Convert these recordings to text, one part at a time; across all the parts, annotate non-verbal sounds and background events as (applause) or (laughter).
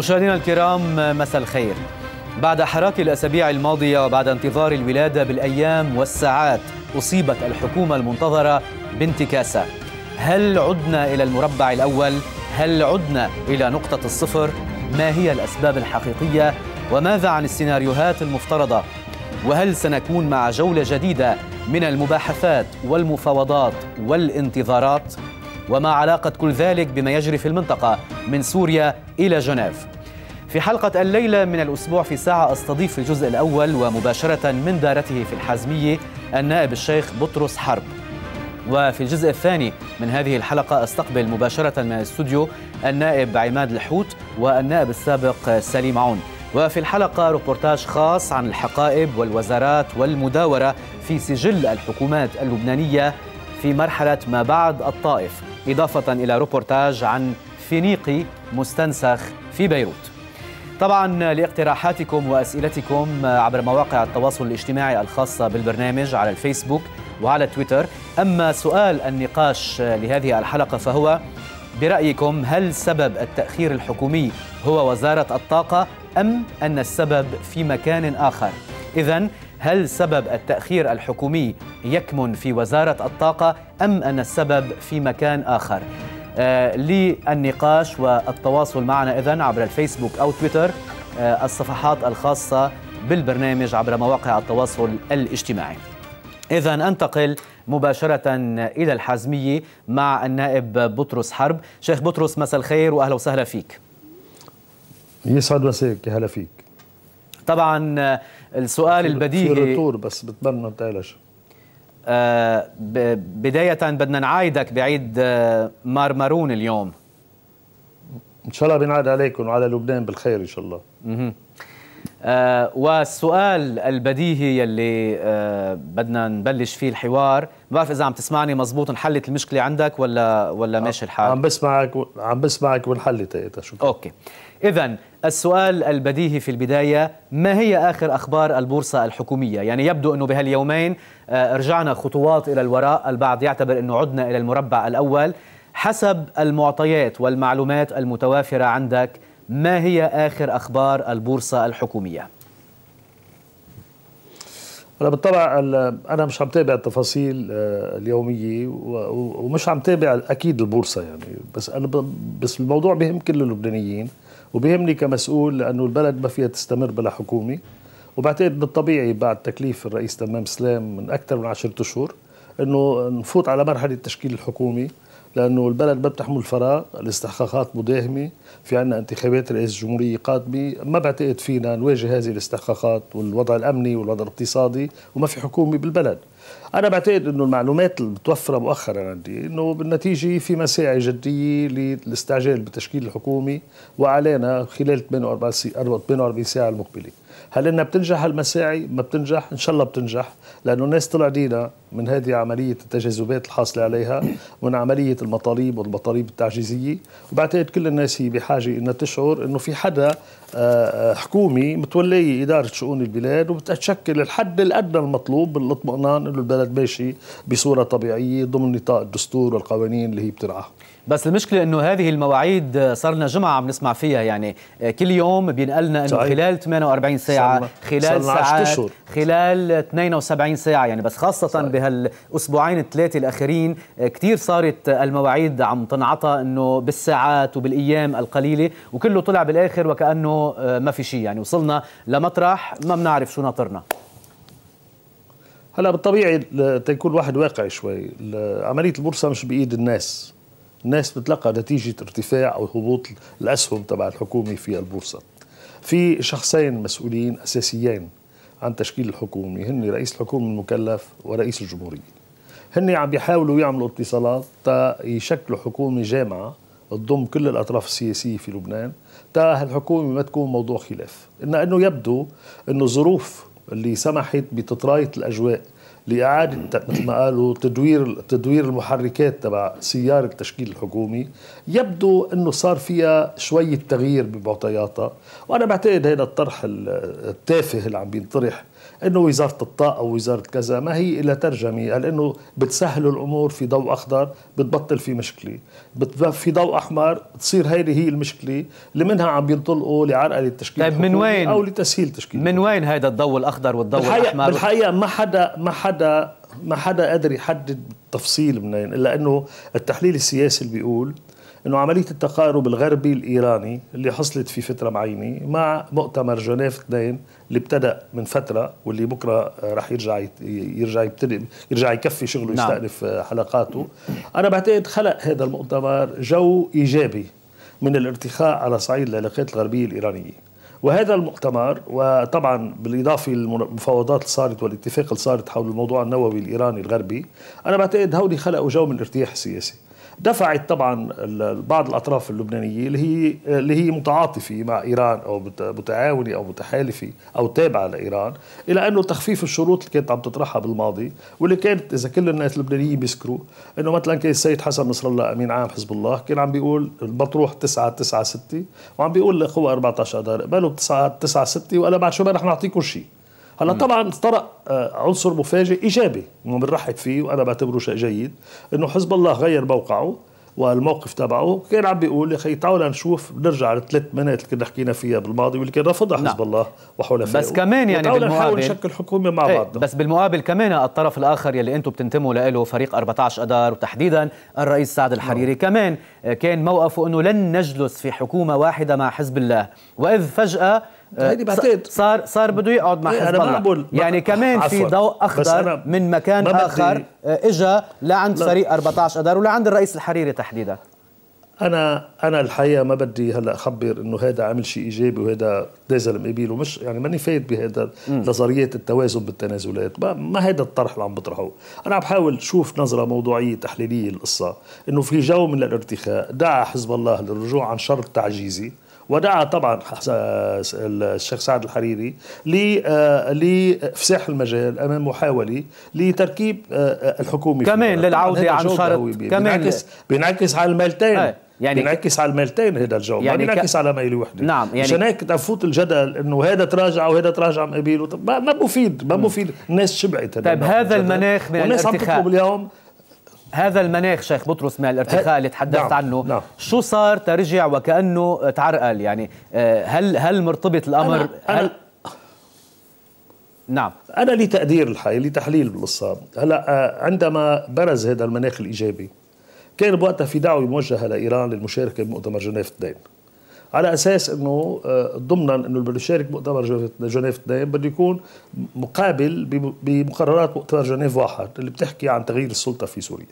مشاهدينا الكرام مساء الخير بعد حراك الأسابيع الماضية وبعد انتظار الولادة بالأيام والساعات أصيبت الحكومة المنتظرة بانتكاسة هل عدنا إلى المربع الأول؟ هل عدنا إلى نقطة الصفر؟ ما هي الأسباب الحقيقية؟ وماذا عن السيناريوهات المفترضة؟ وهل سنكون مع جولة جديدة من المباحثات والمفاوضات والانتظارات؟ وما علاقة كل ذلك بما يجري في المنطقة من سوريا إلى جنيف؟ في حلقة الليلة من الأسبوع في ساعة أستضيف الجزء الأول ومباشرة من دارته في الحازمية النائب الشيخ بطرس حرب وفي الجزء الثاني من هذه الحلقة أستقبل مباشرة من الاستوديو النائب عماد الحوت والنائب السابق سليم عون وفي الحلقة روبورتاج خاص عن الحقائب والوزارات والمداورة في سجل الحكومات اللبنانية في مرحلة ما بعد الطائف إضافة إلى روبورتاج عن فينيقي مستنسخ في بيروت طبعا لاقتراحاتكم واسئلتكم عبر مواقع التواصل الاجتماعي الخاصه بالبرنامج على الفيسبوك وعلى تويتر اما سؤال النقاش لهذه الحلقه فهو برايكم هل سبب التاخير الحكومي هو وزاره الطاقه ام ان السبب في مكان اخر اذا هل سبب التاخير الحكومي يكمن في وزاره الطاقه ام ان السبب في مكان اخر آه، للنقاش والتواصل معنا اذا عبر الفيسبوك أو تويتر آه، الصفحات الخاصة بالبرنامج عبر مواقع التواصل الاجتماعي إذا أنتقل مباشرة إلى الحزمية مع النائب بطرس حرب شيخ بطرس مساء الخير وأهلا وسهلا فيك يسعد مساك هلا فيك طبعا آه، السؤال البديهي في بس بتمنى تعالش آه، بداية بدنا نعايدك بعيد آه، مارمارون اليوم إن شاء الله بنعاد عليكم وعلى لبنان بالخير إن شاء الله آه والسؤال البديهي يلي آه بدنا نبلش فيه الحوار ما بعرف اذا عم تسمعني مزبوط انحلت المشكله عندك ولا ولا ماشي الحال عم بسمعك و... عم بسمعك وانحلت إيه شكرا اوكي اذا السؤال البديهي في البدايه ما هي اخر اخبار البورصه الحكوميه يعني يبدو انه بهاليومين آه، رجعنا خطوات إلى الوراء البعض يعتبر أنه عدنا إلى المربع الأول حسب المعطيات والمعلومات المتوافرة عندك ما هي آخر أخبار البورصة الحكومية؟ هلا بالطبع انا مش عم تابع التفاصيل آه، اليوميه ومش عم تابع اكيد البورصه يعني بس انا بس الموضوع بهم كل اللبنانيين وبهمني كمسؤول لانه البلد ما فيها تستمر بلا حكومه وبعتقد بالطبيعي بعد تكليف الرئيس تمام سلام من اكثر من 10 اشهر انه نفوت على مرحله التشكيل الحكومي لانه البلد ما بتحمل فراغ، الاستحقاقات مداهمه، في عندنا انتخابات رئيس جمهوريه قادمه، ما بعتقد فينا نواجه هذه الاستحقاقات والوضع الامني والوضع الاقتصادي وما في حكومه بالبلد. انا بعتقد انه المعلومات المتوفره مؤخرا عندي انه بالنتيجه في مساعي جديه للاستعجال بتشكيل الحكومه وعلينا خلال 48 ساعه المقبله. هل انها بتنجح هالمساعي ما بتنجح ان شاء الله بتنجح لانه الناس طلع دينا من هذه عمليه التجاذبات الحاصله عليها ومن عمليه المطالب والمطالب التعجيزيه وبعتقد كل الناس هي بحاجه انها تشعر انه في حدا آه، آه، حكومي متولي اداره شؤون البلاد وبتشكل الحد الادنى المطلوب بالاطمئنان انه البلد ماشي بصوره طبيعيه ضمن نطاق الدستور والقوانين اللي هي بترعاها بس المشكله انه هذه المواعيد صار لنا جمعه عم نسمع فيها يعني كل يوم بينقلنا انه خلال 48 ساعه خلال ساعات خلال 72 ساعه يعني بس خاصه صحيح. بهالاسبوعين الثلاثه الأخرين كثير صارت المواعيد عم تنعطى انه بالساعات وبالايام القليله وكله طلع بالاخر وكانه ما في شيء يعني وصلنا لمطرح ما بنعرف شو ناطرنا هلا بالطبيعي تيكون واحد واقعي شوي عمليه البورصه مش بايد الناس الناس بتلقى نتيجة ارتفاع أو هبوط الأسهم تبع الحكومة في البورصة في شخصين مسؤولين أساسيين عن تشكيل الحكومة هن رئيس الحكومة المكلف ورئيس الجمهورية هن عم بيحاولوا يعملوا اتصالات تا يشكلوا حكومة جامعة تضم كل الأطراف السياسية في لبنان تا هالحكومة ما تكون موضوع خلاف إن أنه يبدو أنه الظروف اللي سمحت بتطراية الأجواء لاعاده مثل ما قالوا تدوير تدوير المحركات تبع سياره التشكيل الحكومي يبدو انه صار فيها شويه تغيير بمعطياتها وانا بعتقد هذا الطرح التافه اللي عم بينطرح انه وزاره الطاقه او وزاره كذا ما هي الا ترجمه قال انه بتسهلوا الامور في ضوء اخضر بتبطل في مشكله في ضوء احمر بتصير هيدي هي المشكله اللي منها عم بينطلقوا لعرقله التشكيل طيب من وين او لتسهيل تشكيل من وين هذا الضوء الاخضر والضوء بالحقيقة الاحمر بالحقيقه ما حدا ما حدا ما حدا قادر يحدد تفصيل منين الا انه التحليل السياسي اللي بيقول انه عمليه التقارب الغربي الايراني اللي حصلت في فتره معينه مع مؤتمر جنيف 2 اللي ابتدا من فتره واللي بكره رح يرجع يرجع يبتدي يرجع يكفي شغله نعم. يستأنف حلقاته انا بعتقد خلق هذا المؤتمر جو ايجابي من الارتخاء على صعيد العلاقات الغربيه الايرانيه وهذا المؤتمر وطبعا بالاضافه للمفاوضات اللي صارت والاتفاق اللي صارت حول الموضوع النووي الايراني الغربي انا بعتقد هودي خلقوا جو من الارتياح السياسي دفعت طبعا بعض الاطراف اللبنانيه اللي هي اللي هي متعاطفه مع ايران او متعاونه او متحالفه او تابعه لايران الى انه تخفيف الشروط اللي كانت عم تطرحها بالماضي واللي كانت اذا كل الناس اللبنانيه بيذكروا انه مثلا كان السيد حسن نصر الله امين عام حزب الله كان عم بيقول المطروح 9 9 6 وعم بيقول للقوى 14 اذار اقبلوا 9 9 6 وقال بعد ما رح نعطيكم شيء هلا طبعا طرأ آه، عنصر مفاجئ ايجابي وبنرحب فيه وانا بعتبره شيء جيد انه حزب الله غير موقعه والموقف تبعه كان عم بيقول يا اخي تعالوا نشوف نرجع للثلاث بنات اللي كنا حكينا فيها بالماضي واللي كان رفضها نعم. حزب الله وحلفائه بس كمان يعني بالمقابل نحاول نشكل حكومه مع إيه، بعضنا بس بالمقابل كمان الطرف الاخر يلي انتم بتنتموا له فريق 14 اذار وتحديدا الرئيس سعد الحريري نعم. كمان آه، كان موقفه انه لن نجلس في حكومه واحده مع حزب الله واذ فجاه آه، هيدي بعتقد صار صار بده يقعد مع إيه، حزب الله يعني كمان في ضوء اخضر من مكان اخر آه، اجى لعند لا. فريق 14 اذار ولعند الرئيس الحريري تحديدا انا انا الحقيقه ما بدي هلا اخبر انه هذا عمل شيء ايجابي وهذا دازلم قبيل ومش يعني ماني فايد بهذا نظريه التوازن بالتنازلات ما, ما هذا الطرح اللي عم بطرحه انا عم بحاول شوف نظره موضوعيه تحليليه للقصه انه في جو من الارتخاء دعا حزب الله للرجوع عن شرط تعجيزي ودعا طبعا الشيخ سعد الحريري لافساح آه، المجال امام محاوله لتركيب آه، آه، الحكومه كمان للعوده عن شرط كمان بينعكس, بينعكس على المالتين هي. يعني بينعكس على المالتين هذا الجو يعني ما بينعكس ك... على ميله وحده نعم يعني مشان هيك تفوت الجدل انه هذا تراجع وهذا تراجع قبيل ما مفيد ما مفيد الناس شبعت طيب هذا المناخ من والناس عم تطلب اليوم هذا المناخ شيخ بطرس مع الارتخاء اللي تحدثت نعم، عنه نعم. شو صار ترجع وكانه تعرقل يعني آه، هل هل مرتبط الامر أنا هل أنا نعم انا لي تقدير الحقيقه لي تحليل هلا آه، عندما برز هذا المناخ الايجابي كان بوقتها في دعوه موجهه لايران للمشاركه بمؤتمر جنيف الدين على اساس انه آه، ضمنا انه اللي بده يشارك مؤتمر جنيف 2 بده يكون مقابل بمقررات مؤتمر جنيف واحد اللي بتحكي عن تغيير السلطه في سوريا.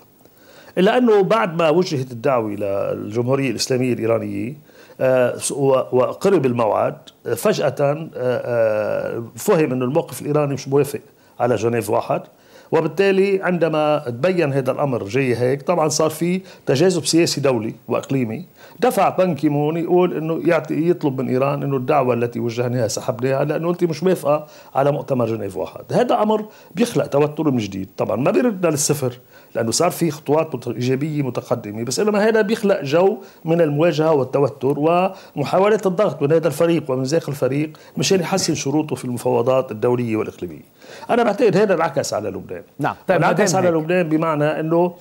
الا انه بعد ما وجهت الدعوه للجمهوريه الاسلاميه الايرانيه آه، وقرب الموعد فجاه آه، فهم انه الموقف الايراني مش موافق على جنيف واحد وبالتالي عندما تبين هذا الامر جاي هيك طبعا صار في تجاذب سياسي دولي واقليمي دفع بان كيمون يقول انه يعطي يطلب من ايران انه الدعوه التي وجهناها سحبناها لانه انت مش موافقه على مؤتمر جنيف واحد، هذا امر بيخلق توتر من جديد، طبعا ما بيردنا للصفر لانه صار في خطوات ايجابيه متقدمه، بس انما هذا بيخلق جو من المواجهه والتوتر ومحاوله الضغط من هذا الفريق ومن ذاك الفريق مشان يحسن شروطه في المفاوضات الدوليه والاقليميه. انا بعتقد هذا انعكس على لبنان. نعم، طيب انعكس على لبنان بمعنى انه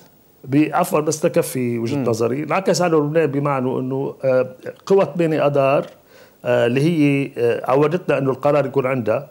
عفوا بس تكفي وجهه نظري انعكس على لبنان بمعنى انه آه، قوى 8 اذار آه، اللي هي آه، عودتنا انه القرار يكون عندها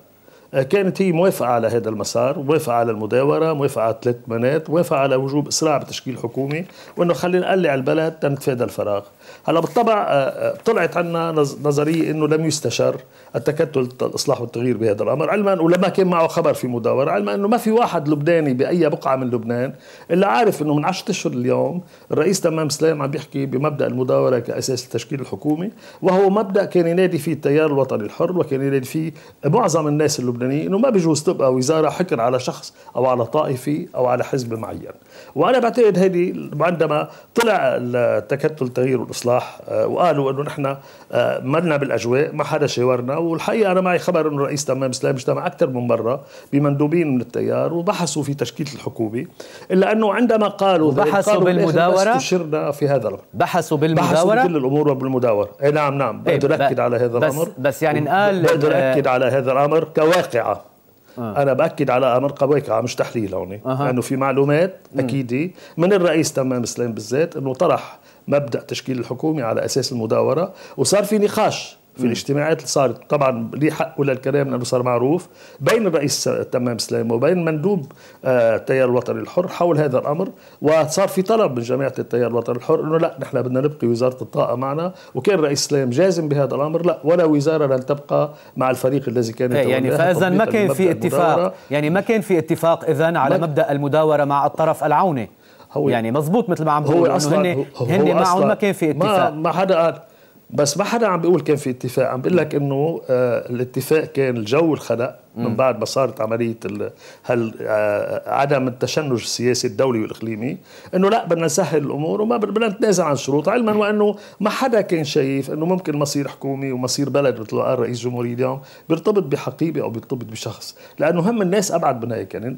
كانت هي موافقة على هذا المسار موافقة على المداورة موافقة على ثلاث منات موافقة على وجوب إسراع بتشكيل حكومة وأنه خلينا نقلع البلد تنتفادى الفراغ هلا بالطبع آه، آه، طلعت عنا نظريه انه لم يستشر التكتل الاصلاح والتغيير بهذا الامر علما ولما كان معه خبر في مداوره علما انه ما في واحد لبناني باي بقعه من لبنان الا عارف انه من 10 اشهر اليوم الرئيس تمام سلام عم بيحكي بمبدا المداوره كاساس لتشكيل الحكومه وهو مبدا كان ينادي فيه التيار الوطني الحر وكان ينادي فيه معظم الناس اللبنانيين انه ما بيجوز تبقى وزاره حكر على شخص او على طائفه او على حزب معين وانا بعتقد هذه عندما طلع التكتل التغيير والاصلاح صراح آه، وقالوا انه نحن آه، مرنا بالاجواء ما حدا شاورنا والحقيقه انا معي خبر انه رئيس تمام سلام اجتمع اكثر من مره بمندوبين من التيار وبحثوا في تشكيله الحكومه الا انه عندما قالوا بحثوا قالوا بالمداوره استشرنا في هذا الامر بحثوا بالمداوره بحثوا بكل الامور وبالمداوره اي نعم نعم بقدر طيب، اكد على هذا الامر بس بس يعني قال بقدر اكد آه، على هذا الامر كواقعه آه. انا باكد على امر قواقع مش تحليل هون أه. لانه في معلومات اكيده من الرئيس تمام سليم بالذات انه طرح مبدا تشكيل الحكومه على اساس المداوره وصار في نقاش في الاجتماعات اللي صارت طبعا لي حق ولا الكلام لانه صار معروف بين الرئيس تمام سليم وبين مندوب آه، التيار الوطني الحر حول هذا الامر وصار في طلب من جماعه التيار الوطني الحر انه لا نحن بدنا نبقي وزاره الطاقه معنا وكان الرئيس سليم جازم بهذا الامر لا ولا وزاره لن تبقى مع الفريق الذي كان إيه، يعني فاذا ما كان في اتفاق يعني ما كان في اتفاق اذا على مبدا المداوره مع الطرف العوني هو يعني مزبوط مثل ما عم هو اصلا هن, هن معهم ما كان في اتفاق ما, ما حدا قال بس ما حدا عم بيقول كان في اتفاق عم بيقول لك انه آه الاتفاق كان الجو الخنق من بعد ما صارت عمليه هل آه عدم التشنج السياسي الدولي والاقليمي انه لا بدنا نسهل الامور وما بدنا نتنازل عن الشروط علما وانه ما حدا كان شايف انه ممكن مصير حكومي ومصير بلد مثل قال رئيس جمهورية اليوم بيرتبط بحقيبه او بيرتبط بشخص لانه هم الناس ابعد من هيك يعني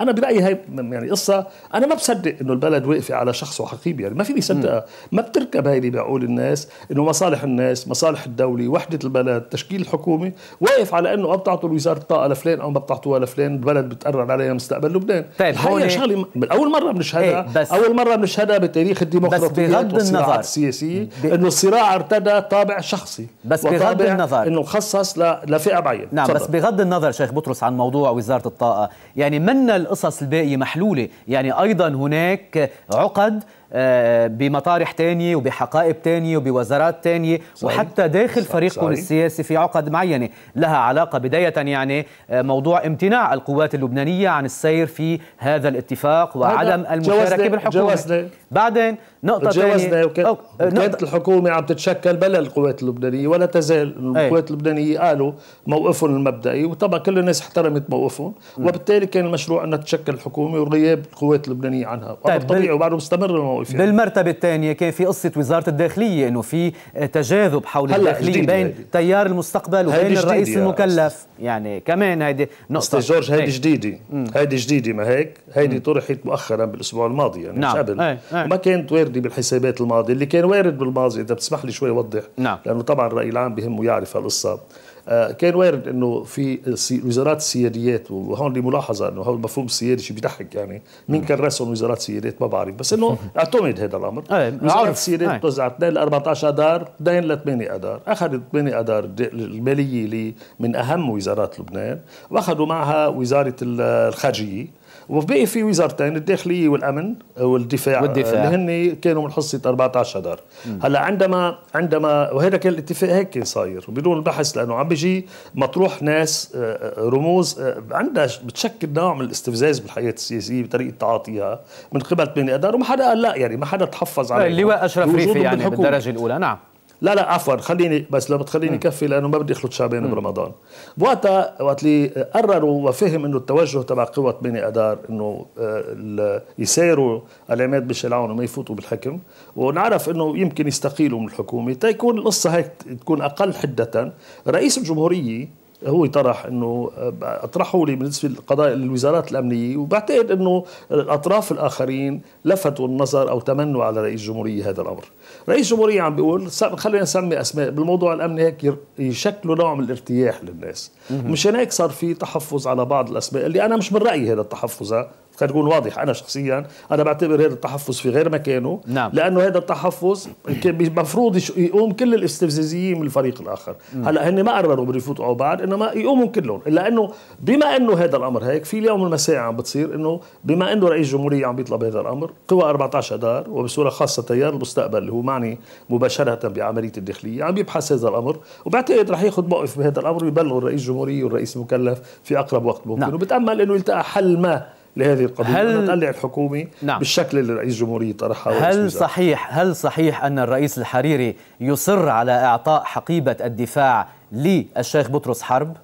انا برايي هي يعني قصه انا ما بصدق انه البلد واقفه على شخص وحقيبه يعني ما فيني صدقها ما بتركب هيدي بعقول الناس انه ما مصالح الناس مصالح الدولة وحدة البلد تشكيل الحكومة واقف على أنه بتعطوا وزارة الطاقة لفلان أو ما بتعطوها لفلان البلد بتقرر عليها مستقبل لبنان طيب هي شغلة من أول مرة بنشهدها ايه أول مرة بنشهدها بتاريخ الديمقراطية والصراعات السياسية أنه الصراع ارتدى طابع شخصي بس بغض النظر أنه خصص لفئة معينة نعم صدر. بس بغض النظر شيخ بطرس عن موضوع وزارة الطاقة يعني منا القصص الباقية محلولة يعني أيضا هناك عقد آه، بمطارح تانية وبحقائب تانية وبوزارات تانية وحتى داخل فريقكم السياسي في عقد معينة لها علاقة بداية يعني آه، موضوع امتناع القوات اللبنانية عن السير في هذا الاتفاق وعدم المشاركة بالحكومة جوزنا. بعدين نقطة تانية وكانت نقطة. الحكومة عم تتشكل بلا القوات اللبنانية ولا تزال القوات اللبنانية قالوا موقفهم المبدئي وطبعا كل الناس احترمت موقفهم وبالتالي كان المشروع أن تتشكل الحكومة وغياب القوات اللبنانية عنها طيب طبيعي وبعده مستمر الموقف التخوف يعني. بالمرتبه الثانيه كان في قصه وزاره الداخليه انه في تجاذب حول الداخليه بين هيدي. تيار المستقبل وبين الرئيس المكلف يعني كمان هيدي نقطه جورج هيدي جديده هيدي جديده ما هيك هيدي طرحت مؤخرا بالاسبوع الماضي يعني نعم. مش قبل إيه، إيه. ما كانت وارده بالحسابات الماضيه اللي كان وارد بالماضي اذا بتسمح لي شوي اوضح نعم. لانه طبعا الراي العام بهمه يعرف هالقصه آه، كان وارد انه في وزارات السياديات وهون ملاحظه انه هو المفهوم السيادي شيء بيضحك يعني مين كان راسهم وزارات السيادات ما بعرف بس انه (laughs) اعتمد هذا الامر وزارات السيادات توزعت 2 ل 14 اذار 2 ل 8 اذار اخذت 8 اذار الماليه اللي من اهم وزارات لبنان واخذوا معها وزاره الخارجيه وفي في وزارتين الداخليه والامن والدفاع, والدفاع. اللي هن كانوا من حصه 14 دار هلا عندما عندما وهذا كان الاتفاق هيك كان صاير بدون البحث لانه عم بيجي مطروح ناس آه، آه، رموز آه، عندها بتشكل نوع من الاستفزاز بالحياه السياسيه بطريقه تعاطيها من قبل 8 ادار وما حدا قال لا يعني ما حدا تحفظ على اللواء اشرف ريفي يعني بالحكومة. بالدرجه الاولى نعم لا لا عفوا خليني بس لما تخليني كفي لانه ما بدي اخلط شعبين برمضان بوقتها وقت اللي قرروا وفهم انه التوجه تبع قوة بني ادار انه آه، يسيروا العماد بشلعون وما يفوتوا بالحكم ونعرف انه يمكن يستقيلوا من الحكومه تيكون القصه هيك تكون اقل حده رئيس الجمهوريه هو طرح انه آه، اطرحوا لي بالنسبه للقضايا للوزارات الامنيه وبعتقد انه الاطراف الاخرين لفتوا النظر او تمنوا على رئيس الجمهوريه هذا الامر. رئيس الجمهوريه عم بيقول خلينا نسمي اسماء بالموضوع الامني هيك يشكلوا نوع من الارتياح للناس. مشان هيك صار في تحفظ على بعض الاسماء اللي انا مش من رايي هذا التحفظ آه. خلينا نقول واضح انا شخصيا انا بعتبر هذا التحفظ في غير مكانه نعم. لانه هذا التحفظ المفروض يقوم كل الاستفزازيين من الفريق الاخر مم. هلا هن ما قرروا بده يفوتوا على بعض انما يقوموا كلهم الا انه بما انه هذا الامر هيك في اليوم المساء عم بتصير انه بما انه رئيس الجمهوريه عم بيطلب هذا الامر قوى 14 دار وبصوره خاصه تيار المستقبل اللي هو معني مباشره بعمليه الداخليه عم يبحث هذا الامر وبعتقد رح ياخذ موقف بهذا الامر ويبلغ الرئيس الجمهوريه والرئيس المكلف في اقرب وقت ممكن نعم. وبتامل انه يلتقى حل ما لهذه القضيه هل التقلع الحكومه نعم. بالشكل اللي رئيس الجمهوريه طرحه هل صحيح هل صحيح ان الرئيس الحريري يصر على اعطاء حقيبه الدفاع للشيخ بطرس حرب؟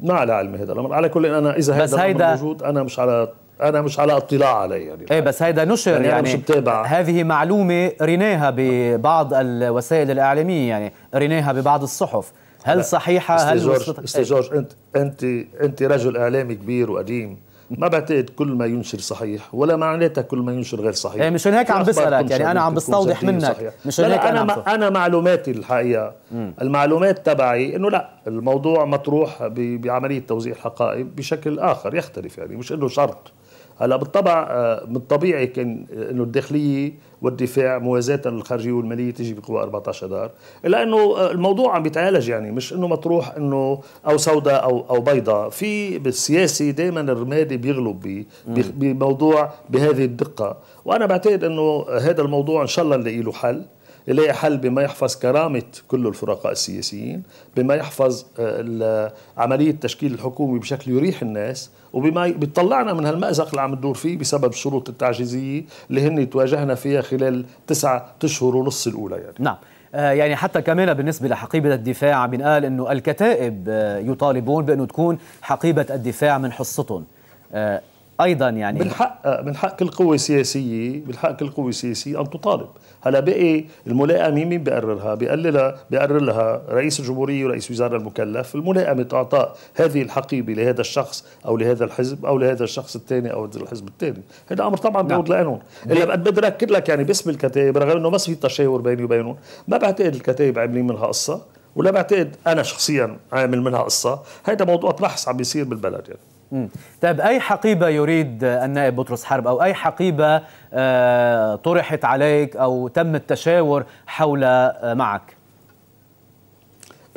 ما على علم هذا الامر على كل إن انا اذا هذا هيدا... موجود انا مش على انا مش على اطلاع عليه يعني ايه بس هيدا نشر يعني, يعني أنا مش متابع. هذه معلومه ريناها ببعض الوسائل الاعلاميه يعني ريناها ببعض الصحف هل صحيحه هل جورج استاذ جورج انت انت انت رجل اعلامي كبير وقديم ما بعتقد كل ما ينشر صحيح ولا معناتها كل ما ينشر غير صحيح يعني مشان هيك عم بسالك يعني انا عم بستوضح منك مشان هيك انا انا, أنا معلوماتي الحقيقه مم. المعلومات تبعي انه لا الموضوع مطروح بعمليه توزيع الحقائب بشكل اخر يختلف يعني مش انه شرط هلا بالطبع آه، من الطبيعي كان آه، انه الداخليه والدفاع موازاة للخارجيه والماليه تيجي بقوى 14 دار الا انه آه، الموضوع عم بيتعالج يعني مش انه مطروح انه او سوداء او او بيضاء في بالسياسي دائما الرمادي بيغلب بموضوع بهذه الدقه وانا بعتقد انه هذا الموضوع ان شاء الله نلاقي له حل يلاقي حل بما يحفظ كرامة كل الفرقاء السياسيين بما يحفظ آه، عملية تشكيل الحكومة بشكل يريح الناس وبما بيطلعنا من هالمأزق اللي عم ندور فيه بسبب الشروط التعجيزية اللي هن تواجهنا فيها خلال تسعة أشهر ونص الأولى يعني نعم آه، يعني حتى كمان بالنسبة لحقيبة الدفاع عم ينقال أنه الكتائب آه، يطالبون بأنه تكون حقيبة الدفاع من حصتهم أيضا يعني من حق من حق كل قوة سياسية من حق كل قوة سياسية أن تطالب هلا بقي الملائمه مين بيقررها؟ بيقللها بيقرر لها رئيس الجمهوريه ورئيس وزاره المكلف، الملائمه تعطى هذه الحقيبه لهذا الشخص او لهذا الحزب او لهذا الشخص الثاني او الحزب الثاني، هذا امر طبعا نعم. بيعود لقانون، الا بقد بدي لك يعني باسم الكتائب رغم انه ما في تشاور بيني وبينهم، ما بعتقد الكتائب عاملين منها قصه ولا بعتقد انا شخصيا عامل منها قصه، هذا موضوع بحث عم بيصير بالبلد يعني طيب أي حقيبة يريد النائب بطرس حرب أو أي حقيبة آه، طرحت عليك أو تم التشاور حول آه، معك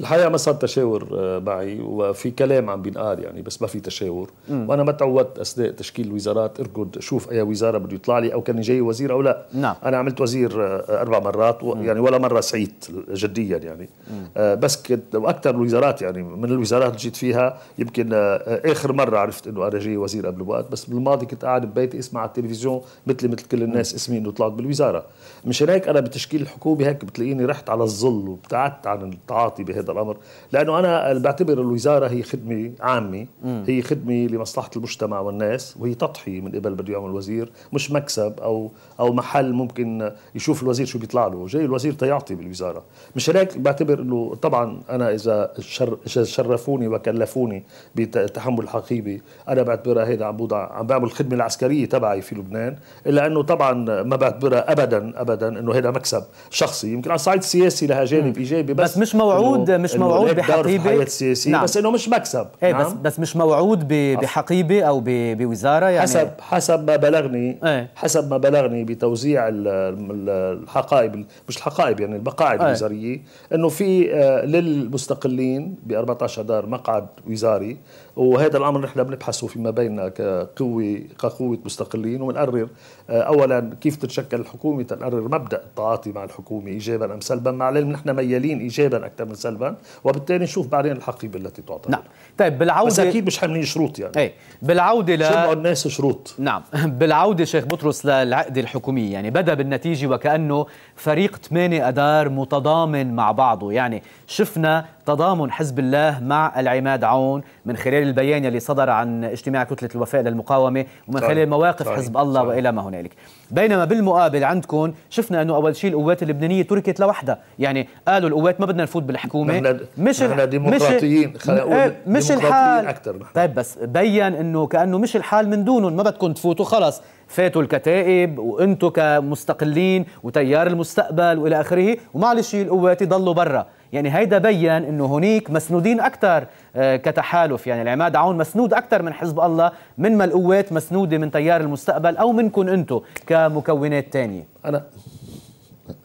الحقيقه ما صار تشاور آه، معي وفي كلام عم بينقال يعني بس ما في تشاور م. وانا ما تعودت اثناء تشكيل الوزارات اركض شوف اي وزاره بده يطلع لي او كان جاي وزير او لا نعم. انا عملت وزير آه، اربع مرات و... يعني ولا مره سعيت جديا يعني آه بس كنت واكثر الوزارات يعني من الوزارات اللي جيت فيها يمكن آه،, آه اخر مره عرفت انه انا جاي وزير قبل وقت بس بالماضي كنت قاعد ببيتي اسمع على التلفزيون مثلي مثل كل الناس اسمي انه طلعت بالوزاره مشان هيك انا بتشكيل الحكومه هيك بتلاقيني رحت على الظل وابتعدت عن التعاطي بهذا الامر لانه انا بعتبر الوزاره هي خدمه عامه هي خدمه لمصلحه المجتمع والناس وهي تضحيه من قبل بده يعمل الوزير مش مكسب او او محل ممكن يشوف الوزير شو بيطلع له جاي الوزير تيعطي بالوزاره مش هيك بعتبر انه طبعا انا اذا شر شرفوني وكلفوني بتحمل الحقيبه انا بعتبرها هيدا عم بوضع عم بعمل الخدمه العسكريه تبعي في لبنان الا انه طبعا ما بعتبرها ابدا ابدا انه هيدا مكسب شخصي يمكن على الصعيد السياسي لها جانب ايجابي بس, بس مش موعود مش موعود بحقيبه نعم. بس انه مش مكسب إيه، نعم. بس بس مش موعود بحقيبه او بوزاره يعني حسب حسب ما بلغني ايه؟ حسب ما بلغني بتوزيع الحقائب مش الحقائب يعني المقاعد ايه؟ الوزاريه انه في آه، للمستقلين ب 14 دار مقعد وزاري وهذا الامر نحن بنبحثه فيما بيننا كقوه كقوه مستقلين ونقرر آه، اولا كيف تتشكل الحكومه تنقرر مبدا التعاطي مع الحكومه ايجابا ام سلبا مع العلم نحن ميالين ايجابا اكثر من سلبا وبالتالي نشوف بعدين الحقيبه التي تعطى نعم طيب بالعوده بس اكيد مش حاملين شروط يعني ايه بالعوده ل شبعوا الناس شروط نعم (laughs) بالعوده شيخ بطرس للعقده الحكوميه يعني بدا بالنتيجه وكانه فريق ثمانية ادار متضامن مع بعضه يعني شفنا تضامن حزب الله مع العماد عون من خلال البيان اللي صدر عن اجتماع كتلة الوفاء للمقاومة ومن صحيح. خلال مواقف صحيح. حزب الله صحيح. وإلى ما هنالك بينما بالمقابل عندكم شفنا انه اول شيء القوات اللبنانيه تركت لوحدها يعني قالوا القوات ما بدنا نفوت بالحكومه نحن مش نحن ديمقراطيين مش, ايه مش الحال أكتر طيب بس بين انه كانه مش الحال من دونهم ما بدكم تفوتوا خلص فاتوا الكتائب وانتم كمستقلين وتيار المستقبل والى اخره ومعلش القوات يضلوا برا يعني هيدا بين انه هنيك مسنودين اكثر آه، كتحالف يعني العماد عون مسنود اكثر من حزب الله من ما القوات مسنوده من تيار المستقبل او منكم انتم كمكونات ثانيه انا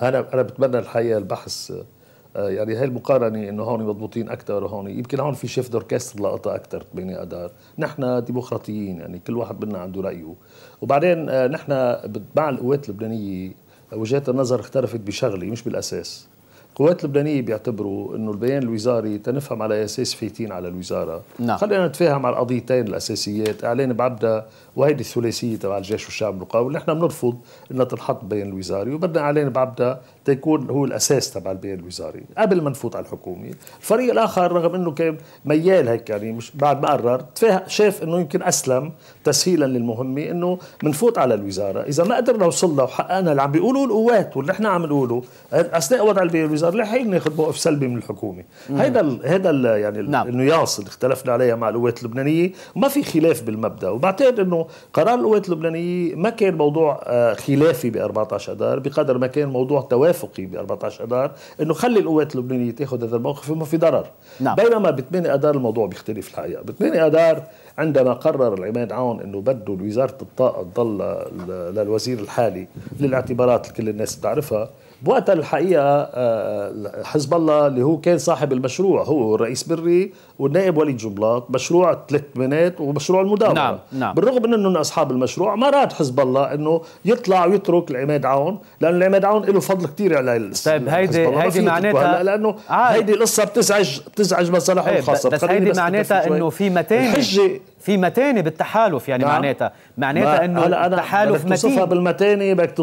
انا انا بتمنى الحقيقه البحث آه، يعني هاي المقارنة انه هون مضبوطين اكثر وهون يمكن هون في شيف اوركستر لقطة اكثر بيني ادار، نحن ديمقراطيين يعني كل واحد منا عنده رأيه، وبعدين آه، نحن مع القوات اللبنانية وجهات النظر اختلفت بشغلة مش بالاساس، القوات اللبنانيه بيعتبروا انه البيان الوزاري تنفهم على اساس فيتين على الوزاره نعم. خلينا نتفاهم على القضيتين الاساسيات اعلان بعبدا وهيدي الثلاثيه تبع الجيش والشعب المقاوم نحن بنرفض انها تنحط بين الوزاري وبدنا اعلان بعبدا تكون هو الاساس تبع البيان الوزاري قبل ما نفوت على الحكومه الفريق الاخر رغم انه كان ميال هيك يعني مش بعد ما قرر شاف انه يمكن اسلم تسهيلا للمهمه انه بنفوت على الوزاره اذا ما قدرنا وصلنا وحققنا اللي عم بيقولوا القوات واللي نحن عم نقوله اثناء وضع البيان الوزاري الازهر لاحقين ناخذ موقف سلبي من الحكومه هيدا هذا هيدا يعني نعم. النياص اللي اختلفنا عليها مع القوات اللبنانيه ما في خلاف بالمبدا وبعتقد انه قرار القوات اللبنانيه ما كان موضوع آه، خلافي ب 14 اذار بقدر ما كان موضوع توافقي ب 14 اذار انه خلي القوات اللبنانيه تاخذ هذا الموقف وما في ضرر نعم. بينما ب 8 اذار الموضوع بيختلف الحقيقه ب 8 اذار عندما قرر العماد عون انه بده وزاره الطاقه تضل للوزير الحالي للاعتبارات اللي كل الناس بتعرفها بوقتها الحقيقه آه، حزب الله اللي هو كان صاحب المشروع هو الرئيس بري والنائب وليد جبلاط مشروع ثلاث بنات ومشروع المداوره نعم نعم بالرغم من انهم اصحاب المشروع ما راد حزب الله انه يطلع ويترك العماد عون لانه العماد عون له فضل كثير على طيب هيدي هيدي معناتها لانه آه. هيدي القصه بتزعج بتزعج مصالحهم طيب، الخاصه بس هيدي معناتها انه في متانه الحجه في متانه بالتحالف يعني نعم. معناتها معناتها انه التحالف متين بدك بالمتانه بدك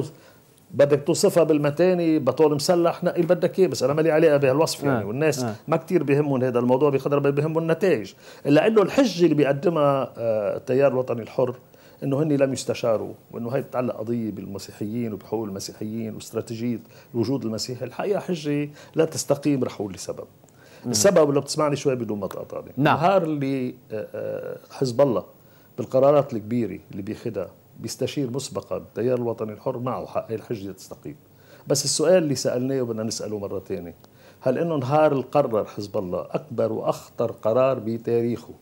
بدك توصفها بالمتانه بطول مسلح نقي بدك اياه بس انا مالي علاقه بهالوصف يعني آه، والناس آه. ما كتير بيهمهم هذا الموضوع بقدر ما بيهمهم النتائج الا انه الحجه اللي بيقدمها آه، التيار الوطني الحر انه هن لم يستشاروا وانه هي بتتعلق قضيه بالمسيحيين وبحقوق المسيحيين واستراتيجيه الوجود المسيحي الحقيقه حجه لا تستقيم رح اقول لسبب السبب لو بتسمعني شوي بدون ما تقاطعني نعم. النهار اللي آه، حزب الله بالقرارات الكبيره اللي بياخذها بيستشير مسبقا التيار الوطني الحر معه حق الحجه تستقيم بس السؤال اللي سالناه وبدنا نساله مره ثانيه هل انه نهار اللي قرر حزب الله اكبر واخطر قرار بتاريخه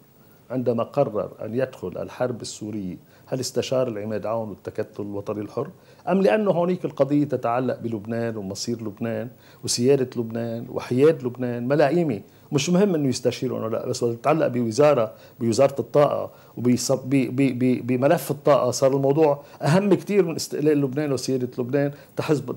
عندما قرر ان يدخل الحرب السوريه هل استشار العماد عون والتكتل الوطني الحر ام لانه هونيك القضيه تتعلق بلبنان ومصير لبنان وسياده لبنان وحياد لبنان ملائمه مش مهم انه يستشيروا ولا لا بس وقت تتعلق بوزاره بوزاره الطاقه وبملف الطاقه صار الموضوع اهم كثير من استقلال لبنان وسياده لبنان تحزب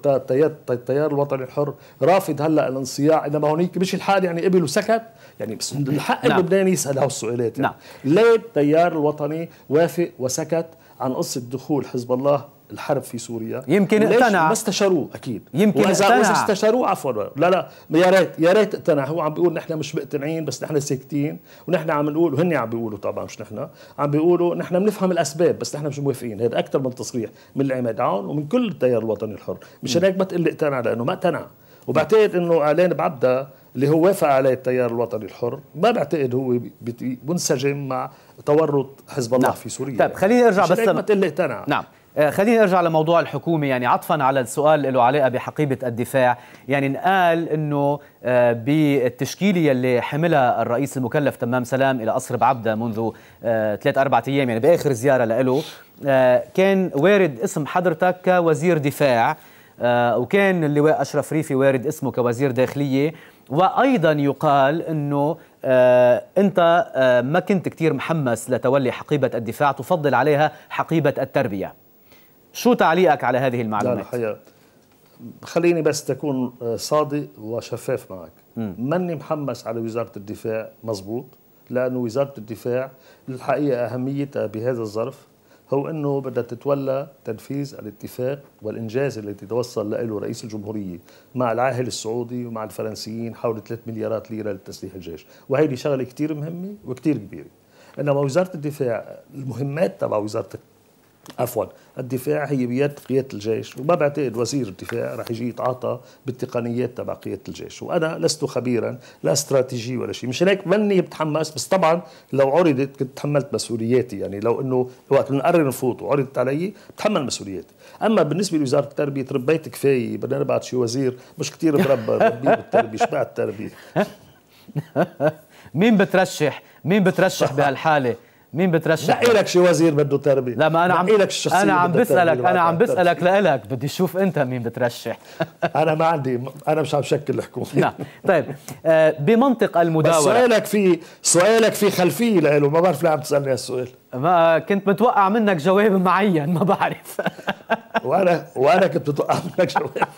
التيار الوطني الحر رافض هلا الانصياع اذا ما هونيك مش الحال يعني قبل وسكت يعني بس نعم. الحق نعم. اللبناني يسال هالسؤالات يعني. نعم. ليه التيار الوطني وافق وسكت عن قصه دخول حزب الله الحرب في سوريا يمكن اقتنع ما استشاروه اكيد يمكن اقتنع واذا استشاروه عفوا لا لا يا ريت يا ريت اقتنع هو عم بيقول نحن مش مقتنعين بس نحن ساكتين ونحن عم نقول وهن عم بيقولوا طبعا مش نحن عم بيقولوا نحن بنفهم الاسباب بس نحن مش موافقين هذا اكثر من تصريح من العماد عون ومن كل التيار الوطني الحر مشان هيك ما تقول لي اقتنع لانه ما اقتنع وبعتقد انه اعلان بعبدا اللي هو وافق عليه التيار الوطني الحر ما بعتقد هو منسجم مع تورط حزب الله نعم. في سوريا طيب خليني ارجع بس ما تقول لي اقتنع نعم آه، خليني ارجع لموضوع الحكومه يعني عطفا على السؤال له علاقه بحقيبه الدفاع يعني انقال انه آه، بالتشكيله اللي حملها الرئيس المكلف تمام سلام الى قصر بعبده منذ آه، ثلاث اربع ايام يعني باخر زياره له كان وارد اسم حضرتك كوزير دفاع وكان اللواء اشرف ريفي وارد اسمه كوزير داخليه وايضا يقال انه آه انت آه ما كنت كثير محمس لتولي حقيبه الدفاع تفضل عليها حقيبه التربيه شو تعليقك على هذه المعلومات؟ لا الحقيقة خليني بس تكون آه، صادق وشفاف معك ماني محمس على وزارة الدفاع مزبوط لأنه وزارة الدفاع الحقيقة أهميتها بهذا الظرف هو أنه بدها تتولى تنفيذ الاتفاق والإنجاز الذي توصل له رئيس الجمهورية مع العاهل السعودي ومع الفرنسيين حول 3 مليارات ليرة لتسليح الجيش وهيدي شغلة كتير مهمة وكتير كبيرة إنما وزارة الدفاع المهمات تبع وزارة عفوا الدفاع هي بيد قياده الجيش وما بعتقد وزير الدفاع رح يجي يتعاطى بالتقنيات تبع قياده الجيش وانا لست خبيرا لا استراتيجي ولا شيء مشان هيك مني بتحمس بس طبعا لو عرضت كنت تحملت مسؤولياتي يعني لو انه وقت نقرر نفوت وعرضت علي بتحمل مسؤولياتي اما بالنسبه لوزاره التربيه تربيت كفايه بدنا نبعث شي وزير مش كثير تربى بربيه بالتربيه شبع التربيه (laughs) مين بترشح مين بترشح (laughs) بهالحاله مين بترشح لا لك شي وزير بده تربيه لا ما انا عم لك الشخصيه انا عم بسالك انا عم بسالك لإلك بدي اشوف انت مين بترشح (laughs) انا ما عندي انا مش عم شكل الحكومه (laughs) نعم طيب آه، بمنطق المداوره بس سؤالك في سؤالك في خلفيه لإله ما بعرف ليه عم تسالني هالسؤال ما كنت متوقع منك جواب معين ما بعرف (laughs) وانا وانا كنت متوقع منك جواب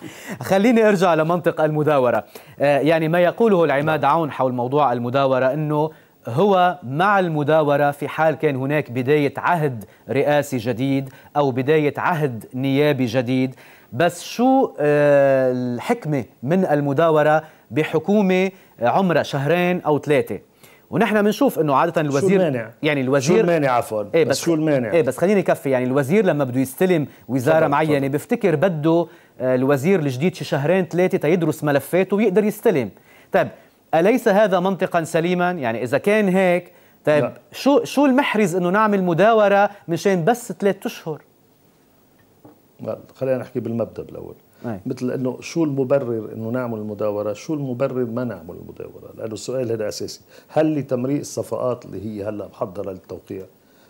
خليني ارجع لمنطق المداوره آه، يعني ما يقوله العماد عون حول موضوع المداوره انه هو مع المداورة في حال كان هناك بداية عهد رئاسي جديد أو بداية عهد نيابي جديد بس شو آه، الحكمة من المداورة بحكومة عمرها شهرين أو ثلاثة ونحن بنشوف انه عاده الوزير شو المانع؟ يعني الوزير شو المانع عفوا ايه بس, بس شو المانع؟ ايه بس خليني كفي يعني الوزير لما بده يستلم وزاره طبعا معينه طبعا. بفتكر بده آه، الوزير الجديد شي شهرين ثلاثه تيدرس ملفاته ويقدر يستلم طيب أليس هذا منطقا سليما؟ يعني إذا كان هيك طيب لا. شو شو المحرز انه نعمل مداوره مشان بس ثلاث اشهر؟ خلينا نحكي بالمبدا الاول أي. مثل انه شو المبرر انه نعمل المداوره؟ شو المبرر ما نعمل المداوره؟ لانه السؤال هذا اساسي، هل لتمرير الصفقات اللي هي هلا محضره للتوقيع؟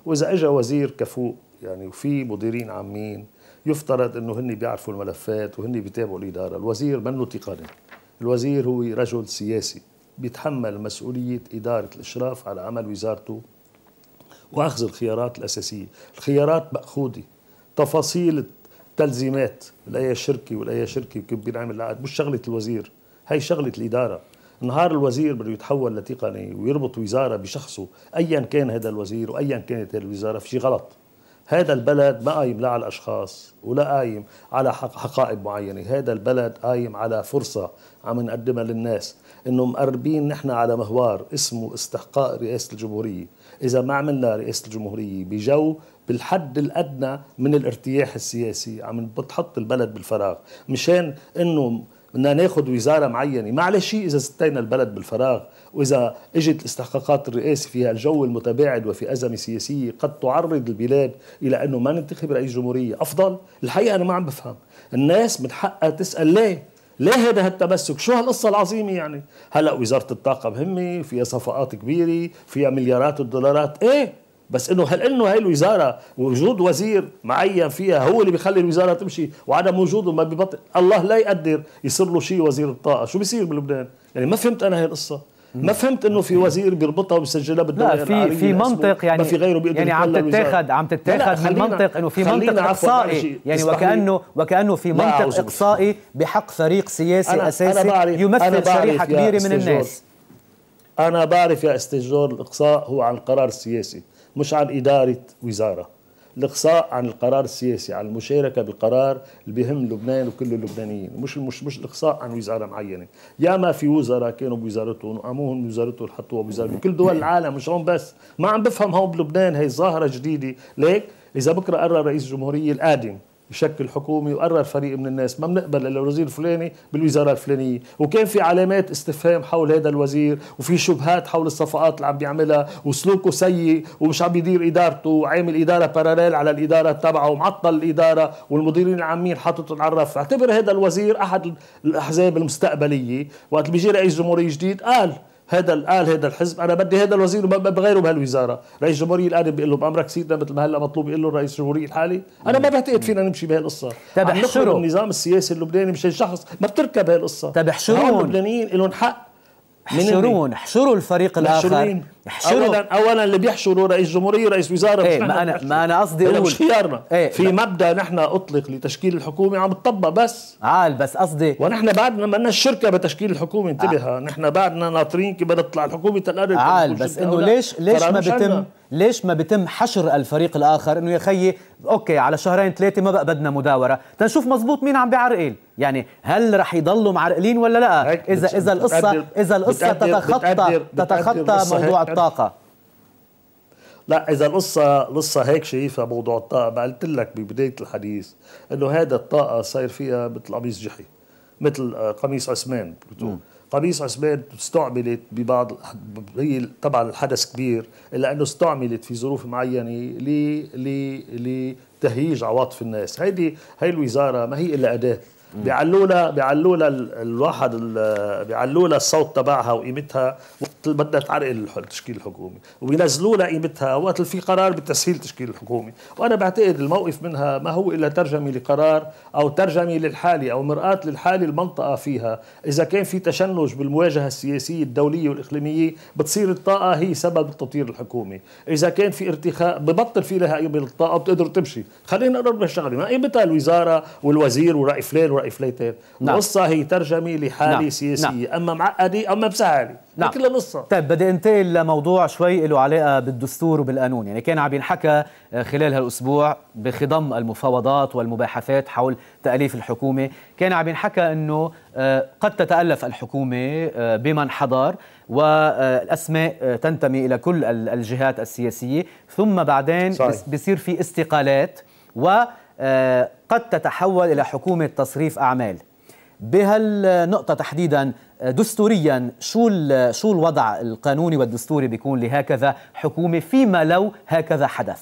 واذا اجى وزير كفو يعني وفي مديرين عامين يفترض انه هن بيعرفوا الملفات وهن بيتابعوا الاداره، الوزير منه تقني، الوزير هو رجل سياسي بيتحمل مسؤولية إدارة الإشراف على عمل وزارته وأخذ الخيارات الأساسية الخيارات مأخوذة تفاصيل التلزيمات لأي شركة ولأي شركة كيف بينعمل العقد مش شغلة الوزير هي شغلة الإدارة نهار الوزير بده يتحول لتقني ويربط وزارة بشخصه أيا كان هذا الوزير وأيا كانت هذه الوزارة في شيء غلط هذا البلد ما قايم لا على الأشخاص ولا قايم على حقائب معينة هذا البلد قايم على فرصة عم نقدمها للناس انه مقربين نحن على مهوار اسمه استحقاق رئاسه الجمهوريه اذا ما عملنا رئاسه الجمهوريه بجو بالحد الادنى من الارتياح السياسي عم بتحط البلد بالفراغ مشان انه بدنا ناخذ وزاره معينه ما على شيء اذا ستينا البلد بالفراغ واذا اجت الاستحقاقات الرئاسي فيها الجو المتباعد وفي ازمه سياسيه قد تعرض البلاد الى انه ما ننتخب رئيس جمهوريه افضل الحقيقه انا ما عم بفهم الناس من حقها تسال ليه ليه هذا هالتمسك شو هالقصة العظيمة يعني هلأ وزارة الطاقة مهمة فيها صفقات كبيرة فيها مليارات الدولارات ايه بس انه هل انه هاي الوزاره وجود وزير معين فيها هو اللي بيخلي الوزاره تمشي وعدم وجوده ما ببطل الله لا يقدر يصير له شيء وزير الطاقه شو بيصير بلبنان يعني ما فهمت انا هاي القصه ما فهمت انه في وزير بيربطها وبيسجلها بالدوله لا في في منطق يعني ما في غيره بيقدر يعني عم تتاخذ عم تتاخذ من منطق انه في منطق اقصائي يعني وكانه وكانه في منطق اقصائي بحق فريق سياسي أنا اساسي أنا يمثل أنا شريحه كبيره من الناس انا بعرف يا استجور الاقصاء هو عن قرار سياسي مش عن اداره وزاره الاقصاء عن القرار السياسي عن المشاركه بالقرار اللي بيهم لبنان وكل اللبنانيين مش مش مش الاقصاء عن وزاره معينه يا ما في وزراء كانوا بوزارتهم وقاموهم وزارته وحطوها بوزاره بكل دول العالم مش هون بس ما عم بفهم هون بلبنان هي ظاهره جديده ليك اذا بكره قرر رئيس الجمهوريه القادم يشكل حكومه وقرر فريق من الناس ما بنقبل الا الوزير الفلاني بالوزاره الفلانيه وكان في علامات استفهام حول هذا الوزير وفي شبهات حول الصفقات اللي عم بيعملها وسلوكه سيء ومش عم يدير ادارته وعامل اداره باراليل على الاداره تبعه ومعطل الاداره والمديرين العامين حاططهم على الرف اعتبر هذا الوزير احد الاحزاب المستقبليه وقت بيجي رئيس جمهوريه جديد قال هذا قال هذا الحزب انا بدي هذا الوزير وما بغيره بهالوزاره، رئيس الجمهوريه الان بيقول له بأمرك سيدنا مثل ما هلا مطلوب يقول له الرئيس الجمهوريه الحالي، انا ما بعتقد فينا نمشي بهالقصه طب احشروا النظام السياسي اللبناني مشان شخص ما بتركب هالقصة طب احشروا اللبنانيين لهم حق يحشرون يحشروا الفريق الاخر يحشروا اولا اولا اللي بيحشروا رئيس جمهوريه ورئيس وزاره ايه ما انا ما انا قصدي اقول مش خيارنا ايه في مبدا نحن اطلق لتشكيل الحكومه عم تطبق بس عال آه، بس قصدي ونحن بعدنا ما لنا الشركه بتشكيل الحكومه انتبه آه. نحن بعدنا ناطرين كيف بدها تطلع الحكومه تقرر عال آه، بس انه ليش ليش ما بتم ليش ما بتم حشر الفريق الاخر انه يا خيي اوكي على شهرين ثلاثه ما بقى بدنا مداوره تنشوف مزبوط مين عم بيعرقل يعني هل رح يضلوا معرقلين ولا لا اذا اذا القصه اذا القصه بتقدر تتخطى بتقدر تتخطى بتقدر موضوع الطاقه لا اذا القصه القصه هيك شايفها موضوع الطاقه ما قلت لك ببدايه الحديث انه هذا الطاقه صاير فيها مثل قميص جحي مثل آه، قميص عثمان بتقول قميص عثمان استعملت ببعض هي طبعا الحدث كبير الا انه استعملت في ظروف معينه ل ل لتهيج عواطف الناس هيدي هي الوزاره ما هي الا اداه بيعلوا لها بيعلوا لها الواحد بيعلوا لها الصوت تبعها وقيمتها وقت بدها تعرقل التشكيل الحكومي وبينزلوا لها قيمتها وقت في قرار بتسهيل تشكيل الحكومي وانا بعتقد الموقف منها ما هو الا ترجمه لقرار او ترجمه للحاله او مراه للحاله المنطقه فيها اذا كان في تشنج بالمواجهه السياسيه الدوليه والاقليميه بتصير الطاقه هي سبب التطوير الحكومي اذا كان في ارتخاء ببطل في لها قيمه الطاقه بتقدر تمشي خلينا نقرب بهالشغله ما قيمتها الوزاره والوزير وراي فلان ورأي inflated نعم. القصة هي ترجمة لحالة نعم. سياسية نعم. أما معقدة أما بسهلة نعم. كلها قصة طيب بدي انتقل لموضوع شوي له علاقة بالدستور وبالقانون يعني كان عم ينحكى خلال هالأسبوع بخضم المفاوضات والمباحثات حول تأليف الحكومة كان عم ينحكى أنه آه، قد تتألف الحكومة آه، بمن حضر والأسماء آه، تنتمي إلى كل الجهات السياسية ثم بعدين صحيح. بصير في استقالات و قد تتحول إلى حكومة تصريف أعمال بهالنقطة تحديدا دستوريا شو شو الوضع القانوني والدستوري بيكون لهكذا حكومة فيما لو هكذا حدث؟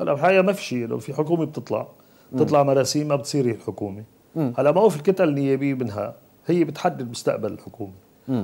هلا الحقيقة ما في شيء لو في حكومة بتطلع بتطلع مراسيمها بتصير هي الحكومة هلا موقف الكتل النيابية منها هي بتحدد مستقبل الحكومة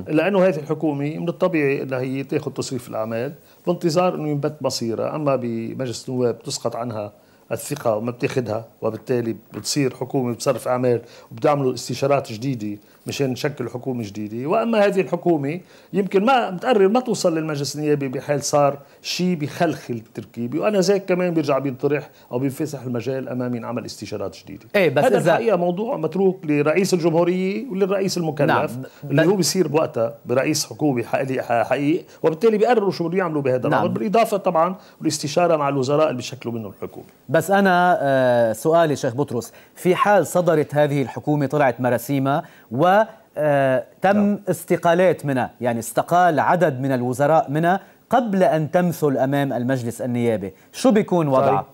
لانه هذه الحكومه من الطبيعي انها هي تاخذ تصريف الاعمال بانتظار انه ينبت مصيرها اما بمجلس النواب تسقط عنها الثقه وما بتاخدها وبالتالي بتصير حكومه بتصرف اعمال وبتعملوا استشارات جديده مشان نشكل حكومه جديده واما هذه الحكومه يمكن ما بتقرر ما توصل للمجلس النيابي بحال صار شيء بخلخل التركيبه وانا زيك كمان بيرجع بينطرح او بينفسح المجال امامي نعمل استشارات جديده ايه بس هذا إذا الحقيقه موضوع متروك لرئيس الجمهوريه وللرئيس المكلف نعم. اللي هو بيصير بوقتها برئيس حكومه حقيقي وبالتالي بيقرروا شو بده يعملوا بهذا الامر نعم. بالاضافه طبعا والاستشاره مع الوزراء اللي بيشكلوا منهم الحكومه بس انا آه، سؤالي شيخ بطرس في حال صدرت هذه الحكومه طلعت مراسيمها و آه، تم نعم. استقالات منها يعني استقال عدد من الوزراء منها قبل أن تمثل أمام المجلس النيابي شو بيكون وضعها؟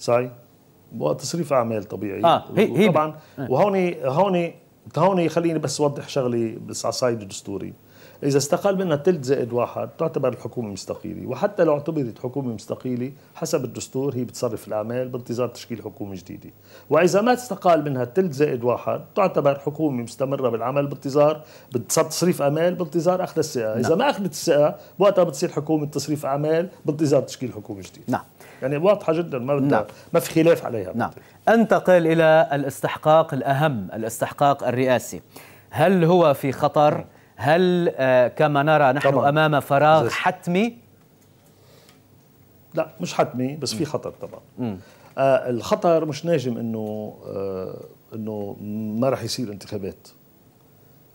صحيح تصريف أعمال طبيعي آه. هي. هي. طبعا آه. وهوني هوني هوني خليني بس أوضح شغلي بس على الصعيد الدستوري إذا استقال منها ثلث زائد واحد تعتبر الحكومة مستقيلة وحتى لو اعتبرت حكومة مستقيلة حسب الدستور هي بتصرف الأعمال بانتظار تشكيل حكومة جديدة وإذا ما استقال منها ثلث زائد واحد تعتبر حكومة مستمرة بالعمل بانتظار تصريف أعمال بانتظار أخذ الثقة نعم. إذا ما أخذت الثقة وقتها بتصير حكومة تصريف أعمال بانتظار تشكيل حكومة جديدة نعم يعني واضحة جدا ما نعم. ما في خلاف عليها نعم أنتقل إلى الاستحقاق الأهم الاستحقاق الرئاسي هل هو في خطر؟ هل آه، كما نرى نحن طبعاً. امام فراغ حتمي لا مش حتمي بس في خطر طبعا آه الخطر مش ناجم انه آه انه ما راح يصير انتخابات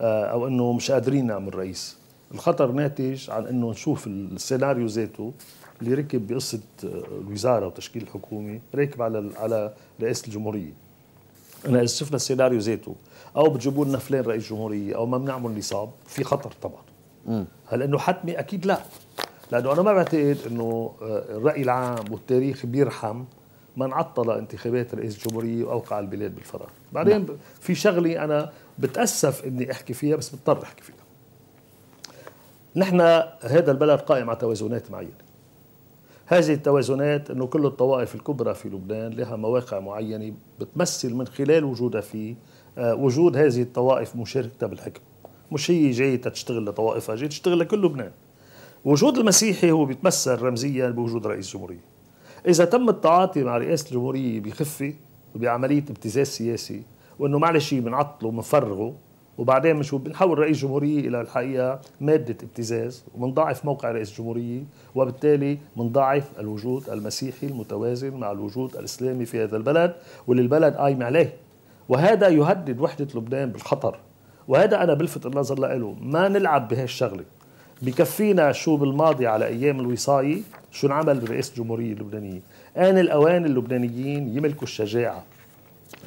آه او انه مش قادرين نعمل رئيس الخطر ناتج عن انه نشوف السيناريو ذاته اللي ركب بقصه الوزاره آه، وتشكيل الحكومه راكب على على رئاسه الجمهوريه انا اذا شفنا السيناريو ذاته او بتجيبوا لنا فلان رئيس جمهوريه او ما بنعمل نصاب في خطر طبعا هل انه حتمي اكيد لا لانه انا ما بعتقد انه آه، الراي العام والتاريخ بيرحم من عطل انتخابات رئيس الجمهوريه واوقع البلاد بالفراغ بعدين نعم. في شغله انا بتاسف اني احكي فيها بس بضطر احكي فيها نحن هذا البلد قائم على توازنات معينه هذه التوازنات انه كل الطوائف الكبرى في لبنان لها مواقع معينه بتمثل من خلال وجودها فيه آه، وجود هذه الطوائف مشاركتها بالحكم مش هي جاية تشتغل لطوائفها جاية تشتغل لكل لبنان وجود المسيحي هو بيتمثل رمزيا بوجود رئيس الجمهورية إذا تم التعاطي مع رئاسة الجمهورية بخفة وبعملية ابتزاز سياسي وإنه معلش بنعطله وبنفرغه وبعدين مش بنحول رئيس جمهورية إلى الحقيقة مادة ابتزاز ومنضعف موقع رئيس الجمهورية وبالتالي منضعف الوجود المسيحي المتوازن مع الوجود الإسلامي في هذا البلد واللي البلد قايم عليه وهذا يهدد وحدة لبنان بالخطر وهذا أنا بلفت النظر لإله ما نلعب بهالشغلة بكفينا شو بالماضي على أيام الوصاية شو انعمل برئاسة الجمهورية اللبنانية آن الأوان اللبنانيين يملكوا الشجاعة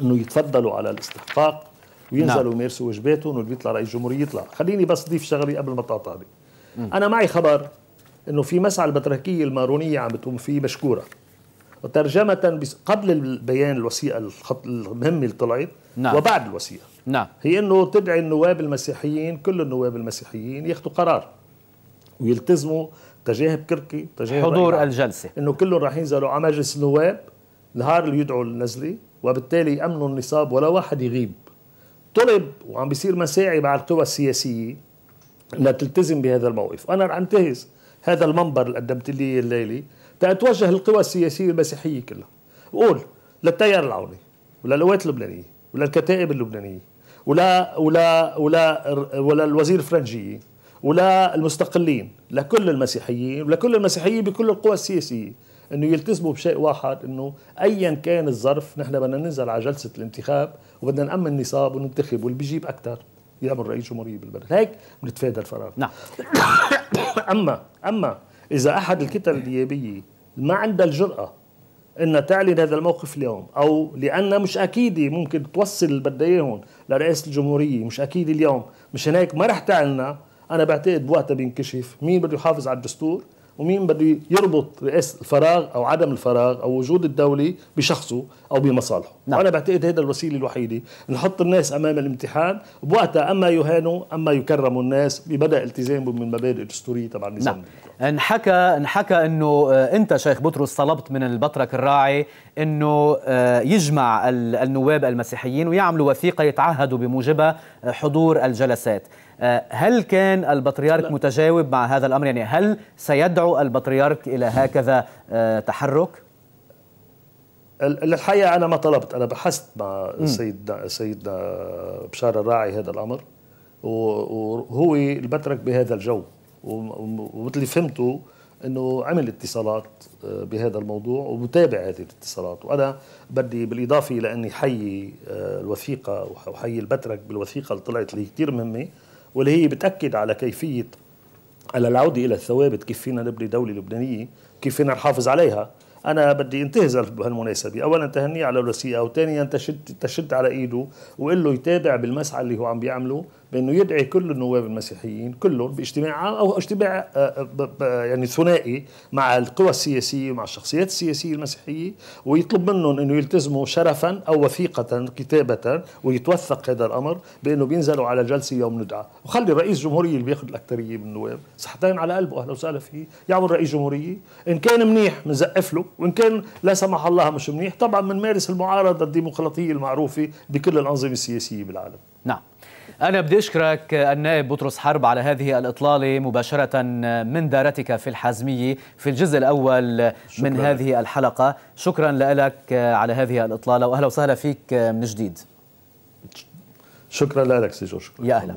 أنه يتفضلوا على الاستحقاق وينزلوا نعم. يمارسوا واجباتهم واللي بيطلع رئيس جمهورية يطلع خليني بس ضيف شغلي قبل ما تقاطعني أنا معي خبر أنه في مسعى البتركية المارونية عم بتقوم فيه مشكورة وترجمة قبل البيان الوثيقة الخط المهمة اللي طلعت نعم. وبعد الوثيقة نعم. هي أنه تدعي النواب المسيحيين كل النواب المسيحيين ياخذوا قرار ويلتزموا تجاه بكركي تجاه حضور رأينا. الجلسة أنه كلهم راح ينزلوا على مجلس النواب نهار اللي يدعوا للنزلة وبالتالي يأمنوا النصاب ولا واحد يغيب طلب وعم بيصير مساعي مع القوى السياسية لا تلتزم بهذا الموقف أنا رح أنتهز هذا المنبر اللي قدمت لي الليلة توجه القوى السياسيه المسيحيه كلها وقول للتيار العوني وللقوات اللبنانيه وللكتائب اللبنانيه ولا ولا ولا ولا الوزير الفرنجيه ولا المستقلين لكل المسيحيين ولكل المسيحيين بكل القوى السياسيه انه يلتزموا بشيء واحد انه ايا كان الظرف نحن بدنا ننزل على جلسه الانتخاب وبدنا نامن نصاب وننتخب واللي بيجيب اكثر يعمل رئيس جمهوريه بالبلد هيك بنتفادى الفراغ نعم (coughs) اما اما اذا احد الكتل النيابيه ما عندها الجرأة انها تعلن هذا الموقف اليوم او لانها مش أكيد ممكن توصل اللي بدها لرئيس الجمهوريه مش اكيد اليوم مش هناك ما رح تعلن انا بعتقد بوقتها بينكشف مين بده يحافظ على الدستور ومين بده يربط رئاسه الفراغ او عدم الفراغ او وجود الدوله بشخصه او بمصالحه نعم. وانا بعتقد هذا الوسيله الوحيده نحط الناس امام الامتحان بوقتها اما يهانوا اما يكرموا الناس ببدا التزامهم من المبادئ الدستوريه تبع النظام نعم. انحكى انحكى انه آه، انت شيخ بطرس طلبت من البطرك الراعي انه آه، يجمع النواب المسيحيين ويعملوا وثيقه يتعهدوا بموجبها آه، حضور الجلسات آه، هل كان البطريرك لا. متجاوب مع هذا الأمر يعني هل سيدعو البطريرك إلى هكذا آه، تحرك؟ الحقيقة أنا ما طلبت أنا بحثت مع سيدنا سيدنا آه، بشار الراعي هذا الأمر وهو البترك بهذا الجو ومثل اللي فهمته انه عمل اتصالات بهذا الموضوع ومتابع هذه الاتصالات وانا بدي بالاضافه الى اني حيي الوثيقه وحيي البترك بالوثيقه اللي طلعت لي كثير مهمه واللي هي بتاكد على كيفيه على العوده الى الثوابت كيف فينا نبني دوله لبنانيه كيف فينا نحافظ عليها انا بدي انتهز بهالمناسبه اولا تهنيه على الوثيقه وثانيا تشد تشد على ايده وقول له يتابع بالمسعى اللي هو عم بيعمله بانه يدعي كل النواب المسيحيين كلهم باجتماع عام او اجتماع آه، آه، يعني ثنائي مع القوى السياسيه ومع الشخصيات السياسيه المسيحيه ويطلب منهم انه يلتزموا شرفا او وثيقه كتابه ويتوثق هذا الامر بانه بينزلوا على جلسه يوم ندعى وخلي رئيس جمهوريه اللي بياخذ الاكثريه من النواب صحتين على قلبه اهلا وسهلا فيه يعمل رئيس جمهوريه ان كان منيح بنزقف له وان كان لا سمح الله مش منيح طبعا بنمارس المعارضه الديمقراطيه المعروفه بكل الانظمه السياسيه بالعالم نعم أنا بدي أشكرك النائب بطرس حرب على هذه الإطلالة مباشرة من دارتك في الحازمية في الجزء الأول شكرا. من هذه الحلقة شكرا لك على هذه الإطلالة وأهلا وسهلا فيك من جديد شكرا لك سي جورج يا أهلا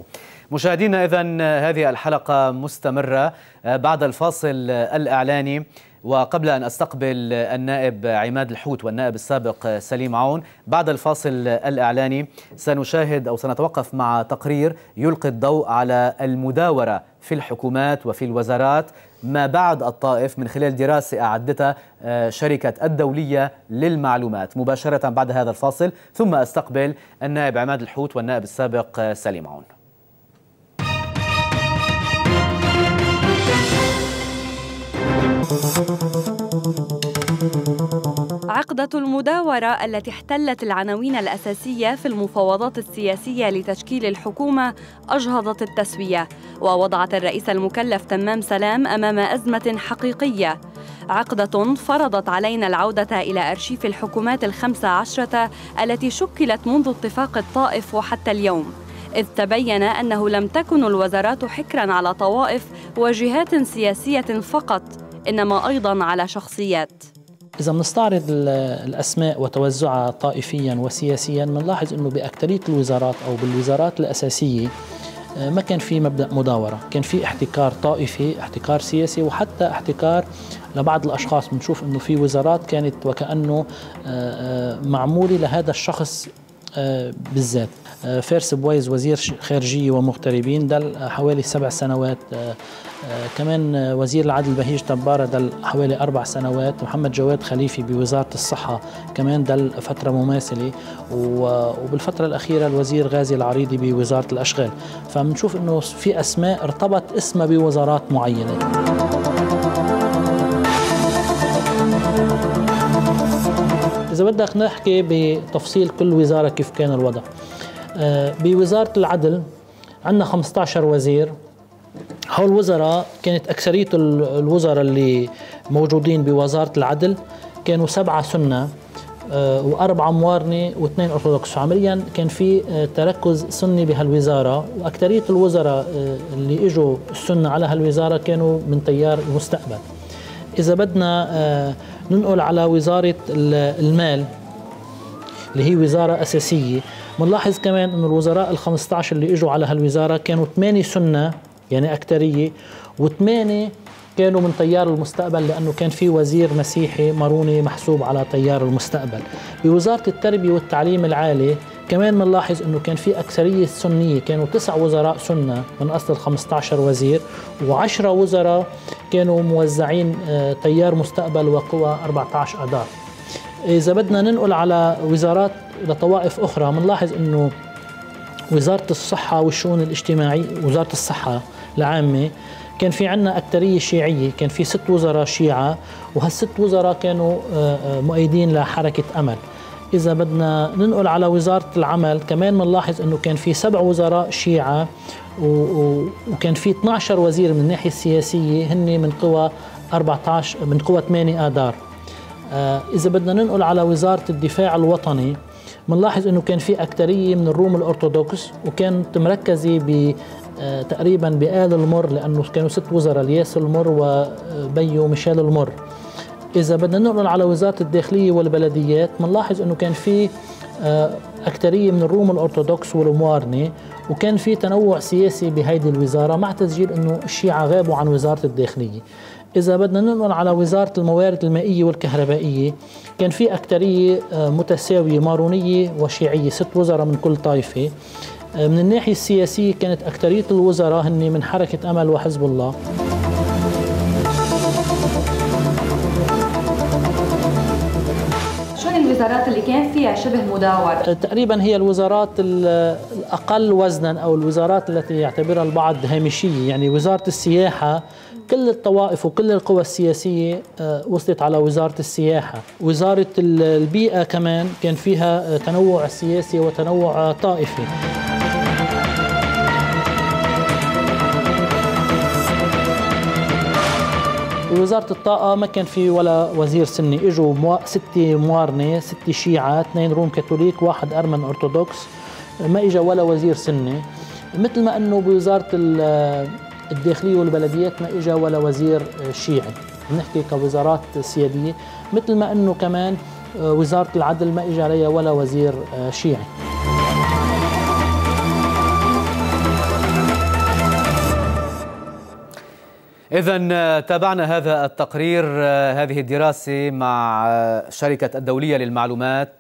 مشاهدينا إذا هذه الحلقة مستمرة بعد الفاصل الإعلاني وقبل أن أستقبل النائب عماد الحوت والنائب السابق سليم عون بعد الفاصل الإعلاني سنشاهد أو سنتوقف مع تقرير يلقي الضوء على المداورة في الحكومات وفي الوزارات ما بعد الطائف من خلال دراسة أعدتها آه، شركة الدولية للمعلومات مباشرة بعد هذا الفاصل ثم أستقبل النائب عماد الحوت والنائب السابق سليم عون عقدة المداورة التي احتلت العناوين الأساسية في المفاوضات السياسية لتشكيل الحكومة أجهضت التسوية ووضعت الرئيس المكلف تمام سلام أمام أزمة حقيقية عقدة فرضت علينا العودة إلى أرشيف الحكومات الخمسة عشرة التي شكلت منذ اتفاق الطائف وحتى اليوم إذ تبين أنه لم تكن الوزارات حكرا على طوائف وجهات سياسية فقط إنما أيضا على شخصيات إذا بنستعرض الأسماء وتوزعها طائفيا وسياسيا بنلاحظ أنه بأكثرية الوزارات أو بالوزارات الأساسية آه، ما كان في مبدا مداوره، كان في احتكار طائفي، احتكار سياسي وحتى احتكار لبعض الاشخاص، بنشوف انه في وزارات كانت وكانه آه، آه، معموله لهذا الشخص آه، بالذات آه، فارس بويز وزير خارجية ومغتربين دل حوالي سبع سنوات آه، كمان وزير العدل بهيج تبارة دل حوالي أربع سنوات محمد جواد خليفي بوزارة الصحة كمان دل فترة مماثلة وبالفترة الأخيرة الوزير غازي العريضي بوزارة الأشغال فبنشوف أنه في أسماء ارتبط اسمها بوزارات معينة إذا بدك نحكي بتفصيل كل وزارة كيف كان الوضع آه، بوزارة العدل عندنا 15 وزير هول الوزراء كانت أكثرية الوزراء اللي موجودين بوزارة العدل كانوا سبعة سنة آه، وأربعة موارنة واثنين أرثوذكس فعمليا كان في آه، تركز سني بهالوزارة وأكثرية الوزراء اللي إجوا السنة على هالوزارة كانوا من تيار المستقبل إذا بدنا ننقل على وزارة المال اللي هي وزارة أساسية بنلاحظ كمان أنه الوزراء ال 15 اللي إجوا على هالوزارة كانوا 8 سنة يعني أكترية وثمانية كانوا من تيار المستقبل لأنه كان في وزير مسيحي ماروني محسوب على تيار المستقبل بوزارة التربية والتعليم العالي كمان بنلاحظ انه كان في اكثريه سنيه كانوا تسع وزراء سنه من اصل ال 15 وزير و10 وزراء كانوا موزعين آه، تيار مستقبل وقوى 14 اذار اذا بدنا ننقل على وزارات لطوائف اخرى بنلاحظ انه وزاره الصحه والشؤون الاجتماعيه وزاره الصحه العامه كان في عنا أكترية شيعية كان في ست وزراء شيعة وهالست وزراء كانوا آه، آه، مؤيدين لحركة أمل إذا بدنا ننقل على وزارة العمل كمان بنلاحظ أنه كان في سبع وزراء شيعة وكان في 12 وزير من الناحية السياسية هن من قوى 14 من قوى 8 آذار آه، إذا بدنا ننقل على وزارة الدفاع الوطني بنلاحظ انه كان في اكثريه من الروم الارثوذكس وكانت مركزه ب آه، تقريبا بآل المر لانه كانوا ست وزراء الياس المر وبيو آه، ميشيل المر إذا بدنا ننقل على وزارة الداخلية والبلديات بنلاحظ أنه كان في آه، اكثريه من الروم الأرثوذكس والموارنة وكان في تنوع سياسي بهيدي الوزارة مع تسجيل أنه الشيعة غابوا عن وزارة الداخلية إذا بدنا ننقل على وزارة الموارد المائية والكهربائية كان في أكترية آه، متساوية مارونية وشيعية ست وزراء من كل طائفة آه، من الناحية السياسية كانت أكترية الوزراء هن من حركة أمل وحزب الله اللي كان فيها شبه مداور تقريبا هي الوزارات الأقل وزنا أو الوزارات التي يعتبرها البعض هامشية يعني وزارة السياحة كل الطوائف وكل القوى السياسية آه، وصلت على وزارة السياحة وزارة البيئة كمان كان فيها آه، تنوع سياسي وتنوع طائفي بوزاره الطاقه ما كان في ولا وزير سني اجوا مو... ست موارنه ست شيعه اثنين روم كاثوليك واحد ارمن ارثوذكس ما اجى ولا وزير سني مثل ما انه بوزاره الداخليه والبلديات ما اجى ولا وزير شيعي بنحكي كوزارات سياديه مثل ما انه كمان آه، وزاره العدل ما اجى عليها ولا وزير آه، شيعي إذا آه، تابعنا هذا التقرير آه، هذه الدراسة مع آه، شركة الدولية للمعلومات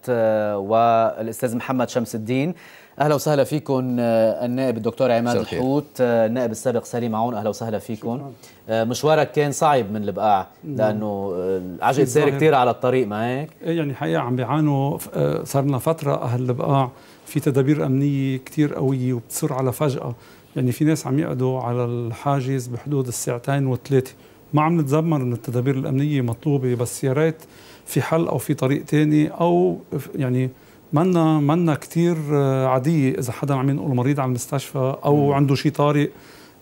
والأستاذ محمد شمس الدين أهلا وسهلا فيكم النائب الدكتور عماد الحوت النائب السابق سليم عون أهلا وسهلا فيكم مشوارك كان صعب من البقاع لأنه عجل سير كثير على الطريق ما هيك إيه، يعني حقيقة عم بيعانوا صار لنا فترة أهل البقاع في تدابير امنيه كثير قويه وبتصير على فجاه يعني في ناس عم يقعدوا على الحاجز بحدود الساعتين والثلاثه ما عم نتذمر ان التدابير الامنيه مطلوبه بس يا ريت في حل او في طريق ثاني او يعني منا منا كثير عاديه اذا حدا عم ينقل مريض على المستشفى او عنده شيء طارئ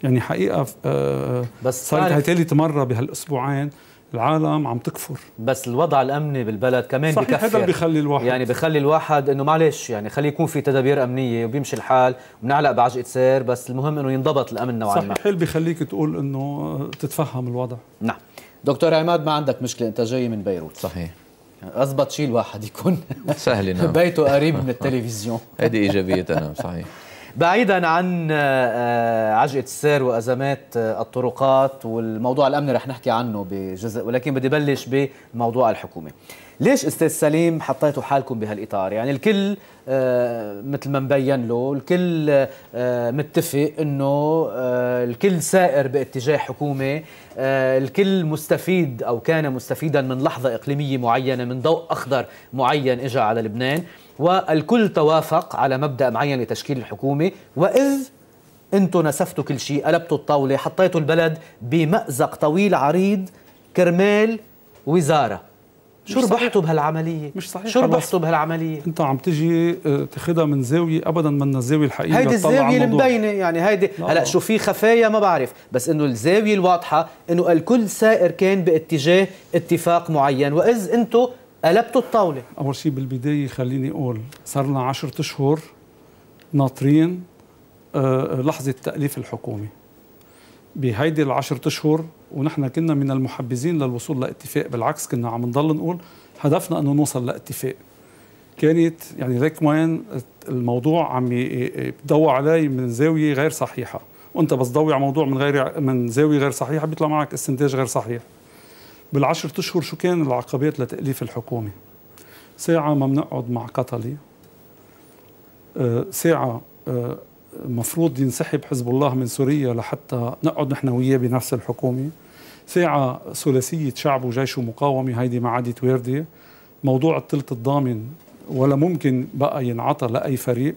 يعني حقيقه آه، بس صارت هي ثالث مره بهالاسبوعين العالم عم تكفر بس الوضع الامني بالبلد كمان صحيح بكفر هذا بخلي الواحد يعني بخلي الواحد انه معلش يعني خلي يكون في تدابير امنيه وبيمشي الحال وبنعلق بعجقه سير بس المهم انه ينضبط الامن نوعا ما صحيح بخليك تقول انه تتفهم الوضع نعم دكتور عماد ما عندك مشكله انت جاي من بيروت صحيح اضبط شيء الواحد يكون سهل نعم (laughs) بيته قريب من التلفزيون هذه ايجابيه تمام صحيح بعيدا عن آه، آه، عجقة السير وأزمات آه، الطرقات والموضوع الأمني رح نحكي عنه بجزء ولكن بدي بلش بموضوع الحكومة ليش أستاذ سليم حطيتوا حالكم بهالإطار يعني الكل مثل ما مبين له الكل متفق أنه الكل سائر باتجاه حكومة الكل مستفيد أو كان مستفيدا من لحظة إقليمية معينة من ضوء أخضر معين اجى على لبنان والكل توافق على مبدا معين لتشكيل الحكومه واذ انتم نسفتوا كل شيء قلبتوا الطاوله حطيتوا البلد بمازق طويل عريض كرمال وزاره شو ربحتوا بهالعمليه؟ مش صحيح شو ربحتوا بهالعمليه؟ انت عم تجي آه، تاخذها من زاويه ابدا من الزاويه الحقيقيه هيدي الزاويه المبينه يعني هيدي هلا شو في خفايا ما بعرف بس انه الزاويه الواضحه انه الكل سائر كان باتجاه اتفاق معين واذ انتم قلبتوا الطاولة أول شيء بالبداية خليني أقول صار لنا 10 أشهر ناطرين آه، آه، لحظة تأليف الحكومة بهيدي العشرة أشهر ونحن كنا من المحبذين للوصول لاتفاق بالعكس كنا عم نضل نقول هدفنا أنه نوصل لاتفاق كانت يعني ليك وين الموضوع عم يضوى علي من زاوية غير صحيحة وانت بس ضوي على موضوع من غير من زاويه غير صحيحه بيطلع معك استنتاج غير صحيح بالعشر اشهر شو كان العقبات لتأليف الحكومة ساعة ما بنقعد مع قتلي آه، ساعة آه، مفروض ينسحب حزب الله من سوريا لحتى نقعد نحن وياه بنفس الحكومة ساعة ثلاثية شعب وجيش ومقاومة هيدي ما عادت واردة موضوع الثلث الضامن ولا ممكن بقى ينعطى لأي فريق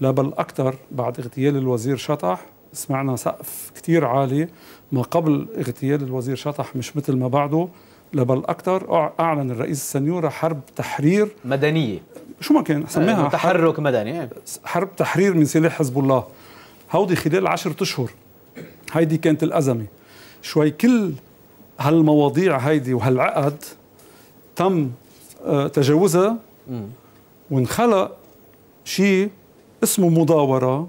لا بل أكثر بعد اغتيال الوزير شطح سمعنا سقف كتير عالي ما قبل اغتيال الوزير شطح مش مثل ما بعده لا بل اكثر اعلن الرئيس السنيوره حرب تحرير مدنيه شو ما كان سميها آه، تحرك حرب مدني آه. حرب تحرير من سلاح حزب الله هودي خلال عشرة اشهر هيدي كانت الازمه شوي كل هالمواضيع هيدي وهالعقد تم آه، تجاوزها وانخلق شيء اسمه مداوره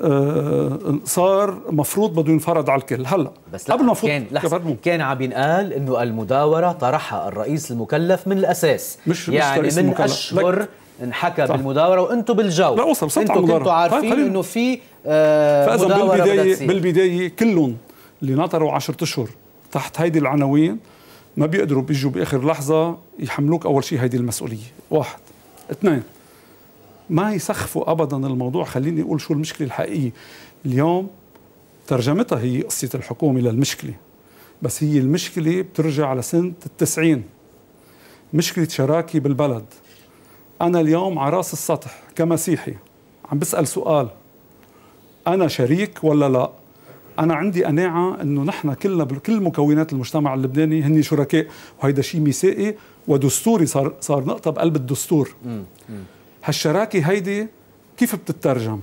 آه، صار مفروض بده ينفرض على الكل هلا بس قبل المفروض كان كان عم ينقال انه المداوره طرحها الرئيس المكلف من الاساس مش يعني مش من المكلف. اشهر انحكى بالمداوره وانتم بالجو لا وصل صوت انتم كنتوا طيب، عارفين انه في آه فاذا بالبدايه بالبدايه كلهم اللي نطروا 10 اشهر تحت هيدي العناوين ما بيقدروا بيجوا باخر لحظه يحملوك اول شيء هيدي المسؤوليه واحد اثنين ما يسخفوا ابدا الموضوع خليني اقول شو المشكله الحقيقيه اليوم ترجمتها هي قصه الحكومه للمشكله بس هي المشكله بترجع لسنه التسعين مشكله شراكه بالبلد انا اليوم على راس السطح كمسيحي عم بسال سؤال انا شريك ولا لا انا عندي قناعه انه نحن كلنا بكل مكونات المجتمع اللبناني هن شركاء وهيدا شيء ميثاقي ودستوري صار صار نقطه بقلب الدستور هالشراكه هيدي كيف بتترجم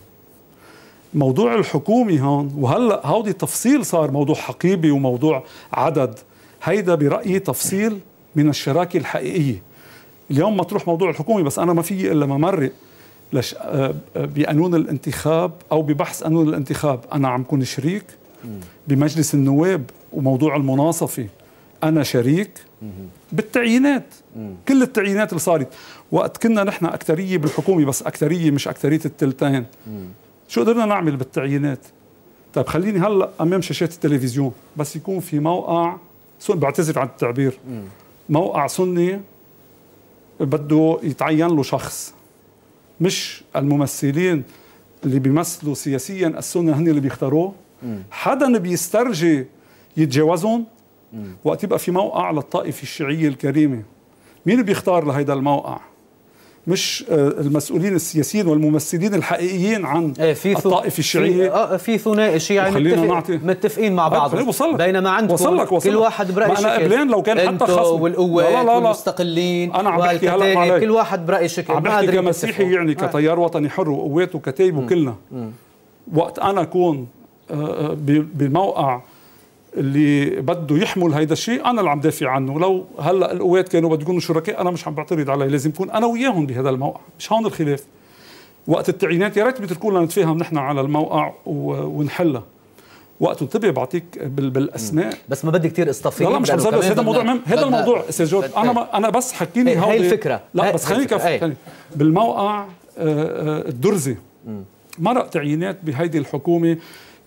موضوع الحكومه هون وهلا هودي تفصيل صار موضوع حقيبه وموضوع عدد هيدا برايي تفصيل من الشراكه الحقيقيه اليوم مطروح موضوع الحكومه بس انا ما في الا ممرق لش... آه، بقانون الانتخاب او ببحث قانون الانتخاب انا عم كون شريك بمجلس النواب وموضوع المناصفه انا شريك بالتعيينات كل التعيينات اللي صارت وقت كنا نحن أكترية بالحكومة بس أكترية مش أكترية الثلثين شو قدرنا نعمل بالتعيينات طيب خليني هلا امام شاشات التلفزيون بس يكون في موقع سن بعتذر عن التعبير موقع سني بده يتعين له شخص مش الممثلين اللي بيمثلوا سياسيا السنه هن اللي بيختاروه حدا بيسترجي يتجاوزهم وقت يبقى في موقع للطائفة الشيعية الكريمة مين بيختار لهيدا الموقع؟ مش آه، المسؤولين السياسيين والممثلين الحقيقيين عن إيه، في الطائفه الشيعيه آه،, اه في ثنائي شيعي متفق نعطي. متفقين مع بعض آه وصلك بينما عندكم وصلك وصلك كل واحد براي شكل انا قبلين لو كان حتى خصم والقوات لا لا لا. والمستقلين انا عم بحكي هلا عليك. كل واحد براي شكل عم بحكي كمسيحي يعني آه. كتيار وطني حر وقوات وكتايب وكلنا وقت انا اكون بموقع اللي بده يحمل هيدا الشيء انا اللي عم دافع عنه لو هلا القوات كانوا بدهم يكونوا شركاء انا مش عم بعترض عليه لازم يكون انا وياهم بهذا الموقع مش هون الخلاف وقت التعيينات يا ريت لنا نتفاهم نحن على الموقع ونحلها وقت انتبه بعطيك بالاسماء بس ما بدي كثير استفيض لا, مش عم بس هذا الموضوع مهم هذا الموضوع استاذ جورج انا انا بس حكيني هون إيه، هي الفكره لا بس خليني إيه. بالموقع آه، آه، الدرزي مرق تعيينات بهيدي الحكومه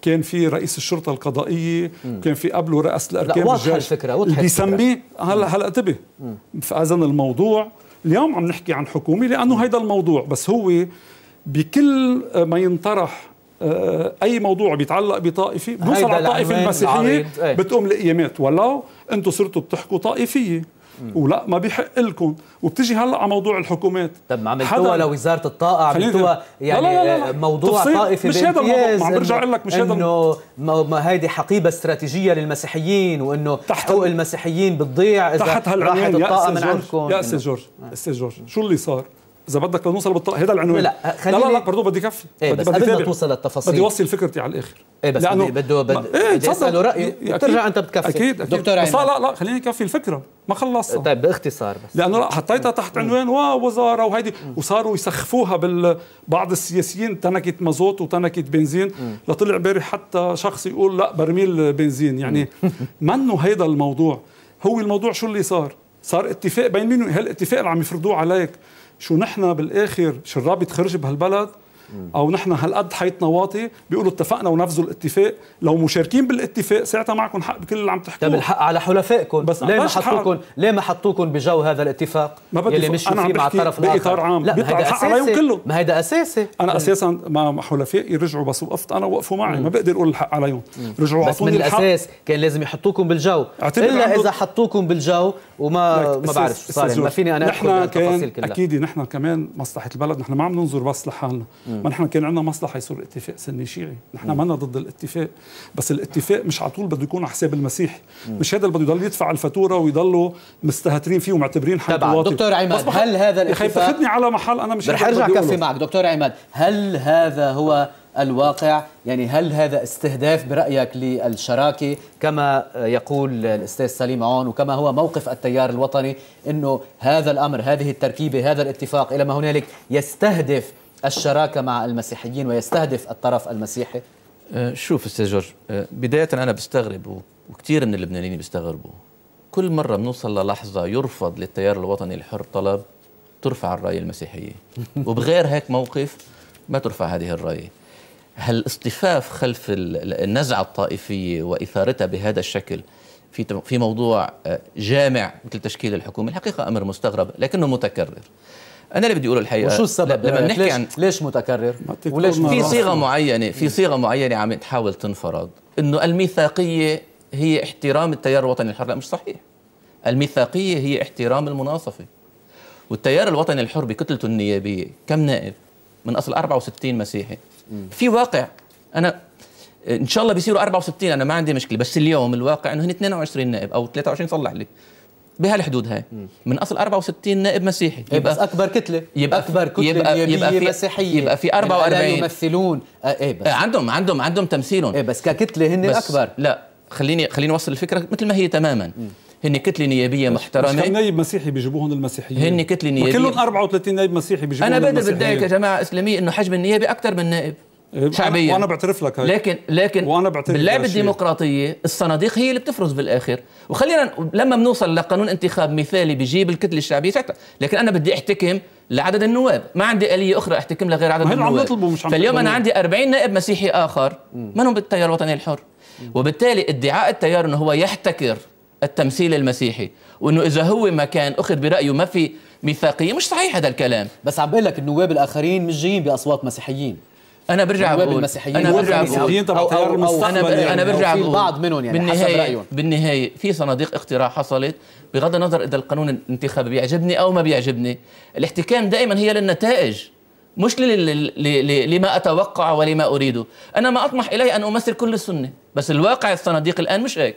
كان في رئيس الشرطه القضائيه وكان في قبله رئاسه الاركان لا واضحه الفكره واضحه بيسميه هلا هلا انتبه فاذا الموضوع اليوم عم نحكي عن حكومه لانه هيدا الموضوع بس هو بكل ما ينطرح آه، اي موضوع بيتعلق بطائفه بيوصل على الطائفه المسيحيه إيه. بتقوم القيامات ولو انتم صرتوا بتحكوا طائفيه ولا ما بيحق لكم وبتجي هلا على موضوع الحكومات طب ما عملتوها لوزاره الطاقه عملتوها يعني لا لا لا لا. آه، موضوع طائفي مش هذا الموضوع عم برجع اقول لك مش هذا انه ما هيدي حقيبه استراتيجيه للمسيحيين وانه حقوق المسيحيين بتضيع اذا تحت راحت الطاقه من عندكم يا استاذ جورج استاذ جورج شو اللي صار؟ اذا بدك لنوصل بالطلاق هذا العنوان لا خليني لا لا, لا برضه بدي كفي إيه بدي بس بدي قبل ما توصل للتفاصيل بدي وصل فكرتي على الاخر ايه بس لأنه بده بد... إيه يسالوا رايه إيه، بترجع انت بتكفي اكيد اكيد دكتور بس لا لا خليني كفي الفكره ما خلصت طيب باختصار بس لانه لا حطيتها تحت عنوان واو وزاره وهيدي وصاروا يسخفوها بعض السياسيين تنكه مازوت وتنكه بنزين لطلع امبارح حتى شخص يقول لا برميل بنزين يعني (laughs) منه هيدا الموضوع هو الموضوع شو اللي صار صار اتفاق بين مين هالاتفاق اللي عم يفرضوه عليك شو نحن بالاخر شراب خرج بهالبلد او نحن هالقد حيطنا واطي بيقولوا اتفقنا ونفذوا الاتفاق لو مشاركين بالاتفاق ساعتها معكم حق بكل اللي عم تحكوا طيب، الحق على حلفائكم بس ليه ما حطوكم ليه ما حطوكم بجو هذا الاتفاق ما بدي يلي مش فيه مع طرف الاخر باطار عام لا بيطلع الحق عليهم كله ما هيدا اساسي انا يعني اساسا ما حلفائي رجعوا بس وقفت انا وقفوا معي مم. ما بقدر اقول الحق عليهم رجعوا بس من الاساس كان لازم يحطوكم بالجو الا اذا حطوكم بالجو وما ما بعرف صار ما فيني انا ادخل بالتفاصيل كلها اكيد نحن كمان مصلحه البلد نحن ما عم ننظر بس لحالنا ما نحن كان عندنا مصلحه يصير اتفاق سني شيعي نحن ما ضد الاتفاق بس الاتفاق مش على طول بده يكون على حساب المسيحي مش هذا اللي بده يضل يدفع الفاتوره ويضلوا مستهترين فيه ومعتبرين حد طبعا دكتور عماد هل هذا الاتفاق يا اخي على محل انا مش رح ارجع كفي معك دكتور عماد هل هذا هو الواقع يعني هل هذا استهداف برأيك للشراكة كما يقول الأستاذ سليم عون وكما هو موقف التيار الوطني أنه هذا الأمر هذه التركيبة هذا الاتفاق إلى ما هنالك يستهدف الشراكه مع المسيحيين ويستهدف الطرف المسيحي؟ أه، شوف استاذ جورج أه، بدايه انا بستغرب وكثير من اللبنانيين بيستغربوا كل مره بنوصل للحظه يرفض للتيار الوطني الحر طلب ترفع الرايه المسيحيه (laughs) وبغير هيك موقف ما ترفع هذه الرايه هالاصطفاف خلف النزعه الطائفيه واثارتها بهذا الشكل في في موضوع أه، جامع مثل تشكيل الحكومه الحقيقه امر مستغرب لكنه متكرر انا اللي بدي اقوله الحقيقه وشو السبب لما بنحكي عن ليش متكرر وليش في صيغه معينه في صيغه معينه عم تحاول تنفرض انه الميثاقيه هي احترام التيار الوطني الحر لا مش صحيح الميثاقيه هي احترام المناصفه والتيار الوطني الحر بكتلته النيابيه كم نائب من اصل 64 مسيحي في واقع انا ان شاء الله بيصيروا 64 انا ما عندي مشكله بس اليوم الواقع انه هن 22 نائب او 23 صلح لي بهالحدود هاي من اصل 64 نائب مسيحي إيه، يبقى بس اكبر كتله يبقى اكبر كتله يبقى يبقى في مسيحيه يبقى في 44 يعني لا يمثلون آه، ايه بس إيه، عندهم عندهم عندهم تمثيلهم ايه بس ككتله هن بس اكبر لا خليني خليني اوصل الفكره مثل ما هي تماما م. هن كتله نيابيه محترمه مش كم نايب مسيحي بيجيبوهم المسيحيين هن كتله نيابيه كلهم 34 نايب مسيحي بيجيبوهم انا بدي يا كجماعه اسلاميه انه حجم النيابه اكثر من نائب إيه، شعبيا وانا بعترف لك هاي. لكن لكن وانا بعترف باللعبه الديمقراطيه الصناديق هي اللي بتفرز بالاخر وخلينا لما بنوصل لقانون انتخاب مثالي بجيب الكتله الشعبيه ساعتها لكن انا بدي احتكم لعدد النواب ما عندي آلية أخرى أحتكم لغير عدد النواب عم نطلبه مش عم فاليوم أنا عندي 40 نائب مسيحي آخر منهم بالتيار الوطني الحر وبالتالي ادعاء التيار أنه هو يحتكر التمثيل المسيحي وانه اذا هو ما كان اخذ برايه ما في ميثاقيه مش صحيح هذا الكلام بس عم بقول لك النواب الاخرين مش جايين باصوات مسيحيين انا برجع بقول انا برجع بقول يعني. انا برجع, أنا برجع بقول بعض منهم يعني بالنهاية حسب رأيهم. بالنهايه في صناديق اقتراع حصلت بغض النظر اذا القانون الانتخابي بيعجبني او ما بيعجبني الاحتكام دائما هي للنتائج مش لما اتوقع ولما اريده انا ما اطمح اليه ان امثل كل السنه بس الواقع الصناديق الان مش هيك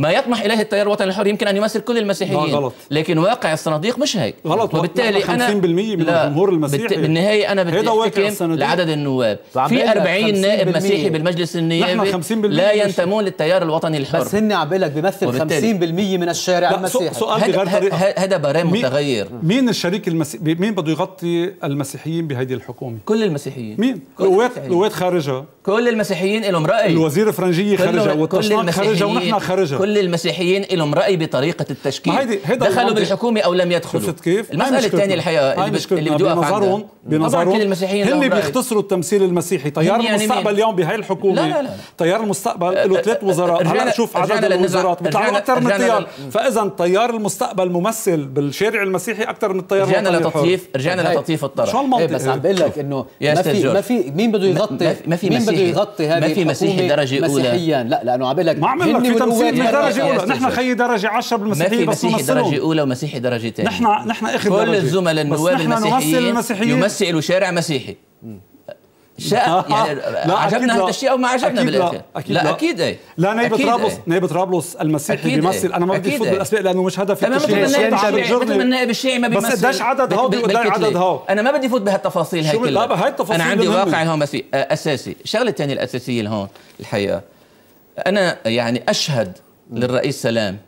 ما يطمح اليه التيار الوطني الحر يمكن ان يمثل كل المسيحيين غلط. لكن واقع الصناديق مش هيك غلط وبالتالي انا 50% من الجمهور المسيحي بالت... بالنهايه انا بتحكم لعدد النواب في 40 نائب مسيحي بالمجلس النيابي لا ينتمون للتيار الوطني الحر بس هن عبالك بيمثل 50% من الشارع المسيحي سؤال هذا برام متغير مين الشريك المسيحي مين بده يغطي المسيحيين بهذه الحكومه كل المسيحيين مين قوات قوات خارجها كل المسيحيين لهم راي الوزير الفرنجي خرجها والتشناق خرجها ونحن خرجها كل المسيحيين لهم راي بطريقه التشكيل هيدي هيدا دخلوا بالحكومه او لم يدخلوا شفت كيف؟ المساله الثانيه الحقيقه اللي, بت... اللي بدي بنظرهم بنظرهم كل المسيحيين هن بيختصروا التمثيل المسيحي تيار يعني المستقبل اليوم بهي الحكومه لا لا لا تيار المستقبل له أه، ثلاث وزراء هلا شوف عدد الوزارات بيطلعوا اكثر من تيار فاذا تيار المستقبل ممثل بالشارع المسيحي اكثر من التيار رجعنا لتطييف رجعنا لتطييف الطرف شو المنطق بس عم بقول لك انه ما في ما في مين بده يغطي ما في مين مسيحي إيه، يغطي هذه ما في مسيحي درجه اولى مسيحياً. لا لانه عم لك ما عم لك في تمثيل من درجه اولى نحن خي درجه 10 بالمسيحيه بس مسيحي درجه اولى ومسيحي درجه ثانيه نحن نحن اخذ كل الزملاء النواب المسيحيين يمثلوا شارع مسيحي شاء (laughs) يعني لا عجبنا هذا الشيء او ما عجبنا بالاخير أكيد لا, لا اكيد اي لا نايب طرابلس إيه. نايب طرابلس المسيحي بيمثل إيه. انا ما بدي افوت إيه. بالاسماء لانه مش هدفي تمام مثل ما النائب الشيعي ما بيمثل بس قديش عدد هو بيقول عدد هو انا ما بدي افوت بهالتفاصيل هي كلها هاي التفاصيل انا عندي واقع هون آه، اساسي الشغله الثانيه الاساسيه هون الحقيقه انا يعني اشهد للرئيس سلام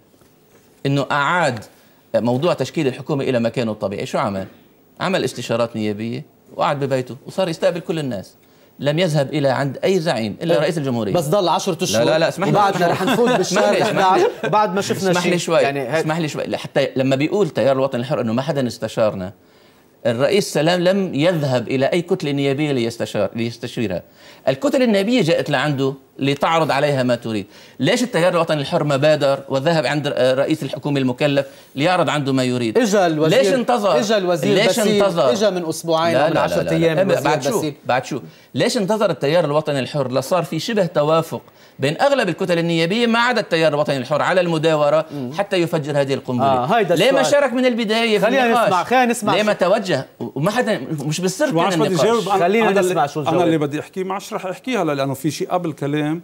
انه اعاد موضوع تشكيل الحكومه الى مكانه الطبيعي شو عمل عمل استشارات نيابيه وقعد ببيته وصار يستقبل كل الناس لم يذهب الى عند اي زعيم الا رئيس الجمهوريه بس ضل 10 اشهر لا لا لا اسمح لي بعدنا رح نفوت بالشهر 11 بعد ما شفنا اسمح لي شوي يعني اسمح لي شوي حتى لما بيقول تيار الوطن الحر انه ما حدا استشارنا الرئيس سلام لم يذهب الى اي كتله نيابيه ليستشار ليستشيرها الكتل النيابيه جاءت لعنده لتعرض عليها ما تريد ليش التيار الوطني الحر ما بادر وذهب عند رئيس الحكومة المكلف ليعرض عنده ما يريد اجا الوزير ليش انتظر اجا الوزير ليش بسيل انتظر اجا من اسبوعين او من 10 ايام بعد شو بعد شو ليش انتظر التيار الوطني الحر لصار في شبه توافق بين اغلب الكتل النيابيه ما عدا التيار الوطني الحر على المداوره حتى يفجر هذه القنبله آه ليه ما شارك من البدايه في خلينا النقاش نسمع خلينا نسمع ليه ما توجه وما حدا مش بالسر كان النقاش خلينا نسمع شو الجواب انا اللي بدي احكيه معش رح احكيها لانه في شيء قبل كلام الحكام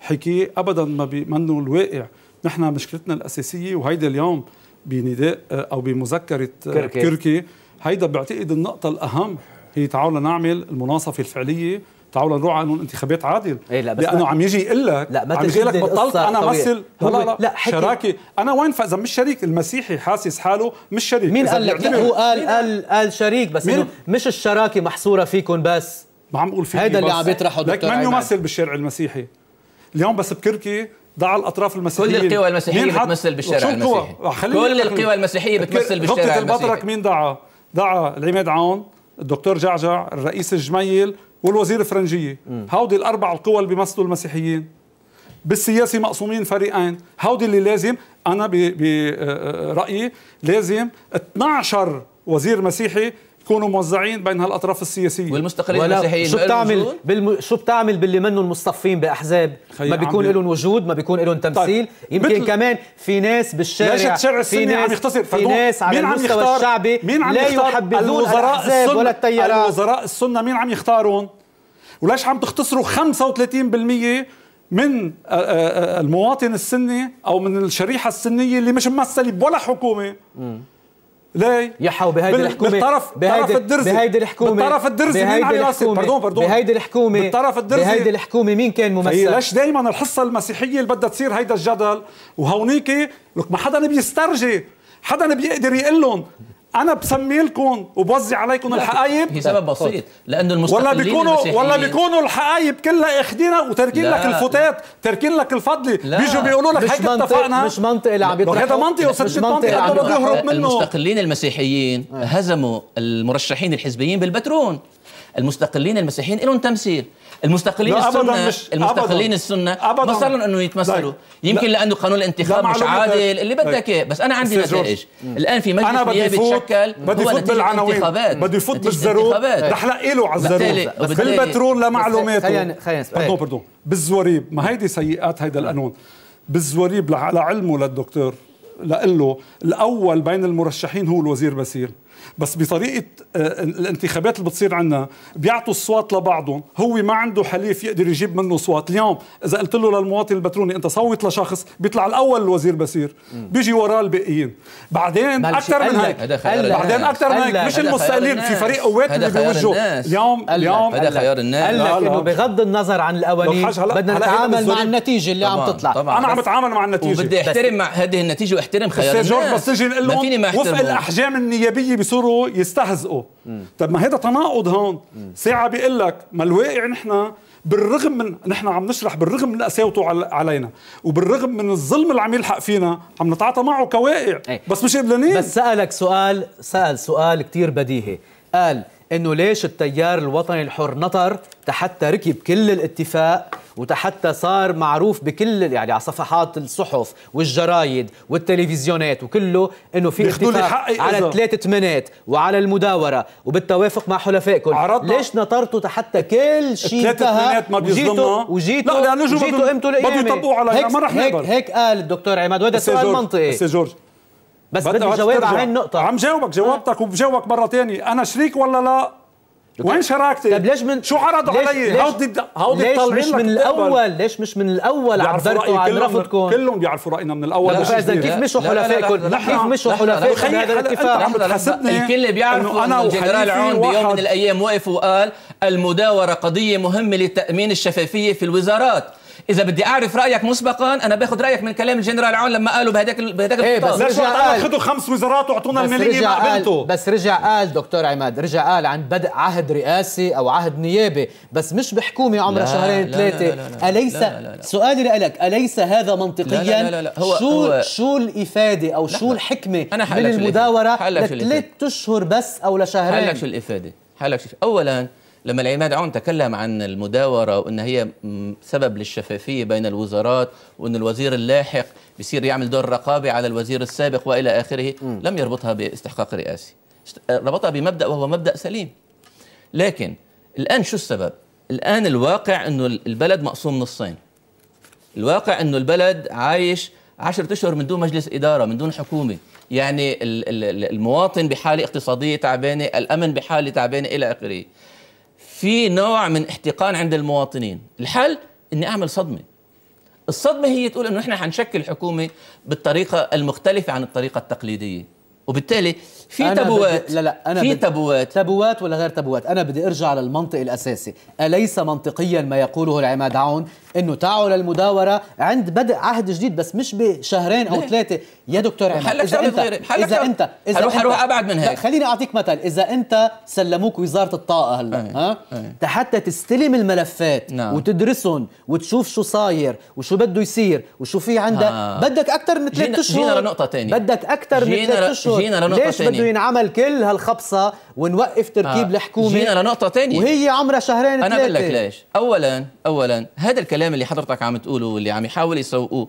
حكي ابدا ما منه الواقع نحن مشكلتنا الاساسيه وهيدا اليوم بنداء آه، او بمذكره آه، كركي, كركي هيدا بعتقد النقطه الاهم هي تعالوا نعمل المناصفه الفعليه تعالوا نروح على انتخابات عادل إيه لا بس لانه عم يجي يقول لك لا ما عم يجي لك بطلت انا مثل لا لا, لا, لا شراكه انا وين فاذا مش شريك المسيحي حاسس حاله مش شريك مين قال لك هو قال قال قال شريك بس مش الشراكه محصوره فيكم بس ما عم بقول في هذا اللي عم يطرحه دكتور من يمثل بالشارع المسيحي اليوم بس بكركي ضع الاطراف المسيحيه كل القوى المسيحيه بتمثل بالشارع المسيحي آه، كل القوى المسيحيه بتمثل بالشارع المسيحي البطرك مين دعا؟ دعا العماد عون الدكتور جعجع الرئيس الجميل والوزير الفرنجية هودي الأربع القوى اللي بيمثلوا المسيحيين بالسياسة مقسومين فريقين هودي اللي لازم أنا برأيي آه، آه، لازم 12 وزير مسيحي يكونوا موزعين بين هالاطراف السياسيه والمستقلين المسيحيين شو بتعمل بالم... شو بتعمل باللي منهم مصطفين باحزاب ما بيكون لهم وجود ما بيكون لهم طيب، تمثيل طيب. يمكن مثل... كمان في ناس بالشارع ليش الشارع السني ناس... عم يختصر في ناس على المستوى الشعبي مين عم لا يحبذون الوزراء السنة ولا التيارات الوزراء السنه مين عم يختارون وليش عم تختصروا 35% من آه، آه، آه، المواطن السني او من الشريحه السنيه اللي مش ممثله بولا حكومه م. ليه؟ يحاو بهيدي الحكومه بالطرف بهيدي الدرزي بهيدي الحكومه بالطرف الدرزي مين على راسي بردون باردون بهيدي الحكومه بالطرف الدرزي بهيدي الحكومه مين كان طيب، ممثل ليش دائما الحصه المسيحيه اللي بدها تصير هيدا الجدل وهونيك لك ما حدا بيسترجي حدا بيقدر يقول لهم انا بسمي لكم وبوزع عليكم الحقايب هي سبب بسيط لانه المستقلين ولا بيكونوا ولا بيكونوا الحقايب كلها اخدينا وتركين لك الفتات تركين لك الفضلي بيجوا بيقولوا لك هيك اتفقنا مش منطق اللي عم يطرح هذا منطق وصلت منطق حدا بده يهرب منه المستقلين المسيحيين آه. هزموا المرشحين الحزبيين بالبترون المستقلين المسيحيين لهم تمثيل المستقلين لا السنه مش المستقلين أبداً السنه أبداً لهم انه يتمثلوا لا يمكن لانه قانون الانتخاب مش عادل اللي بدك اياه بس انا عندي نتائج الان في مجلس نيابي تشكل بدي فوت بالعناوين بدي فوت بالزروب رح لقي له على الزروب بالبترول لمعلوماته خلينا خلينا بردون بالزواريب ما هيدي سيئات هيدا القانون بالزواريب لعلمه للدكتور لقله الاول بين المرشحين هو الوزير بسيل بس بطريقه آه، الانتخابات اللي بتصير عندنا بيعطوا الصوت لبعضهم هو ما عنده حليف يقدر يجيب منه صوت اليوم اذا قلت له للمواطن البتروني انت صوت لشخص بيطلع الاول الوزير بسير بيجي وراه الباقيين بعدين اكثر من هيك بعدين اكثر من هيك مش المستقلين في فريق قوات اللي بيوجهوا اليوم اليوم هذا خيار الناس قال لك انه بغض النظر عن القوانين بدنا نتعامل مع النتيجه اللي عم تطلع انا عم بتعامل مع النتيجه وبدي احترم مع هذه النتيجه واحترم خيار الناس بس تجي نقول لهم وفق الاحجام النيابيه بصوره يقدروا يستهزئوا طب ما هذا تناقض هون ساعة بيقول لك ما الواقع نحن بالرغم من نحن عم نشرح بالرغم من قساوته علينا وبالرغم من الظلم اللي عم يلحق فينا عم نتعاطى معه كواقع إيه. بس مش قبلانين بس سألك سؤال سأل سؤال كتير بديهي قال انه ليش التيار الوطني الحر نطر حتى ركب كل الاتفاق وتحتى صار معروف بكل يعني على صفحات الصحف والجرايد والتلفزيونات وكله انه في اتفاق على ثلاثة ثمانات وعلى المداوره وبالتوافق مع حلفائكم ليش نطرتوا حتى كل شيء انتهى ما بيصدمنا وجيتوا وجيتوا امتوا القيامه بده يطبقوا على هيك ما رح هيك, هيك قال الدكتور عماد وهذا سؤال منطقي جورج بس بدي جواب على النقطة عم جاوبك جاوبتك وبجاوبك مرة ثانية أنا شريك ولا لا؟ وين شراكتي؟ طيب ليش من شو عرضوا علي؟ هودي هودي ليش مش من الاول؟ ليش مش من الاول عبرتوا عن رفضكم؟ كلهم بيعرفوا راينا من الاول اذا كيف مشوا حلفائكم؟ كيف مشوا حلفائكم هذا الاتفاق؟ الكل بيعرفوا انه الجنرال عون بيوم من الايام وقف وقال المداوره قضيه مهمه لتامين الشفافيه في الوزارات اذا بدي اعرف رايك مسبقا انا باخذ رايك من كلام الجنرال عون لما قالوا بهداك بهداك ايه بس رجع قال خذوا خمس وزارات واعطونا الماليه مع بنته بس رجع قال دكتور عماد رجع قال عن بدء عهد رئاسي او عهد نيابي بس مش بحكومه عمرها شهرين ثلاثه اليس سؤالي لك اليس هذا منطقيا لا لا لا لا. هو شو هو شو الافاده او شو الحكمه أنا من المداوره لثلاث اشهر بس او لشهرين حلك شو الافاده حلك شو اولا لما العماد عون تكلم عن المداوره وان هي سبب للشفافيه بين الوزارات وان الوزير اللاحق بيصير يعمل دور رقابي على الوزير السابق والى اخره م. لم يربطها باستحقاق رئاسي آه، ربطها بمبدا وهو مبدا سليم لكن الان شو السبب الان الواقع انه البلد مقسوم نصين الواقع انه البلد عايش 10 اشهر من دون مجلس اداره من دون حكومه يعني المواطن بحاله اقتصاديه تعبانه الامن بحاله تعبانه الى اخره في نوع من احتقان عند المواطنين الحل اني اعمل صدمه الصدمه هي تقول انه احنا حنشكل حكومه بالطريقه المختلفه عن الطريقه التقليديه وبالتالي في تابوات لا لا انا في تابوات تابوات ولا غير تابوات انا بدي ارجع للمنطق الاساسي اليس منطقيا ما يقوله العماد عون انه تعوا للمداوره عند بدء عهد جديد بس مش بشهرين او ثلاثه يا دكتور عماد حلك اذا انت حلك اذا انت اذا حروح انت... حروح ابعد من هيك خليني اعطيك مثل اذا انت سلموك وزاره الطاقه هلا أيه. ها حتى تستلم الملفات نعم. وتدرسهم وتشوف شو صاير وشو بده يصير وشو في عندك آه. بدك اكثر من ثلاث اشهر جينا لنقطه ثانيه بدك اكثر من ثلاث اشهر جينا لنقطه ثانيه بده ينعمل كل هالخبصه ونوقف تركيب آه. الحكومه جينا لنقطه ثانيه وهي عمرها شهرين انا بقول لك ليش اولا اولا هذا الكلام اللي حضرتك عم تقوله واللي عم يحاول يسوقوه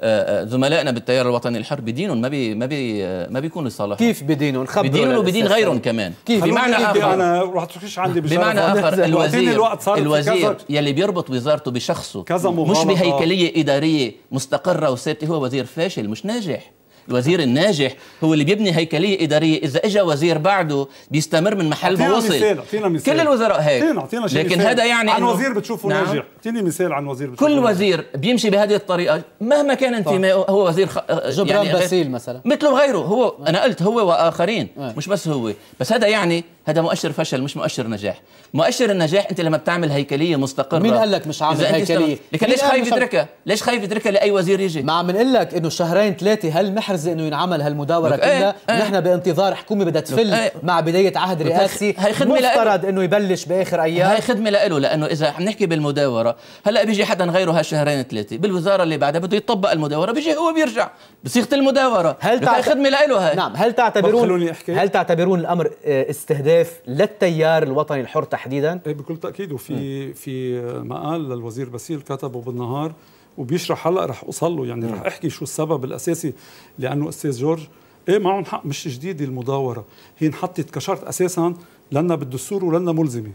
آه، آه، زملائنا بالتيار الوطني الحر بدينهم ما بي ما بي آه، ما بيكونوا لصالحهم كيف بدينهم خبروا بدينهم وبدين غيرهم كمان كيف بمعنى اخر انا رح تخش عندي بمعنى اخر الوزير الوقت صار الوزير يلي بيربط وزارته بشخصه كذا مش بهيكليه اداريه مستقره وثابته هو وزير فاشل مش ناجح الوزير الناجح هو اللي بيبني هيكليه اداريه اذا اجى وزير بعده بيستمر من محل ما وصل مثال. مثال. كل الوزراء هيك فينا. فينا شيء لكن مثال. هذا يعني عن وزير بتشوفه نعم. ناجح اعطيني مثال عن وزير بتشوفه كل وزير بيمشي بهذه الطريقه مهما كان انتمائه طيب. هو وزير خ... آه، جبران يعني باسيل مثلا مثله غيره هو انا قلت هو واخرين آه. مش بس هو بس هذا يعني هذا مؤشر فشل مش مؤشر نجاح مؤشر النجاح انت لما بتعمل هيكليه مستقره مين قال لك مش عامل هيكليه لكن ليش خايف يتركها ليش خايف يتركها لاي وزير يجي ما عم نقول لك انه شهرين ثلاثه هل محرز انه ينعمل هالمداوره إيه، كلها ايه نحن ايه بانتظار حكومه بدها تفل ايه مع بدايه عهد رئاسي هي خدمه مفترض انه يبلش باخر ايام هاي خدمه له لانه اذا عم نحكي بالمداوره هلا بيجي حدا غيره هالشهرين ثلاثه بالوزاره اللي بعدها بده يطبق المداوره بيجي هو بيرجع بصيغه المداوره هل تعت... خدمه له هاي نعم هل تعتبرون هل تعتبرون الامر آه، استهداف مخالف للتيار الوطني الحر تحديدا؟ إيه، بكل تاكيد وفي في مقال للوزير باسيل كتبه بالنهار وبيشرح هلا رح اوصل له يعني رح احكي شو السبب الاساسي لانه استاذ جورج ايه معهم حق مش جديده المداوره هي انحطت كشرط اساسا لنا بالدستور ولنا ملزمه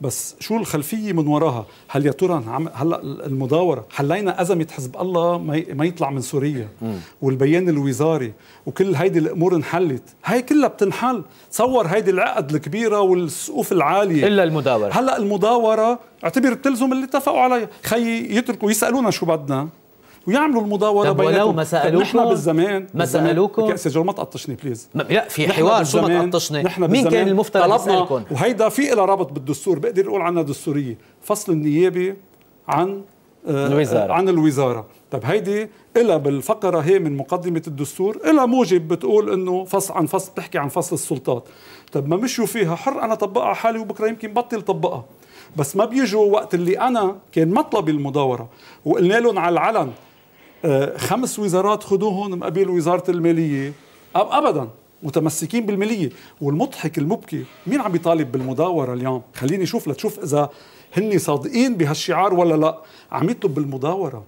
بس شو الخلفيه من وراها هل يا ترى نعم- هلا المداوره حلينا ازمه حزب الله ما يطلع من سوريا والبيان الوزاري وكل هيدي الامور انحلت هاي كلها بتنحل تصور هيدي العقد الكبيره والسقوف العاليه الا المداوره هلا المداوره اعتبر بتلزم اللي اتفقوا عليها خيي يتركوا يسالونا شو بدنا ويعملوا المداوره طيب ولو ما سالوكم نحن بالزمان ما سالوكم كاس الجو ما تقطشني بليز لا في حوار شو ما تقطشني مين كان المفترض يسالكم وهيدا في لها رابط بالدستور بقدر اقول عنها دستوريه فصل النيابه عن آه، الوزارة. عن الوزارة طب هيدي إلا بالفقرة هي من مقدمة الدستور إلا موجب بتقول إنه فصل عن فصل بتحكي عن فصل السلطات طب ما مشوا فيها حر أنا طبقها حالي وبكرة يمكن بطل طبقها بس ما بيجوا وقت اللي أنا كان مطلبي المداورة وقلنا لهم على العلن خمس وزارات خدوهم مقابل وزاره الماليه ابدا متمسكين بالماليه والمضحك المبكي مين عم يطالب بالمداوره اليوم خليني شوف لتشوف اذا هن صادقين بهالشعار ولا لا عم يطلب بالمداوره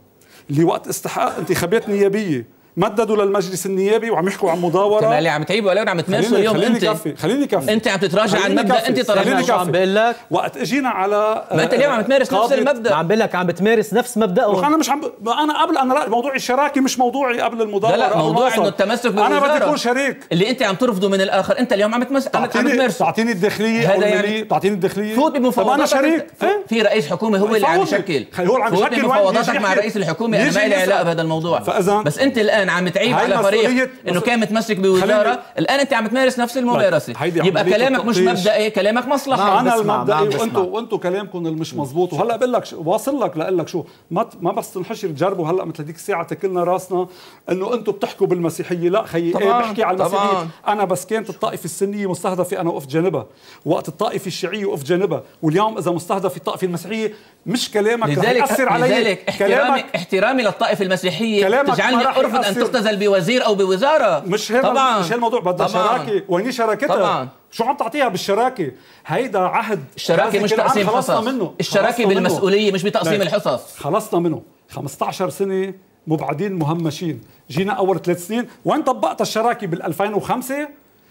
اللي وقت استحقاق انتخابات نيابيه مددوا للمجلس النيابي وعم يحكوا عن مضاوره تمام اللي عم تعيبوا عليهم عم تناقشوا اليوم خليني انت كفي خليني كفي انت عم تتراجع عن مبدا انت طرحناه شو عم بقول لك وقت اجينا على ما انت اليوم عم آه، تمارس نفس المبدا عم بقول لك عم بتمارس نفس مبداه انا مش عم انا قبل انا موضوع الشراكه مش موضوعي قبل المضاوره لا لا موضوع انه التمسك بالوزاره انا بدي اكون شريك اللي انت عم ترفضه من الاخر انت اليوم عم تمسك عم تمارسه تعطيني الداخليه هذا يعني تعطيني الداخليه فوت بمفاوضات انا شريك إيه؟ في رئيس حكومه هو اللي عم يشكل هو اللي عم يشكل مفاوضاتك مع رئيس الحكومه انا ما لي علاقه بهذا الموضوع بس انت الان كان عم تعيب على فريق انه كان متمسك بوزاره الان انت عم تمارس نفس الممارسه طيب، يبقى كلامك مش مبدئي كلامك مصلحه نعم، انا المبدئي وانتم نعم، وانتم كلامكم اللي مش مزبوط وهلا بقول لك واصل لك لاقول لك شو ما ما بس تنحشر تجربوا هلا مثل هذيك الساعه تكلنا راسنا انه انتم بتحكوا بالمسيحيه لا خيي ايه بحكي على المسيحيه انا بس كانت الطائفه السنيه مستهدفه انا وقف جانبها وقت الطائفه الشيعيه وقف جانبها واليوم اذا مستهدف الطائفه المسيحيه مش كلامك لذلك رح ياثر علي لذلك احترامي, كلامك احترامي للطائفه المسيحيه تجعلني ارفض ان تختزل بوزير او بوزاره مش هي طبعا مش هي الموضوع بدها شراكه وين شراكتها طبعا شو عم تعطيها بالشراكه هيدا عهد الشراكه مش تقسيم خلصنا حصص. منه الشراكه بالمسؤوليه مش بتقسيم الحصص خلصنا منه 15 سنه مبعدين مهمشين جينا اول ثلاث سنين وين طبقت الشراكه بال2005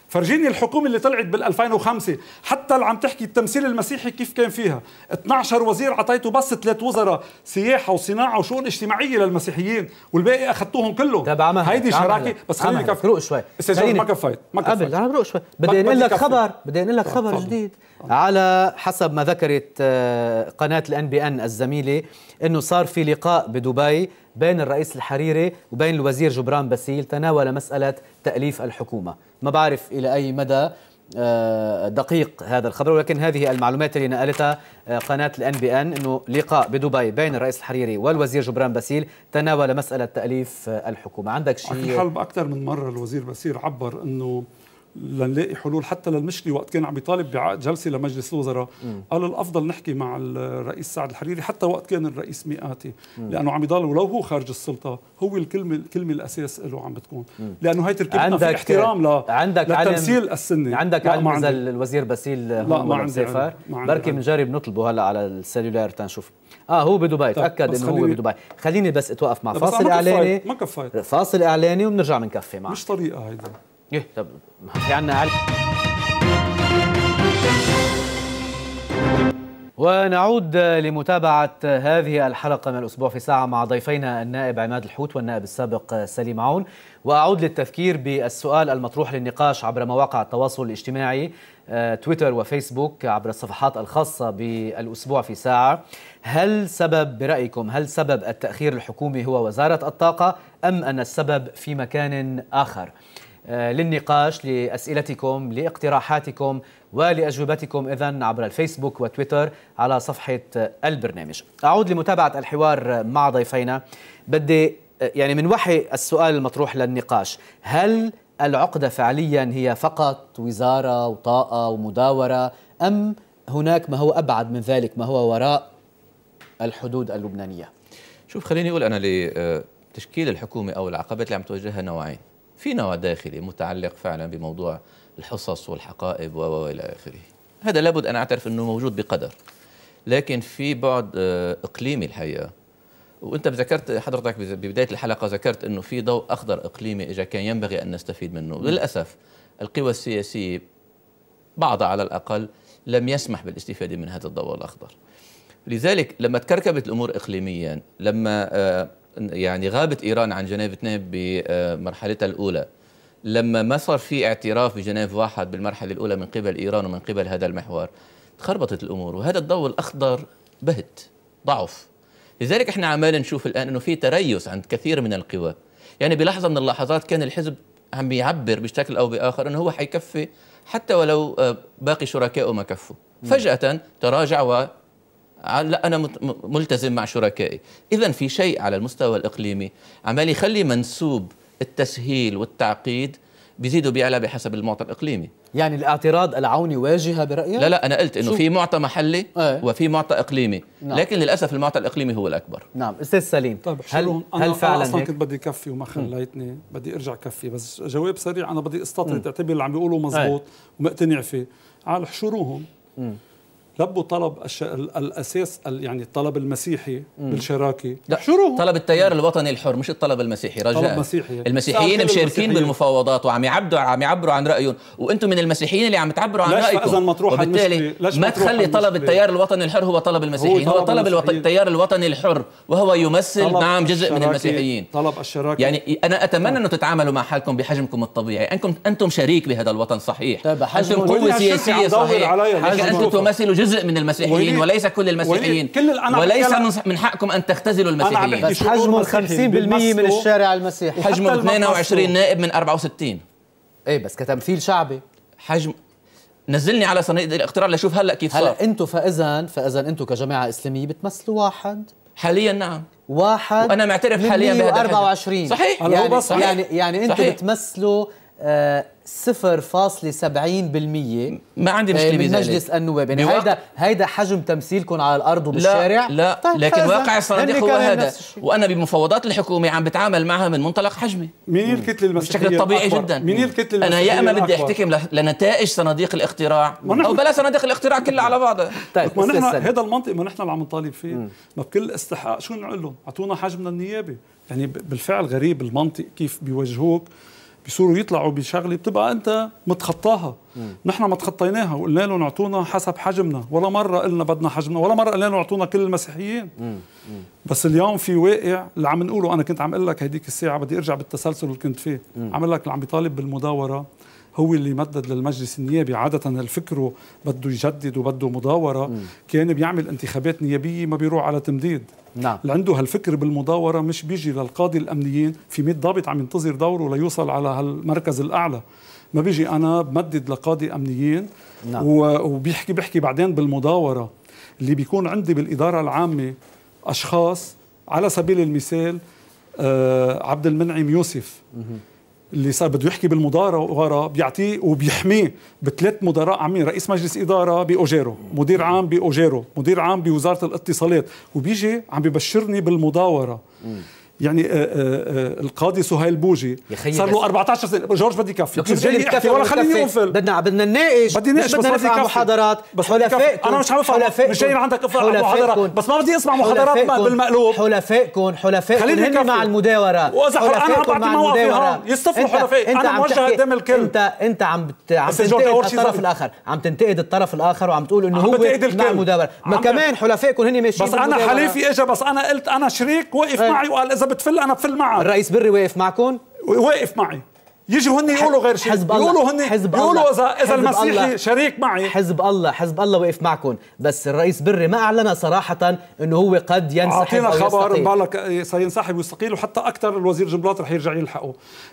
فرجيني الحكومه اللي طلعت بال 2005 حتى اللي عم تحكي التمثيل المسيحي كيف كان فيها 12 وزير اعطيته بس ثلاث وزراء سياحه وصناعه وشؤون اجتماعيه للمسيحيين والباقي اخذتوهم كلهم طب هيدي شراكه بس خليني كف روق شوي استاذ ما كفيت ما كفيت قبل انا روق شوي بدي اقول لك خبر بدي اقول لك خبر جديد على حسب ما ذكرت آه، قناه الان بي ان الزميله انه صار في لقاء بدبي بين الرئيس الحريري وبين الوزير جبران باسيل تناول مساله تاليف الحكومه ما بعرف إلى أي مدى آه، دقيق هذا الخبر ولكن هذه المعلومات اللي نقلتها آه، قناة الان بي ان انه لقاء بدبي بين الرئيس الحريري والوزير جبران باسيل تناول مسألة تأليف آه، الحكومة عندك شيء في حلب أكثر من مرة الوزير باسيل عبر أنه لنلاقي حلول حتى للمشكله وقت كان عم يطالب بعقد جلسه لمجلس الوزراء قال الافضل نحكي مع الرئيس سعد الحريري حتى وقت كان الرئيس مئاتي مم. لانه عم يضل ولو هو خارج السلطه هو الكلمه الكلمه الاساس له عم بتكون مم. لانه هي تركيبنا في احترام ل... عندك للتمثيل علم... السني عندك علم اذا الوزير باسيل لا ما عندي بركي بنجرب نطلبه هلا على السلولار تنشوف اه هو بدبي تاكد انه هو بدبي خليني بس اتوقف مع فاصل اعلاني ما كفايت فاصل اعلاني وبنرجع بنكفي معك مش طريقه هيدا ايه طب في عنا اقل ونعود لمتابعة هذه الحلقة من الأسبوع في ساعة مع ضيفينا النائب عماد الحوت والنائب السابق سليم عون وأعود للتفكير بالسؤال المطروح للنقاش عبر مواقع التواصل الاجتماعي آه، تويتر وفيسبوك عبر الصفحات الخاصة بالأسبوع في ساعة هل سبب برأيكم هل سبب التأخير الحكومي هو وزارة الطاقة أم أن السبب في مكان آخر؟ آه، للنقاش لأسئلتكم لاقتراحاتكم ولأجوبتكم إذا عبر الفيسبوك وتويتر على صفحة البرنامج أعود لمتابعة الحوار مع ضيفينا بدي آه، يعني من وحي السؤال المطروح للنقاش هل العقدة فعليا هي فقط وزارة وطاقة ومداورة أم هناك ما هو أبعد من ذلك ما هو وراء الحدود اللبنانية شوف خليني أقول أنا لتشكيل الحكومة أو العقبات اللي عم تواجهها نوعين في نوع داخلي متعلق فعلا بموضوع الحصص والحقائب والى اخره هذا لابد ان اعترف انه موجود بقدر لكن في بعد آه، اقليمي الحقيقه وانت ذكرت حضرتك ببدايه الحلقه ذكرت انه في ضوء اخضر اقليمي اذا كان ينبغي ان نستفيد منه للاسف القوى السياسيه بعضها على الاقل لم يسمح بالاستفاده من هذا الضوء الاخضر لذلك لما تكركبت الامور اقليميا لما آه، يعني غابت إيران عن جنيف 2 بمرحلتها الأولى لما ما صار في اعتراف بجنيف واحد بالمرحلة الأولى من قبل إيران ومن قبل هذا المحور تخربطت الأمور وهذا الضوء الأخضر بهت ضعف لذلك احنا عمال نشوف الآن أنه في تريث عند كثير من القوى يعني بلحظة من اللحظات كان الحزب عم يعبر بشكل أو بآخر أنه هو حيكفي حتى ولو آه، باقي شركائه ما كفوا فجأة تراجع لا انا ملتزم مع شركائي اذا في شيء على المستوى الاقليمي عمال يخلي منسوب التسهيل والتعقيد بيزيد وبيعلى بحسب المعطى الاقليمي يعني الاعتراض العوني واجهه برايك لا لا انا قلت انه في معطى محلي ايه؟ وفي معطى اقليمي نعم. لكن للاسف المعطى الاقليمي هو الاكبر نعم استاذ سليم طيب هل أنا هل فعلا أنا اصلا هيك؟ كنت بدي كفي وما خليتني بدي ارجع كفي بس جواب سريع انا بدي استطرد تعتبر اللي عم بيقولوا مزبوط ايه؟ ومقتنع فيه على حشروهم مم. لبوا طلب الش... الاساس يعني الطلب المسيحي مم. بالشراكه لا شو طلب التيار الوطني الحر مش الطلب المسيحي رجاء طلب مسيحي المسيحيين مشاركين بالمفاوضات وعم يعبدوا عم يعبروا عن رايهم وانتم من المسيحيين اللي عم تعبروا عن ليش رايكم وبالتالي ما تخلي طلب التيار الوطني الحر هو طلب المسيحيين هو طلب, هو طلب التيار الوطني الحر وهو يمثل نعم جزء من المسيحيين طلب الشراكه يعني انا اتمنى انه تتعاملوا مع حالكم بحجمكم الطبيعي انتم انتم شريك بهذا الوطن صحيح طيب، انتم قوه سياسيه صحيح انتم تمثلوا جزء من المسيحيين وليس كل المسيحيين كل وليس من حقكم ان تختزلوا المسيحيين بس حجمه 50% من الشارع المسيحي حجمه 22 نائب من 64 ايه بس كتمثيل شعبي حجم نزلني على صناديق الاقتراع لشوف هلا كيف صار هلا انتم فاذا فاذا انتم كجماعه اسلاميه بتمثلوا واحد حاليا نعم واحد وانا معترف حاليا بهذا 24 صحيح يعني, صحيح. يعني يعني انتم بتمثلوا 0.70% آه، ما عندي مشكله آه، من مجلس النواب يعني هيدا هيدا حجم تمثيلكم على الارض وبالشارع لا لا طيب لكن واقع الصناديق هو هذا وانا بمفاوضات الحكومه عم بتعامل معها من منطلق حجمي مين الكتله المسيحيه بشكل طبيعي الأكبر. جدا مين الكتله انا يا اما بدي احتكم لنتائج صناديق الاقتراع او بلا صناديق الاقتراع كلها على بعضها طيب ما نحن هذا المنطق ما نحن اللي عم نطالب فيه ما بكل استحقاق شو نقول لهم اعطونا حجمنا النيابي يعني بالفعل غريب المنطق كيف بيوجهوك بيصيروا يطلعوا بشغله بتبقى انت متخطاها نحن ما تخطيناها وقلنا لهم اعطونا حسب حجمنا ولا مره قلنا بدنا حجمنا ولا مره قلنا لهم اعطونا كل المسيحيين مم. مم. بس اليوم في واقع اللي عم نقوله انا كنت عم اقول لك هديك الساعه بدي ارجع بالتسلسل اللي كنت فيه مم. عم لك اللي عم بيطالب بالمداوره هو اللي مدد للمجلس النيابي عادة الفكر بده يجدد وبده مضاورة م. كان بيعمل انتخابات نيابية ما بيروح على تمديد نعم لعنده هالفكر بالمضاورة مش بيجي للقاضي الأمنيين في 100 ضابط عم ينتظر دوره ليوصل على هالمركز الأعلى ما بيجي أنا بمدد لقاضي أمنيين نعم. وبيحكي بيحكي بعدين بالمضاورة اللي بيكون عندي بالإدارة العامة أشخاص على سبيل المثال آه، عبد المنعم يوسف مه. اللي صار بده يحكي بالمدارة بيعطيه وبيحميه بثلاث مدراء عامين رئيس مجلس إدارة بأوجيرو مدير عام بأوجيرو مدير عام بوزارة الاتصالات وبيجي عم ببشرني بالمداورة يعني آه، آه، آه، القاضي سهيل بوجي صار له 14 سنه جورج بدي كفي جاي يحكي ولا خليني اقفل بدنا بدنا نناقش بدي نناقش بس بدنا نسمع محاضرات بس حلفائكم انا مش عم بفهم مش جاي عندك افهم محاضرات بس ما بدي اسمع محاضرات بالمقلوب حلفائكم حلفائكم هن مع المداوره واذا انا عم بعطي مواقف يصطفوا حلفاء انا موجه قدام الكل انت انت عم عم تنتقد الطرف الاخر عم تنتقد الطرف الاخر وعم تقول انه هو مع المداوره ما كمان حلفائكم هن ماشيين بس انا حليفي اجى بس انا قلت انا شريك وقف معي وقال اذا بتفل انا بفل معك الرئيس بري واقف معكم واقف معي يجوا هن يقولوا غير شيء حزب الله يقولوا هن حزب يقولوا الله. اذا اذا المسيحي الله. شريك معي حزب الله حزب الله وقف معكم بس الرئيس بري ما اعلن صراحه انه هو قد ينسحب اعطينا خبر بالك سينسحب ويستقيل وحتى اكثر الوزير جنبلاط رح يرجع يلحقه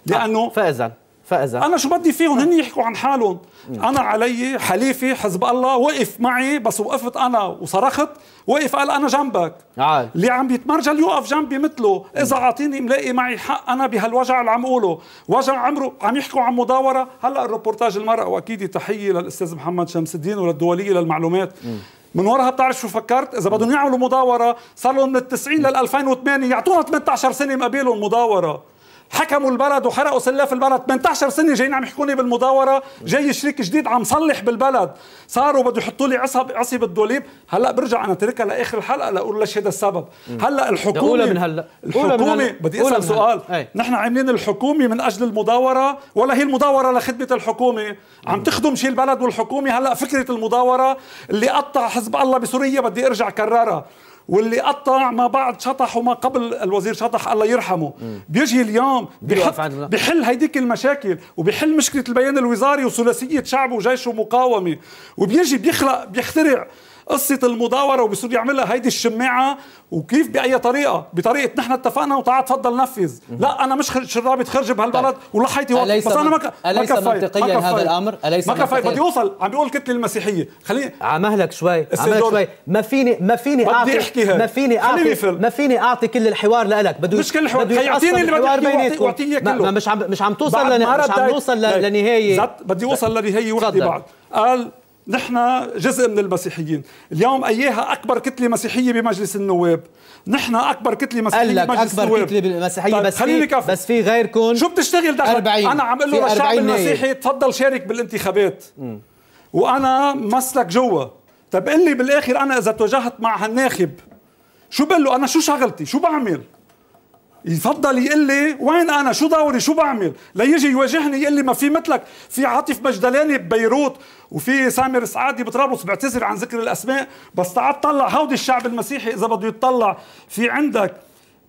طيب، لانه فاذا فاذا انا شو بدي فيهم آه. هن يحكوا عن حالهم انا علي حليفي حزب الله وقف معي بس وقفت انا وصرخت وقف قال انا جنبك عال. اللي عم يتمرجل يوقف جنبي مثله اذا اعطيني ملاقي معي حق انا بهالوجع اللي عم اقوله وجع عمره عم يحكوا عن مداوره هلا الروبورتاج المرأة واكيد تحيه للاستاذ محمد شمس الدين وللدوليه للمعلومات مم. من وراها بتعرف شو فكرت اذا بدهم يعملوا مداوره صار لهم من ال90 لل2008 يعطونا 18 سنه مقابلهم مداوره حكموا البلد وحرقوا سلاف البلد 18 سنه جايين عم يحكوني بالمداوره جاي شريك جديد عم صلح بالبلد صاروا بده يحطوا لي عصب عصب الدوليب هلا برجع انا تركها لاخر الحلقه لاقول لك هذا السبب هلا الحكومه من هلا الحكومه بدي اسال سؤال أي. نحن عاملين الحكومه من اجل المداوره ولا هي المداوره لخدمه الحكومه عم تخدم شيء البلد والحكومه هلا فكره المداوره اللي قطع حزب الله بسوريا بدي ارجع كررها واللي قطع ما بعد شطح وما قبل الوزير شطح الله يرحمه مم. بيجي اليوم بيحط بيحل هيديك المشاكل وبيحل مشكله البيان الوزاري وثلاثيه شعبه وجيشه ومقاومه وبيجي بيخلق بيخترع قصه المداوره وبصير يعملها هيدي الشماعه وكيف باي طريقه بطريقه نحن اتفقنا وتعال تفضل نفذ لا انا مش شرابي تخرج بهالبلد طيب. ولحيتي وقت بس انا ما ك... اليس منطقيا هذا الامر اليس ما كفاية بدي اوصل عم بيقول الكتله المسيحيه خليني عمهلك شوي عمهلك شوي ما فيني ما فيني اعطي ما فيني اعطي ما فيني اعطي كل الحوار لك بده مش كل الحوار يعطيني اللي بدي اعطيه كله مش عم مش عم توصل مش عم نوصل إيه. لنهايه بدي اوصل لنهايه وحده بعد قال نحن جزء من المسيحيين اليوم اياها اكبر كتله مسيحيه بمجلس النواب نحن اكبر كتله مسيحيه بمجلس النواب اكبر كتله مسيحيه طيب بس في بس في غيركم شو بتشتغل دخل 40 انا عم اقول له للشعب المسيحي تفضل شارك بالانتخابات م. وانا مسلك جوا طيب قل لي بالاخر انا اذا تواجهت مع هالناخب شو بقول له انا شو شغلتي شو بعمل يفضل يقول لي وين انا شو دوري شو بعمل ليجي يواجهني يقول لي ما في مثلك في عاطف مجدلاني ببيروت وفي سامر سعادي بطرابلس بعتذر عن ذكر الاسماء بس تعال تطلع هودي الشعب المسيحي اذا بده يطلع في عندك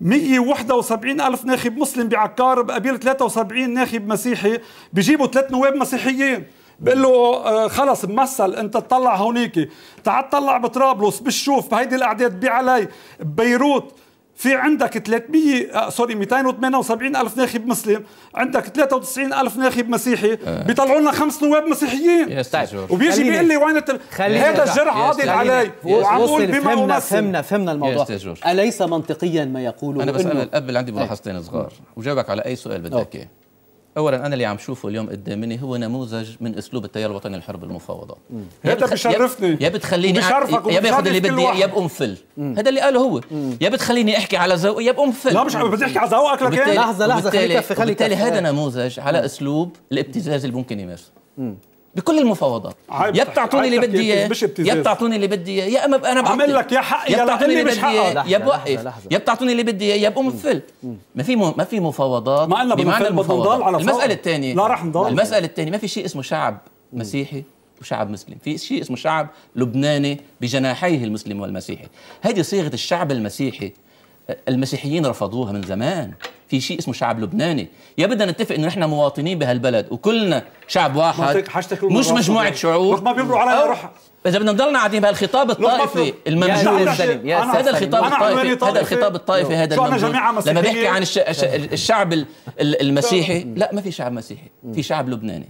171 ألف ناخب مسلم بعكار بقبيل 73 ناخب مسيحي بجيبوا ثلاث نواب مسيحيين بقول له آه، خلص ممثل انت تطلع هونيك تعال تطلع بطرابلس بالشوف بهيدي الاعداد بعلي ببيروت في عندك 300 آه، سوري 278 الف ناخب مسلم عندك 93 الف ناخب مسيحي آه. بيطلعوا لنا خمس نواب مسيحيين طيب. وبيجي بيقول لي وين هذا الجرع عادل علي وعم بقول بما فهمنا فهمنا فهمنا الموضوع اليس منطقيا ما يقوله انا بس انا الاب اللي عندي ملاحظتين صغار نعم. وجاوبك على اي سؤال بدك اياه اولا انا اللي عم شوفه اليوم قدامي هو نموذج من اسلوب التيار الوطني الحر بالمفاوضات هذا بشرفني يا بتخليني يا باخذ اللي بدي يا بقوم فل هذا اللي قاله هو يا بتخليني احكي على ذوقي يا بقوم فل لا مش بدي احكي على ذوقك لك لحظه لحظه خليك خليك هذا نموذج على اسلوب الابتزاز اللي ممكن يمارسه بكل المفاوضات يا بتعطوني اللي بدي اياه يا بتعطوني اللي بدي اياه يا اما انا بعمل لك يا حق يا بتعطوني اللي بدي اياه يا بوقف يا بتعطوني اللي بدي اياه يا بقوم بفل ما في ما في مفاوضات ما قلنا بمعنى المفاوضات على المساله الثانيه لا رح نضل المساله الثانيه ما في شيء اسمه شعب مسيحي وشعب مسلم في شيء اسمه شعب لبناني بجناحيه المسلم والمسيحي هذه صيغه الشعب المسيحي المسيحيين رفضوها من زمان في شيء اسمه شعب لبناني يا بدنا نتفق انه نحن مواطنين بهالبلد وكلنا شعب واحد مش مجموعه شعوب ما بيمروا علي روح اذا بدنا نضلنا قاعدين بهالخطاب الطائفي الممجون هذا الخطاب الطائفي هذا الخطاب الطائفي هذا الممجون لما بيحكي عن الشعب المسيحي لا ما في شعب مسيحي في شعب لبناني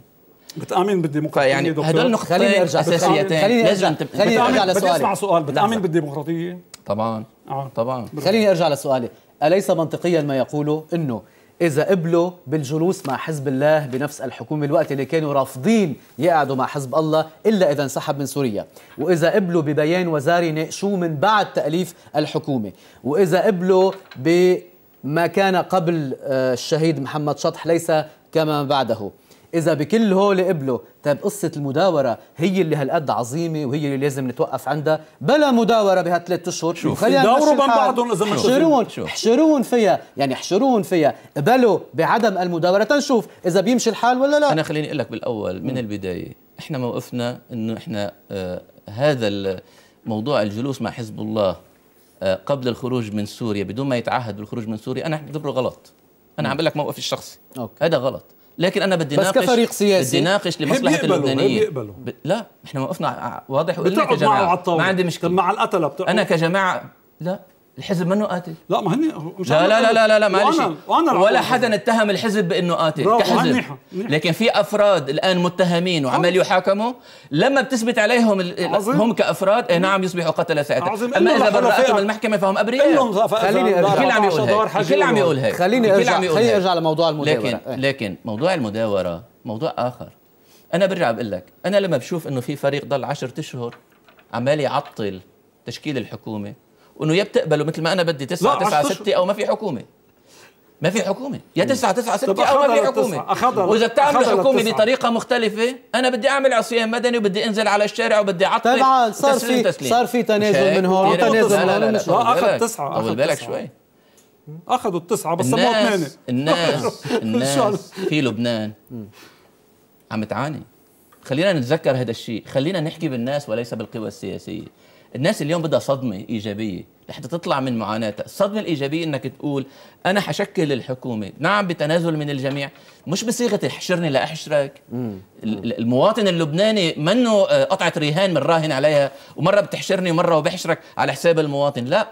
بتامن بالديمقراطيه يعني هدول نقطتين اساسيتين خليني ارجع خليني ارجع لسؤالي بدي اسمع سؤال بتامن بالديمقراطيه طبعا آه. طبعا خليني ارجع لسؤالي أليس منطقيا ما يقوله أنه إذا قبلوا بالجلوس مع حزب الله بنفس الحكومة الوقت اللي كانوا رافضين يقعدوا مع حزب الله إلا إذا انسحب من سوريا وإذا قبلوا ببيان وزاري ناقشوه من بعد تأليف الحكومة وإذا قبلوا بما كان قبل آه، الشهيد محمد شطح ليس كما بعده اذا بكل هول قبله طيب قصه المداوره هي اللي هالقد عظيمه وهي اللي لازم نتوقف عندها بلا مداوره بهالثلاث اشهر شوف دوروا بين بعضهم اذا احشرون احشرون فيها يعني احشرون فيها قبلوا بعدم المداوره تنشوف طيب اذا بيمشي الحال ولا لا انا خليني اقول لك بالاول من البدايه احنا موقفنا انه احنا آه هذا موضوع الجلوس مع حزب الله آه قبل الخروج من سوريا بدون ما يتعهد بالخروج من سوريا انا بعتبره غلط انا عم بقول لك موقفي الشخصي أوكي. هذا غلط لكن انا بدي ناقش بس كفريق سياسي بدي ناقش لمصلحه اللبنانيين ب... لا احنا وقفنا واضح وقلنا كجماعه معه على ما عندي مشكله مع القتله انا كجماعه لا الحزب منه قاتل لا ما هن مش لا لا لا لا لا, ما معلش ولا حدا اتهم الحزب بانه قاتل كحزب منيحة. منيحة. لكن في افراد الان متهمين وعمال يحاكموا لما بتثبت عليهم عظيم. هم كافراد اي نعم يصبحوا قتله ساعتها اما اذا برأتهم المحكمه فهم ابرياء خليني الكل عم يقول هيك الكل عم يقول هيك خليني ارجع خليني ارجع لموضوع المداوره لكن إيه. لكن موضوع المداوره موضوع اخر انا برجع بقول لك انا لما بشوف انه في فريق ضل 10 اشهر عمال يعطل تشكيل الحكومه انه يا بتقبلوا مثل ما انا بدي 9 9 6 او ما في حكومه ما في حكومه يا 9 9 6 او ما في حكومه واذا بتعمل حكومه بطريقه مختلفه انا بدي اعمل عصيان مدني وبدي انزل على الشارع وبدي اعطي طبعا صار تسليم في تسليم. صار في تنازل من هون تنازل من هون اخذ 9 اخذ بالك شوي اخذوا التسعه بس سموها ثمانيه الناس الناس (laughs) في لبنان عم تعاني خلينا نتذكر هذا الشيء خلينا نحكي بالناس وليس بالقوى السياسيه الناس اليوم بدها صدمه ايجابيه لحتى تطلع من معاناتها الصدمة الإيجابية أنك تقول أنا حشكل الحكومة نعم بتنازل من الجميع مش بصيغة احشرني لأحشرك المواطن اللبناني منه آه، قطعة رهان من راهن عليها ومرة بتحشرني ومرة وبحشرك على حساب المواطن لا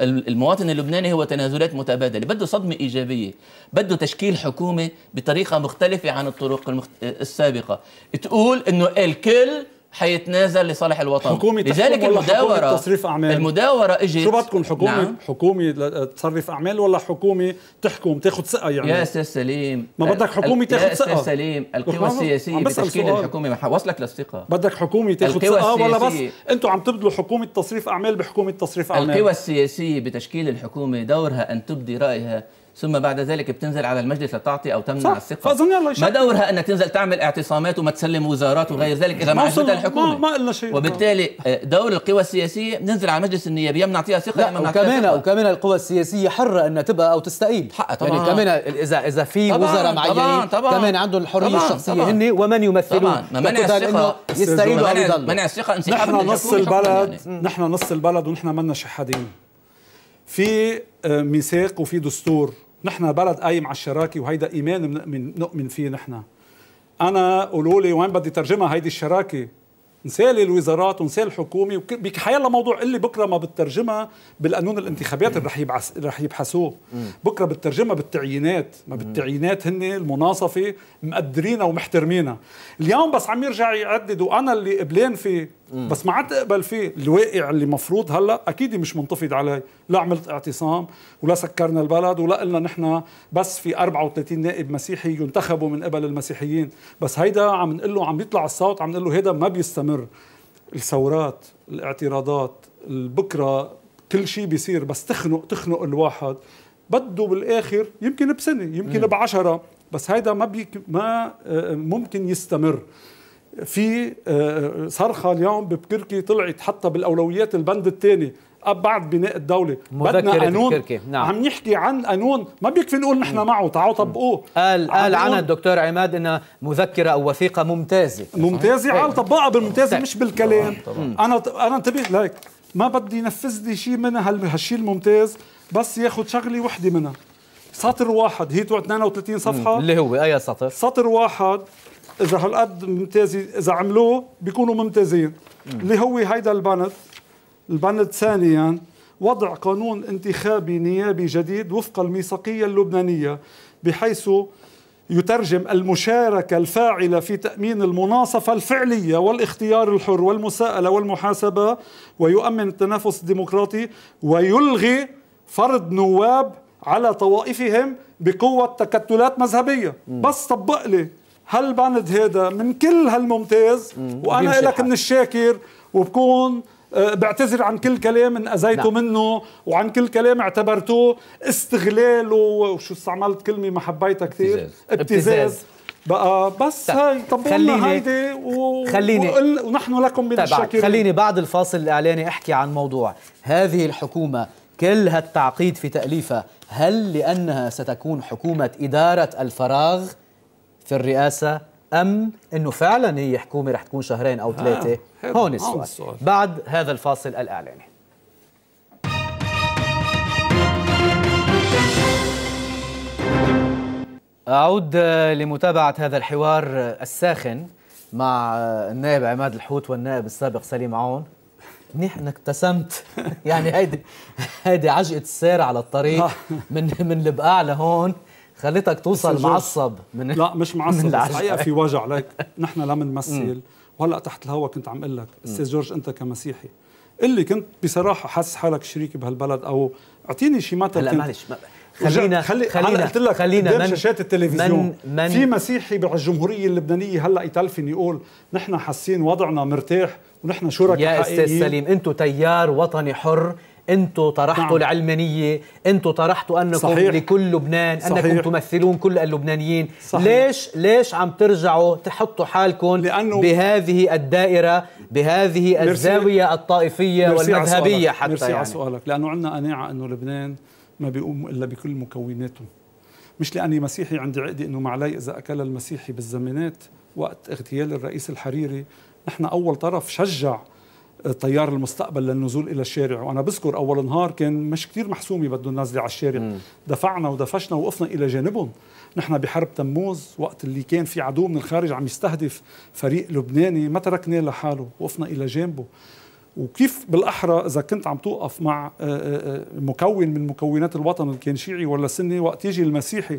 المواطن اللبناني هو تنازلات متبادله، بده صدمه ايجابيه، بده تشكيل حكومه بطريقه مختلفه عن الطرق آه، السابقه، تقول انه الكل حيتنازل لصالح الوطن حكومة لذلك المداوره تصريف اعمال المداوره اجت شو بدكم حكومه نعم. حكومه تصرف اعمال ولا حكومه تحكم تاخذ ثقه يعني يا استاذ سليم ما بدك حكومه تاخذ ثقه يا استاذ سليم القوى السياسيه بتشكيل الحكومه وصلك للثقه بدك حكومه تاخذ ثقه ولا بس انتم عم تبدلوا حكومه تصريف اعمال بحكومه تصريف اعمال القوى السياسيه بتشكيل الحكومه دورها ان تبدي رايها ثم بعد ذلك بتنزل على المجلس لتعطي او تمنع صح. الثقه فاظن يلا ما دورها انها تنزل تعمل اعتصامات وما تسلم وزارات وغير ذلك اذا ما عجبتها الحكومه ما, قلنا شيء وبالتالي آه، دور القوى السياسيه بننزل على المجلس النيابي يمنع بنعطيها ثقه يا وكمان وكمان القوى السياسيه حره انها تبقى او تستقيل حقها يعني طبعا يعني كمان اذا اذا في وزراء معينين كمان عندهم الحريه الشخصيه هن ومن يمثلون منع الثقه يستقيلوا او منع الثقه انسحاب نحن نص البلد يعني. نحن نص البلد ونحن منا شحادين في آه، ميثاق وفي دستور نحن بلد قايم على الشراكه وهيدا ايمان بنؤمن نؤمن فيه نحن انا قولوا لي وين بدي ترجمها هيدي الشراكه نسال الوزارات ونسال الحكومه حيلا موضوع اللي بكره ما بترجمها بالقانون الانتخابات اللي رح يبعث رح يبحثوه بكره بترجمها بالتعيينات ما بالتعيينات هن المناصفه مقدرينها ومحترمينها اليوم بس عم يرجع يعدد وانا اللي قبلان فيه مم. بس ما عاد اقبل فيه الواقع اللي مفروض هلا اكيد مش منتفض عليه لا عملت اعتصام ولا سكرنا البلد ولا قلنا نحن بس في 34 نائب مسيحي ينتخبوا من قبل المسيحيين بس هيدا عم نقول له عم يطلع الصوت عم نقول له هيدا ما بيستمر الثورات الاعتراضات بكره كل شيء بيصير بس تخنق تخنق الواحد بده بالاخر يمكن بسنه يمكن بعشرة بس هيدا ما بي ما آه، ممكن يستمر في آه، صرخه اليوم ببكركي طلعت حتى بالاولويات البند الثاني بعد بناء الدولة بدنا قانون نعم. عم نحكي عن قانون ما بيكفي نقول نحن معه تعالوا طبقوه قال قال عنها الدكتور عماد انها مذكرة او وثيقة ممتازة ممتازة قال إيه. طبقها بالممتازة مش بالكلام طبعاً. انا انا انتبه لك ما بدي ينفذ لي شيء من هالشيء الممتاز بس ياخذ شغلة وحدة منها سطر واحد هي 32 صفحة اللي هو اي سطر؟ سطر واحد اذا هالقد ممتاز اذا عملوه بيكونوا ممتازين اللي هو هيدا البند البند ثانيا وضع قانون انتخابي نيابي جديد وفق الميثاقيه اللبنانيه بحيث يترجم المشاركة الفاعلة في تأمين المناصفة الفعلية والاختيار الحر والمساءلة والمحاسبة ويؤمن التنافس الديمقراطي ويلغي فرض نواب على طوائفهم بقوة تكتلات مذهبية بس طبق لي هالبند هذا من كل هالممتاز وانا لك من الشاكر وبكون آه، بعتذر عن كل كلام ان اذيته نعم. منه وعن كل كلام اعتبرتوه استغلال وشو استعملت كلمه ما حبيتها كثير ابتزاز, ابتزاز. بقى بس طيب. هاي خليني هيدي و... خليني وقل... ونحن لكم من طيب خليني بعد الفاصل الاعلاني احكي عن موضوع هذه الحكومه كل هالتعقيد في تاليفها هل لانها ستكون حكومه اداره الفراغ في الرئاسة أم أنه فعلا هي حكومة رح تكون شهرين أو ثلاثة هون السؤال. السؤال بعد هذا الفاصل الإعلاني أعود لمتابعة هذا الحوار الساخن مع النائب عماد الحوت والنائب السابق سليم عون منيح انك ابتسمت (laughs) يعني هيدي هيدي عجقه السير على الطريق من من البقاع لهون خليتك توصل معصب من لا مش (laughs) معصب الحقيقه في وجع لك (laughs) نحن لا بنمثل وهلا تحت الهواء كنت عم اقول لك استاذ جورج انت كمسيحي اللي كنت بصراحه حاسس حالك شريك بهالبلد او اعطيني شي مثل هلا معلش خلينا خلي خلينا قلت لك خلينا من شاشات التلفزيون من من في مسيحي بالجمهوريه اللبنانيه هلا يتلفن يقول نحن حاسين وضعنا مرتاح ونحن شركاء يا استاذ سليم انتم تيار وطني حر انتم طرحتوا نعم. العلمانيه انتم طرحتوا انكم صحيح. لكل لبنان صحيح. انكم تمثلون كل اللبنانيين صحيح. ليش ليش عم ترجعوا تحطوا حالكم لأنه بهذه الدائره بهذه الزاويه الطائفيه مرسي والمذهبيه حتى مرسي يعني. على سؤالك لانه عندنا قناعه انه لبنان ما بيقوم الا بكل مكوناته مش لاني مسيحي عندي عقدي انه ما علي اذا اكل المسيحي بالزمانات وقت اغتيال الرئيس الحريري نحن اول طرف شجع طيار المستقبل للنزول الى الشارع وانا بذكر اول نهار كان مش كثير محسومه بده الناس على الشارع م. دفعنا ودفشنا ووقفنا الى جانبهم نحن بحرب تموز وقت اللي كان في عدو من الخارج عم يستهدف فريق لبناني ما تركناه لحاله وقفنا الى جانبه وكيف بالاحرى اذا كنت عم توقف مع آه، آه، آه، مكون من مكونات الوطن اللي كان شيعي ولا سني وقت يجي المسيحي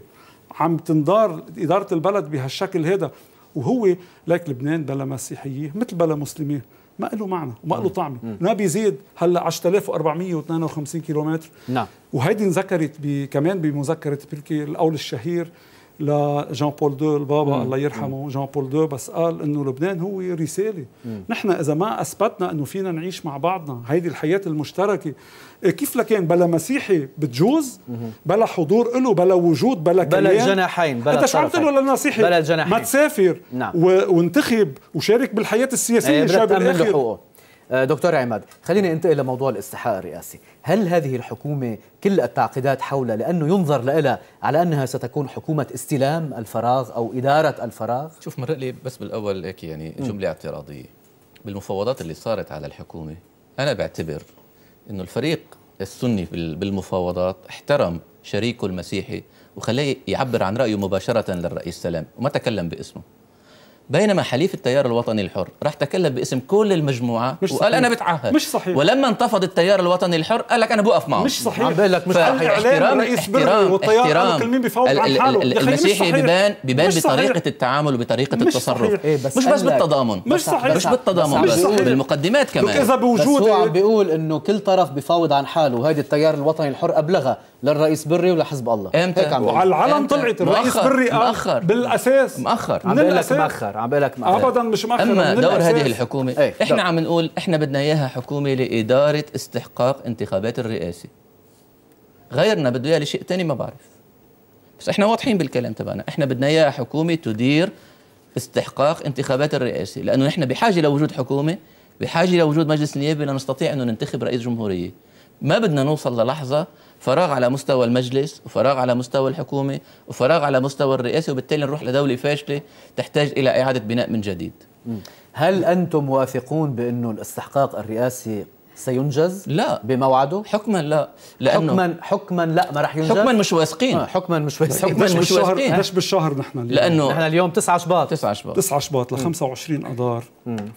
عم تندار اداره البلد بهالشكل هذا وهو لك لبنان بلا مسيحيه مثل بلا مسلمين ما له معنى وما له طعمه ما بيزيد هلا 10452 كيلومتر نعم وهيدي انذكرت كمان بمذكره بركي القول الشهير لجان بول دو البابا الله يرحمه جان بول دو بس قال انه لبنان هو رساله نحن اذا ما اثبتنا انه فينا نعيش مع بعضنا هيدي الحياه المشتركه إيه، كيف لكان بلا مسيحي بتجوز بلا حضور له بلا وجود بلا كيان بلا جناحين بلا انت شو عم تقول للمسيحي بلا جناحين ما تسافر نعم. وانتخب وشارك بالحياه السياسيه إيه، شاب بالاخر آه، دكتور عماد خليني انتقل لموضوع الاستحقاق الرئاسي هل هذه الحكومة كل التعقيدات حولها لأنه ينظر لها على أنها ستكون حكومة استلام الفراغ أو إدارة الفراغ شوف مرق لي بس بالأول هيك يعني جملة م. اعتراضية بالمفاوضات اللي صارت على الحكومة أنا بعتبر أنه الفريق السني بالمفاوضات احترم شريكه المسيحي وخليه يعبر عن رأيه مباشرة للرئيس سلام وما تكلم باسمه بينما حليف التيار الوطني الحر راح تكلم باسم كل المجموعه مش وقال صحيح. انا بتعهد مش صحيح ولما انتفض التيار الوطني الحر قال لك انا بوقف معه مش صحيح عم لك مش صحيح احترام احترام احترام كل مين بيفاوض عن حاله المسيحي ببان ببان بطريقه التعامل وبطريقه التصرف إيه بس مش بس بالتضامن مش صحيح مش بالتضامن بس, بالمقدمات كمان اذا بوجود بس هو عم بيقول انه كل طرف بيفاوض عن حاله وهيدي التيار الوطني الحر ابلغها للرئيس بري ولحزب الله امتى هيك عم وعلى العلن امتى؟ طلعت الرئيس بري آه، مأخر. بالاساس مؤخر عم بالك مؤخر عم بالك مؤخر ابدا مش مؤخر اما دور الأساس. هذه الحكومه ايه. احنا عم نقول احنا بدنا اياها حكومه لاداره استحقاق انتخابات الرئاسه غيرنا بده اياها لشيء ثاني ما بعرف بس احنا واضحين بالكلام تبعنا احنا بدنا اياها حكومه تدير استحقاق انتخابات الرئاسه لانه نحن بحاجه لوجود حكومه بحاجه لوجود مجلس نيابي لنستطيع انه ننتخب رئيس جمهوريه ما بدنا نوصل للحظه فراغ على مستوى المجلس وفراغ على مستوى الحكومة وفراغ على مستوى الرئاسة وبالتالي نروح لدولة فاشلة تحتاج إلى إعادة بناء من جديد هل أنتم واثقون بأنه الاستحقاق الرئاسي سينجز لا بموعده حكما لا لانه حكما حكما لا ما راح ينجز حكما مش واثقين آه حكما مش واثقين حكما مش, مش بالشهر بالشهر نحن اليوم لانه نحن اليوم 9 شباط 9 شباط 9 شباط ل 25 اذار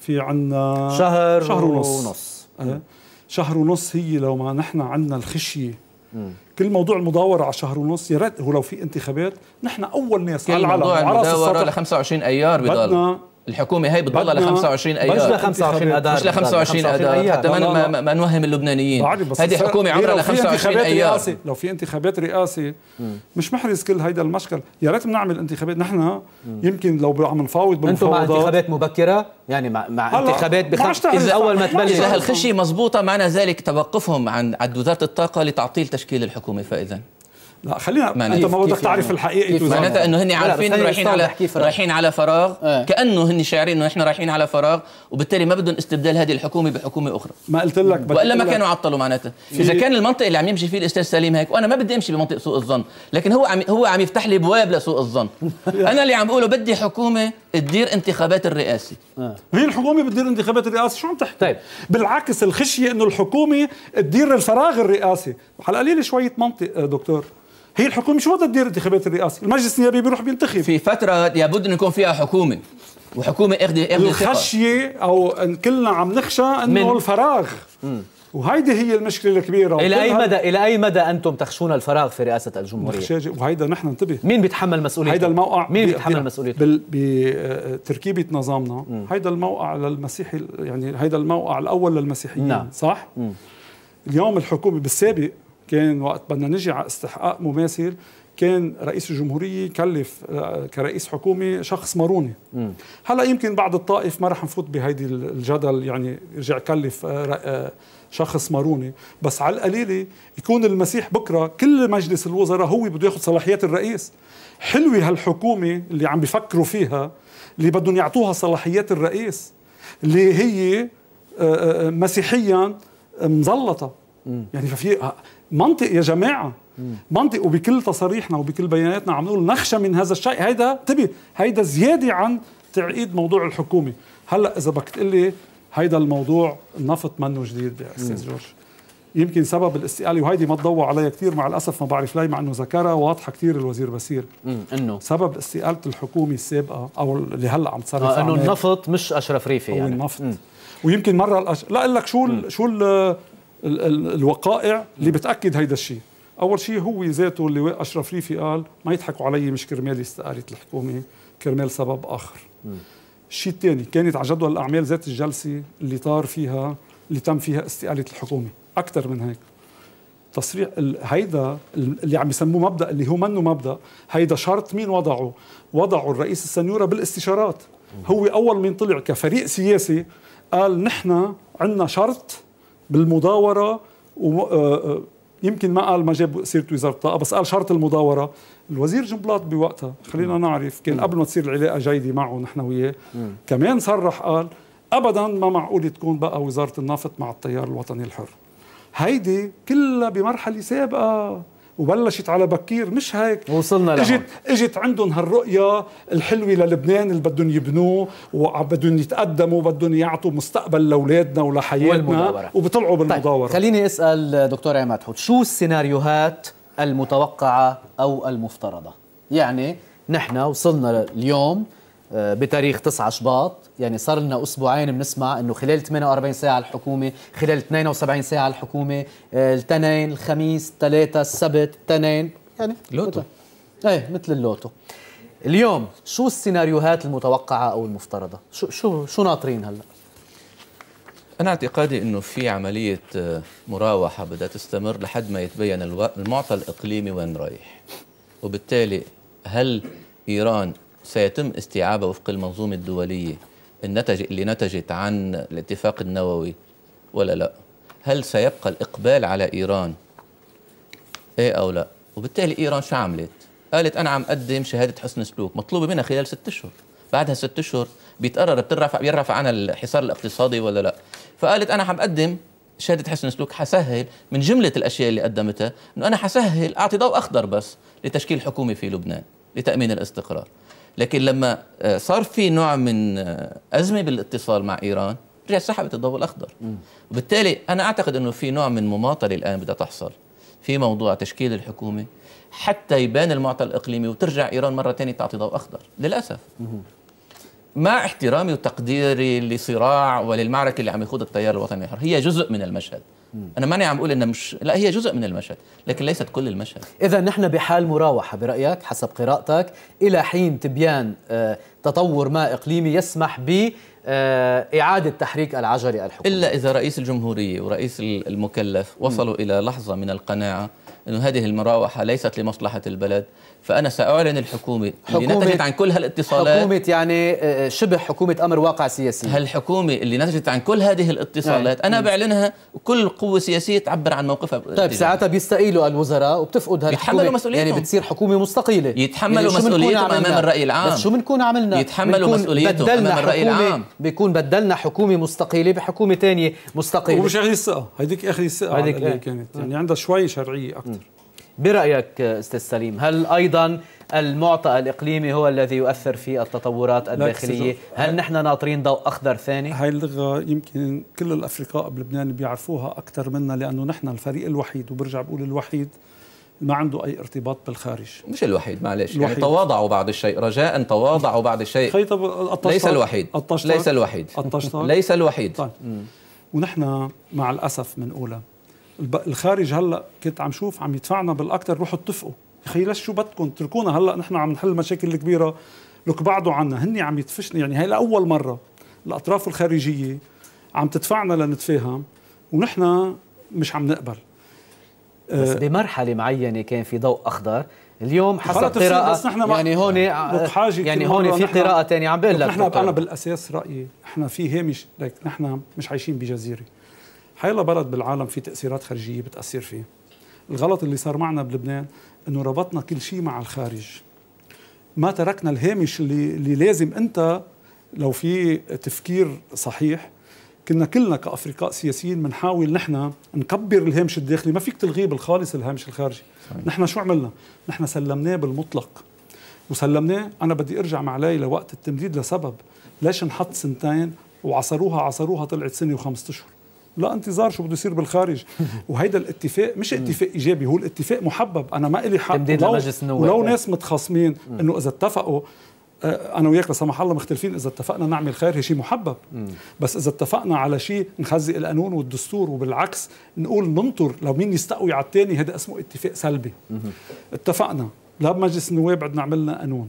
في عندنا شهر شهر ونص, ونص. آه. شهر ونص هي لو ما نحن عندنا الخشيه كل موضوع المداورة على شهر ونص يا ريت ولو في انتخابات نحن أول ناس على العلم وعلى ل 25 أيار بضل بدنا الحكومه هي بتضلها ل 25 ايار مش ل 25 اذار مش ل 25 اذار حتى ما, ما, ما نوهم اللبنانيين هذه حكومه عمرها ل 25 ايار لو في انتخابات رئاسه مش محرز كل هيدا المشكل يا ريت بنعمل انتخابات نحن يمكن لو عم نفاوض بالمفاوضات انتم مع انتخابات مبكره يعني مع مع انتخابات بخمس اذا اول ما تبلش اذا هالخشيه مضبوطه معنى ذلك توقفهم عن عند وزاره الطاقه لتعطيل تشكيل الحكومه فاذا لا خلينا انت ما بدك يعني. تعرف الحقيقه يعني؟ معناتها انه هن عارفين انه رايحين على رايحين على فراغ اه. كانه هن شاعرين انه نحن رايحين على فراغ وبالتالي ما بدهم استبدال هذه الحكومه بحكومه اخرى ما قلت لك والا ما كانوا عطلوا معناتها اذا كان المنطق اللي عم يمشي فيه الاستاذ سليم هيك وانا ما بدي امشي بمنطق سوء الظن لكن هو عم هو عم يفتح لي بواب لسوء الظن (laughs) انا اللي عم بقوله بدي حكومه تدير انتخابات الرئاسه اه. هي الحكومه بتدير انتخابات الرئاسه شو عم تحكي طيب. بالعكس الخشيه انه الحكومه تدير الفراغ الرئاسي على قليل شويه منطق آه، دكتور هي الحكومه مش وضع تدير انتخابات الرئاسه المجلس النيابي بيروح بينتخب في فتره لابد ان يكون فيها حكومه وحكومه اخذ اخذ الخشيه او إن كلنا عم نخشى انه الفراغ وهيدي هي المشكله الكبيره الى اي مدى الى اي مدى انتم تخشون الفراغ في رئاسه الجمهوريه وهيدا نحن انتبه مين بيتحمل مسؤوليته هيدا الموقع مين بيتحمل مسؤوليته بتركيبه آه، نظامنا مم. هيدا الموقع للمسيحي يعني هيدا الموقع الاول للمسيحيين نعم. صح مم. اليوم الحكومه بالسابق كان وقت بدنا نجي على استحقاق مماثل كان رئيس الجمهورية كلف آه، كرئيس حكومة شخص ماروني هلا يمكن بعد الطائف ما رح نفوت بهيدي الجدل يعني رجع كلف آه، آه، شخص ماروني بس على القليلة يكون المسيح بكرة كل مجلس الوزراء هو بده ياخذ صلاحيات الرئيس حلوة هالحكومة اللي عم بيفكروا فيها اللي بدهم يعطوها صلاحيات الرئيس اللي هي مسيحيا مزلطة يعني ففي منطق يا جماعه منطق وبكل تصاريحنا وبكل بياناتنا عم نقول نخشى من هذا الشيء هيدا انتبه هيدا زياده عن تعقيد موضوع الحكومه هلا اذا بدك تقول لي هيدا الموضوع النفط منه جديد يا استاذ جورج يمكن سبب الاستقاله وهيدي ما تضوى عليها كثير مع الاسف ما بعرف ليه مع انه ذكرها واضحه كثير الوزير بسير انه سبب استقاله الحكومه السابقه او اللي هلا عم تصرف آه، انه النفط مش اشرف ريفي يعني النفط مم. ويمكن مره الأش... لا اقول لك شو ال... شو ال... الوقائع اللي بتاكد هيدا الشيء اول شيء هو ذاته اللواء اشرف ريفي قال ما يضحكوا علي مش كرمال استقاله الحكومه كرمال سبب اخر الشيء الثاني كانت على جدول الاعمال ذات الجلسه اللي طار فيها اللي تم فيها استقاله الحكومه اكثر من هيك تصريح هيدا اللي عم يسموه مبدا اللي هو منه مبدا هيدا شرط مين وضعه وضعه الرئيس السنيوره بالاستشارات هو اول من طلع كفريق سياسي قال نحن عندنا شرط بالمداوره آه، آه، يمكن ما قال ما جاب سيره وزاره الطاقه بس قال شرط المداوره الوزير جنبلاط بوقتها خلينا نعرف كان قبل ما تصير العلاقه جيده معه نحن وياه كمان صرح قال ابدا ما معقول تكون بقى وزاره النفط مع التيار الوطني الحر هيدي كلها بمرحله سابقه وبلشت على بكير مش هيك وصلنا لهم اجت اجت عندهم هالرؤيه الحلوه للبنان اللي بدهم يبنوه وبدهم يتقدموا بدهم يعطوا مستقبل لاولادنا ولحياتنا وبطلعوا طيب، بالمداوره طيب. خليني اسال دكتور عماد حوت شو السيناريوهات المتوقعه او المفترضه يعني نحن وصلنا اليوم آه، بتاريخ 9 شباط يعني صار لنا اسبوعين بنسمع انه خلال 48 ساعه الحكومه خلال 72 ساعه الحكومه آه، الاثنين الخميس الثلاثة السبت الاثنين يعني لوتو ايه مثل اللوتو اليوم شو السيناريوهات المتوقعه او المفترضه شو شو شو ناطرين هلا انا اعتقادي انه في عمليه آه، مراوحه بدها تستمر لحد ما يتبين المعطى الاقليمي وين رايح وبالتالي هل ايران سيتم استيعابه وفق المنظومة الدولية النتج اللي نتجت عن الاتفاق النووي ولا لا هل سيبقى الإقبال على إيران إيه أو لا وبالتالي إيران شو عملت قالت أنا عم أقدم شهادة حسن سلوك مطلوبة منها خلال ست أشهر بعدها ست أشهر بيتقرر بترفع بيرفع عنها الحصار الاقتصادي ولا لا فقالت أنا عم أقدم شهادة حسن سلوك حسهل من جملة الأشياء اللي قدمتها أنه أنا حسهل أعطي ضوء أخضر بس لتشكيل حكومة في لبنان لتأمين الاستقرار لكن لما آه، صار في نوع من آه، ازمه بالاتصال مع ايران رجعت سحبت الضوء الاخضر وبالتالي انا اعتقد انه في نوع من مماطله الان بدها تحصل في موضوع تشكيل الحكومه حتى يبان المعطى الاقليمي وترجع ايران مره ثانيه تعطي ضوء اخضر للاسف مع احترامي وتقديري لصراع وللمعركه اللي عم يخوضها التيار الوطني الحر هي جزء من المشهد انا ماني عم اقول انها مش لا هي جزء من المشهد لكن ليست كل المشهد اذا نحن بحال مراوحه برايك حسب قراءتك الى حين تبيان آه، تطور ما اقليمي يسمح ب آه، إعادة تحريك العجلة الحكومية إلا إذا رئيس الجمهورية ورئيس المكلف وصلوا م. إلى لحظة من القناعة أن هذه المراوحة ليست لمصلحة البلد فانا ساعلن الحكومه اللي نتجت عن كل هالاتصالات حكومه يعني آه، آه، شبه حكومه امر واقع سياسي هالحكومه اللي نتجت عن كل هذه الاتصالات نعم. انا نعم. بعلنها وكل قوه سياسيه تعبر عن موقفها طيب ساعتها بيستقيلوا الوزراء وبتفقد هالحكومه يعني بتصير حكومه مستقيله يعني يتحملوا يعني مسؤوليتهم امام الراي العام بس شو بنكون عملنا يتحملوا مسؤوليتهم امام الراي العام بيكون بدلنا حكومه مستقيله بحكومه ثانيه مستقله ومش اخذ الثقه هيديك اخذ الثقه هيديك إيه. كانت يعني إيه. عندها شوي شرعيه اكثر برأيك أستاذ سليم هل أيضا المعطى الإقليمي هو الذي يؤثر في التطورات الداخلية هل نحن ناطرين ضوء أخضر ثاني؟ هاي اللغة يمكن كل الأفرقاء بلبنان بيعرفوها أكثر منا لأنه نحن الفريق الوحيد وبرجع بقول الوحيد ما عنده اي ارتباط بالخارج مش الوحيد معلش يعني الوحيد. يعني تواضعوا بعض الشيء رجاء تواضعوا بعض الشيء ليس الوحيد ليس الوحيد (laughs) ليس الوحيد طيب. ونحن مع الاسف من اولى الخارج هلا كنت عم شوف عم يدفعنا بالاكثر روحوا اتفقوا يا اخي ليش شو بدكم اتركونا هلا نحن عم نحل مشاكل كبيره لك بعدوا عنا هن عم يدفشنا يعني هي لاول مره الاطراف الخارجيه عم تدفعنا لنتفاهم ونحن مش عم نقبل آه، بس بمرحله معينه كان في ضوء اخضر اليوم حسب قراءه بس نحن يعني هون آه، يعني هون في قراءه ثانيه عم بقول لك نحن انا بالاساس رايي نحن في هامش لك نحن مش عايشين بجزيره حيلا بلد بالعالم في تأثيرات خارجية بتأثر فيه الغلط اللي صار معنا بلبنان انه ربطنا كل شيء مع الخارج ما تركنا الهامش اللي, اللي لازم انت لو في تفكير صحيح كنا كلنا كافرقاء سياسيين بنحاول نحن نكبر الهامش الداخلي ما فيك تلغيه بالخالص الهامش الخارجي صحيح. نحن شو عملنا نحن سلمناه بالمطلق وسلمناه انا بدي ارجع مع لي لوقت التمديد لسبب ليش نحط سنتين وعصروها عصروها طلعت سنه وخمسة اشهر لا انتظار شو بده يصير بالخارج (laughs) وهيدا الاتفاق مش اتفاق ايجابي هو الاتفاق محبب انا ما لي حق تمديد لمجلس النواب ولو ناس متخاصمين انه اذا اتفقوا آه، انا وياك لا سمح الله مختلفين اذا اتفقنا نعمل خير شيء محبب بس اذا اتفقنا على شيء نخزي القانون والدستور وبالعكس نقول ننطر لو مين يستقوي على الثاني هذا اسمه اتفاق سلبي اتفقنا لا بمجلس النواب بدنا عملنا قانون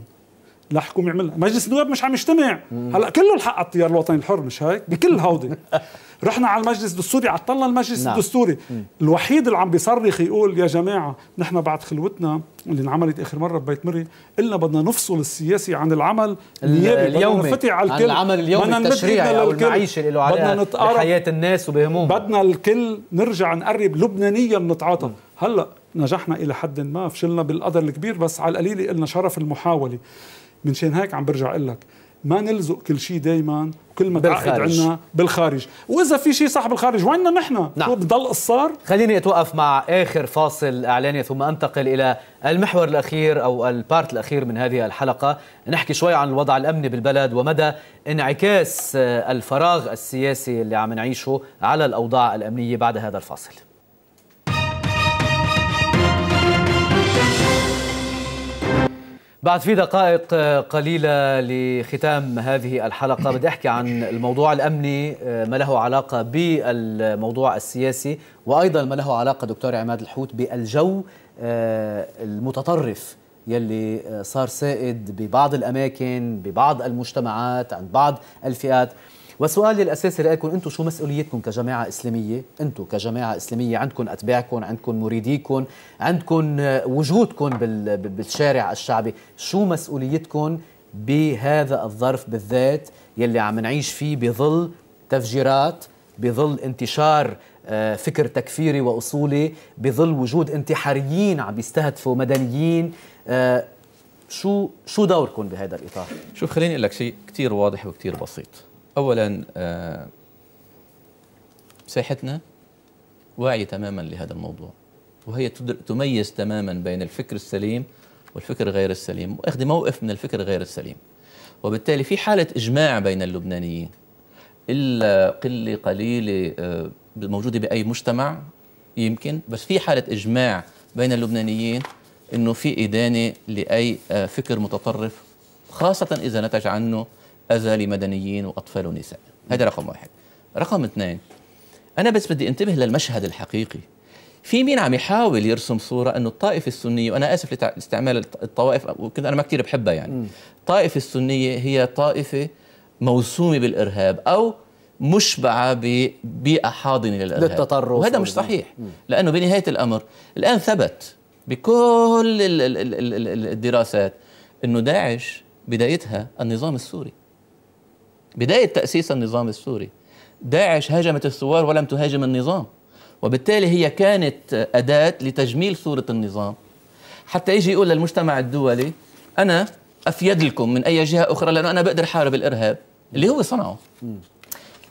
لا حكومه عملنا مجلس النواب مش عم يجتمع هلا كله الحق على التيار الوطني الحر مش هيك بكل هودي (laughs) رحنا على المجلس الدستوري عطلنا المجلس نعم. الدستوري مم. الوحيد اللي عم بيصرخ يقول يا جماعه نحن بعد خلوتنا اللي انعملت اخر مره ببيت مري قلنا بدنا نفصل السياسي عن العمل النيابي اليومي بدنا على الكل عن العمل اليومي التشريعي او المعيشه اللي له علاقه بحياه الناس وبهمومهم بدنا الكل نرجع نقرب لبنانيا نتعاطى هلا نجحنا الى حد ما فشلنا بالقدر الكبير بس على القليله قلنا شرف المحاوله من شان هيك عم برجع اقول لك ما نلزق كل شيء دائما كل ما تعقد عنا بالخارج واذا في شيء صح بالخارج وعندنا نحن نعم. بضل قصار خليني اتوقف مع اخر فاصل اعلاني ثم انتقل الى المحور الاخير او البارت الاخير من هذه الحلقه نحكي شوي عن الوضع الامني بالبلد ومدى انعكاس الفراغ السياسي اللي عم نعيشه على الاوضاع الامنيه بعد هذا الفاصل بعد في دقائق آه، قليلة لختام هذه الحلقة بدي أحكي عن الموضوع الأمني آه، ما له علاقة بالموضوع السياسي وأيضا ما له علاقة دكتور عماد الحوت بالجو آه، المتطرف يلي صار سائد ببعض الأماكن ببعض المجتمعات عند بعض الفئات وسؤالي الاساسي رايكم انتم شو مسؤوليتكم كجماعه اسلاميه انتم كجماعه اسلاميه عندكم اتباعكم عندكم مريديكم عندكم وجودكم بالشارع الشعبي شو مسؤوليتكم بهذا الظرف بالذات يلي عم نعيش فيه بظل تفجيرات بظل انتشار آه، فكر تكفيري واصولي بظل وجود انتحاريين عم يستهدفوا مدنيين آه، شو شو دوركم بهذا الاطار؟ شوف خليني اقول لك شيء كثير واضح وكثير بسيط اولا ساحتنا آه، واعيه تماما لهذا الموضوع وهي تميز تماما بين الفكر السليم والفكر غير السليم واخذ موقف من الفكر غير السليم وبالتالي في حاله اجماع بين اللبنانيين الا قله قليله آه، موجوده باي مجتمع يمكن بس في حاله اجماع بين اللبنانيين انه في ادانه لاي آه، فكر متطرف خاصه اذا نتج عنه أذى لمدنيين وأطفال ونساء هذا رقم واحد رقم اثنين أنا بس بدي انتبه للمشهد الحقيقي في مين عم يحاول يرسم صورة أنه الطائفة السنية وأنا آسف لاستعمال الطوائف وكنت أنا ما كثير بحبها يعني الطائفة السنية هي طائفة موسومة بالإرهاب أو مشبعة ببيئة حاضنة للإرهاب للتطرف وهذا مش صحيح لأنه بنهاية الأمر الآن ثبت بكل الدراسات أنه داعش بدايتها النظام السوري بداية تأسيس النظام السوري داعش هاجمت الثوار ولم تهاجم النظام وبالتالي هي كانت أداة لتجميل صورة النظام حتى يجي يقول للمجتمع الدولي أنا أفيد لكم من أي جهة أخرى لأنه أنا بقدر حارب الإرهاب اللي هو صنعه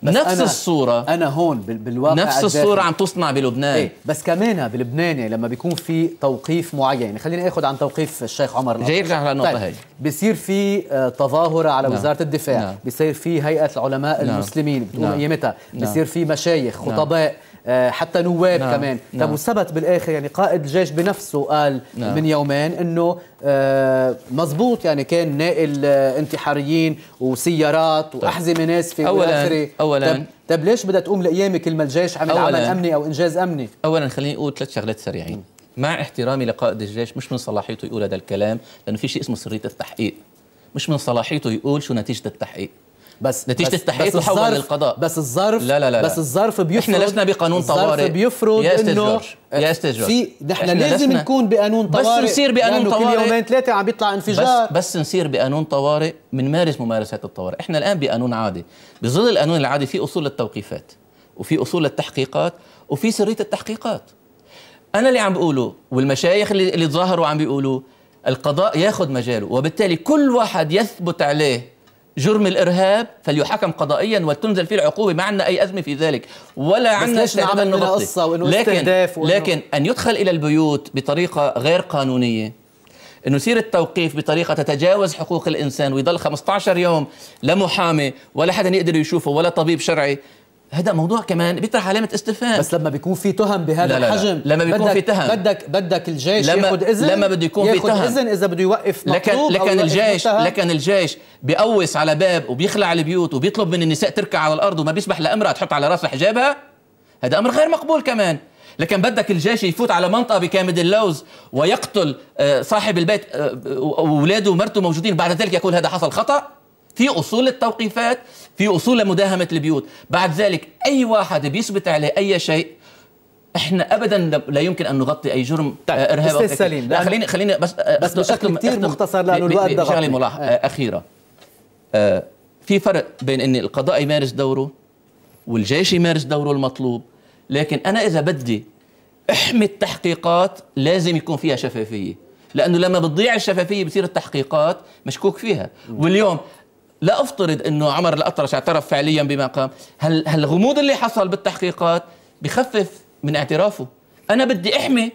بس نفس أنا الصورة أنا هون بالواقع نفس الصورة عم تصنع بلبنان ايه بس كمان بلبنان يعني لما بيكون في توقيف معين يعني خليني آخذ عن توقيف الشيخ عمر جاي يرجع للنقطة طيب. هي بصير في آه، تظاهرة على نعم. وزارة الدفاع نعم. بصير في هيئة العلماء نعم. المسلمين بتقوم نعم. قيمتها نعم. بصير في مشايخ نعم. خطباء نعم. آه، حتى نواب نعم. كمان نعم. طب وثبت بالاخر يعني قائد الجيش بنفسه قال نعم. من يومين انه آه، مزبوط يعني كان نائل آه، انتحاريين وسيارات طيب. واحزمه ناسفه اولا والآخري. اولا طب, طب ليش بدها تقوم القيامه كل ما الجيش عمل عمل امني او انجاز امني اولا خليني اقول ثلاث شغلات سريعين مع احترامي لقائد الجيش مش من صلاحيته يقول هذا الكلام لانه في شيء اسمه سريه التحقيق مش من صلاحيته يقول شو نتيجه التحقيق بس نتيجه التحقيق تحول للقضاء بس الظرف لا لا لا بس الظرف بيفرض احنا لسنا بقانون طوارئ الظرف بيفرض يا استاذ جورج يا استاذ في نحن لازم نكون بقانون طوارئ بس نصير بقانون طوارئ كل يومين ثلاثه عم بيطلع انفجار بس بس نصير بقانون طوارئ بنمارس ممارسات الطوارئ احنا الان بقانون عادي بظل القانون العادي في اصول للتوقيفات وفي اصول للتحقيقات وفي سريه التحقيقات انا اللي عم بقوله والمشايخ اللي, اللي تظاهروا عم بيقولوا القضاء ياخذ مجاله وبالتالي كل واحد يثبت عليه جرم الارهاب فليحكم قضائيا ولتنزل فيه العقوبه ما عندنا اي ازمه في ذلك ولا عندنا استعداد نغطي لكن وإنه... لكن ان يدخل الى البيوت بطريقه غير قانونيه انه يصير التوقيف بطريقه تتجاوز حقوق الانسان ويضل 15 يوم لا محامي ولا حدا يقدر يشوفه ولا طبيب شرعي هذا موضوع كمان بيطرح علامه استفهام بس لما بيكون في تهم بهذا لا لا الحجم لا. لما بيكون في تهم بدك بدك الجيش لما ياخذ اذن لما بده يكون في تهم ياخذ اذن اذا بده يوقف مطلوب لكن لكن الجيش لكن الجيش بيقوس على باب وبيخلع البيوت وبيطلب من النساء تركع على الارض وما بيسمح لامراه تحط على راسها حجابها هذا امر غير مقبول كمان لكن بدك الجيش يفوت على منطقه بكامد اللوز ويقتل آه، صاحب البيت آه، واولاده ومرته موجودين بعد ذلك يقول هذا حصل خطأ في اصول التوقيفات في اصول مداهمه البيوت بعد ذلك اي واحد بيثبت عليه اي شيء احنا ابدا لا يمكن ان نغطي اي جرم طيب، آه، ارهاب استاذ سليم لا خليني خليني بس آه، بس بشكل كثير مختصر لانه الوقت ضغط شغله ملاحظه آه. اخيره آه في فرق بين ان القضاء يمارس دوره والجيش يمارس دوره المطلوب لكن انا اذا بدي احمي التحقيقات لازم يكون فيها شفافيه لانه لما بتضيع الشفافيه بتصير التحقيقات مشكوك فيها واليوم لا افترض انه عمر الاطرش اعترف فعليا بما قام هل هالغموض اللي حصل بالتحقيقات بخفف من اعترافه انا بدي احمي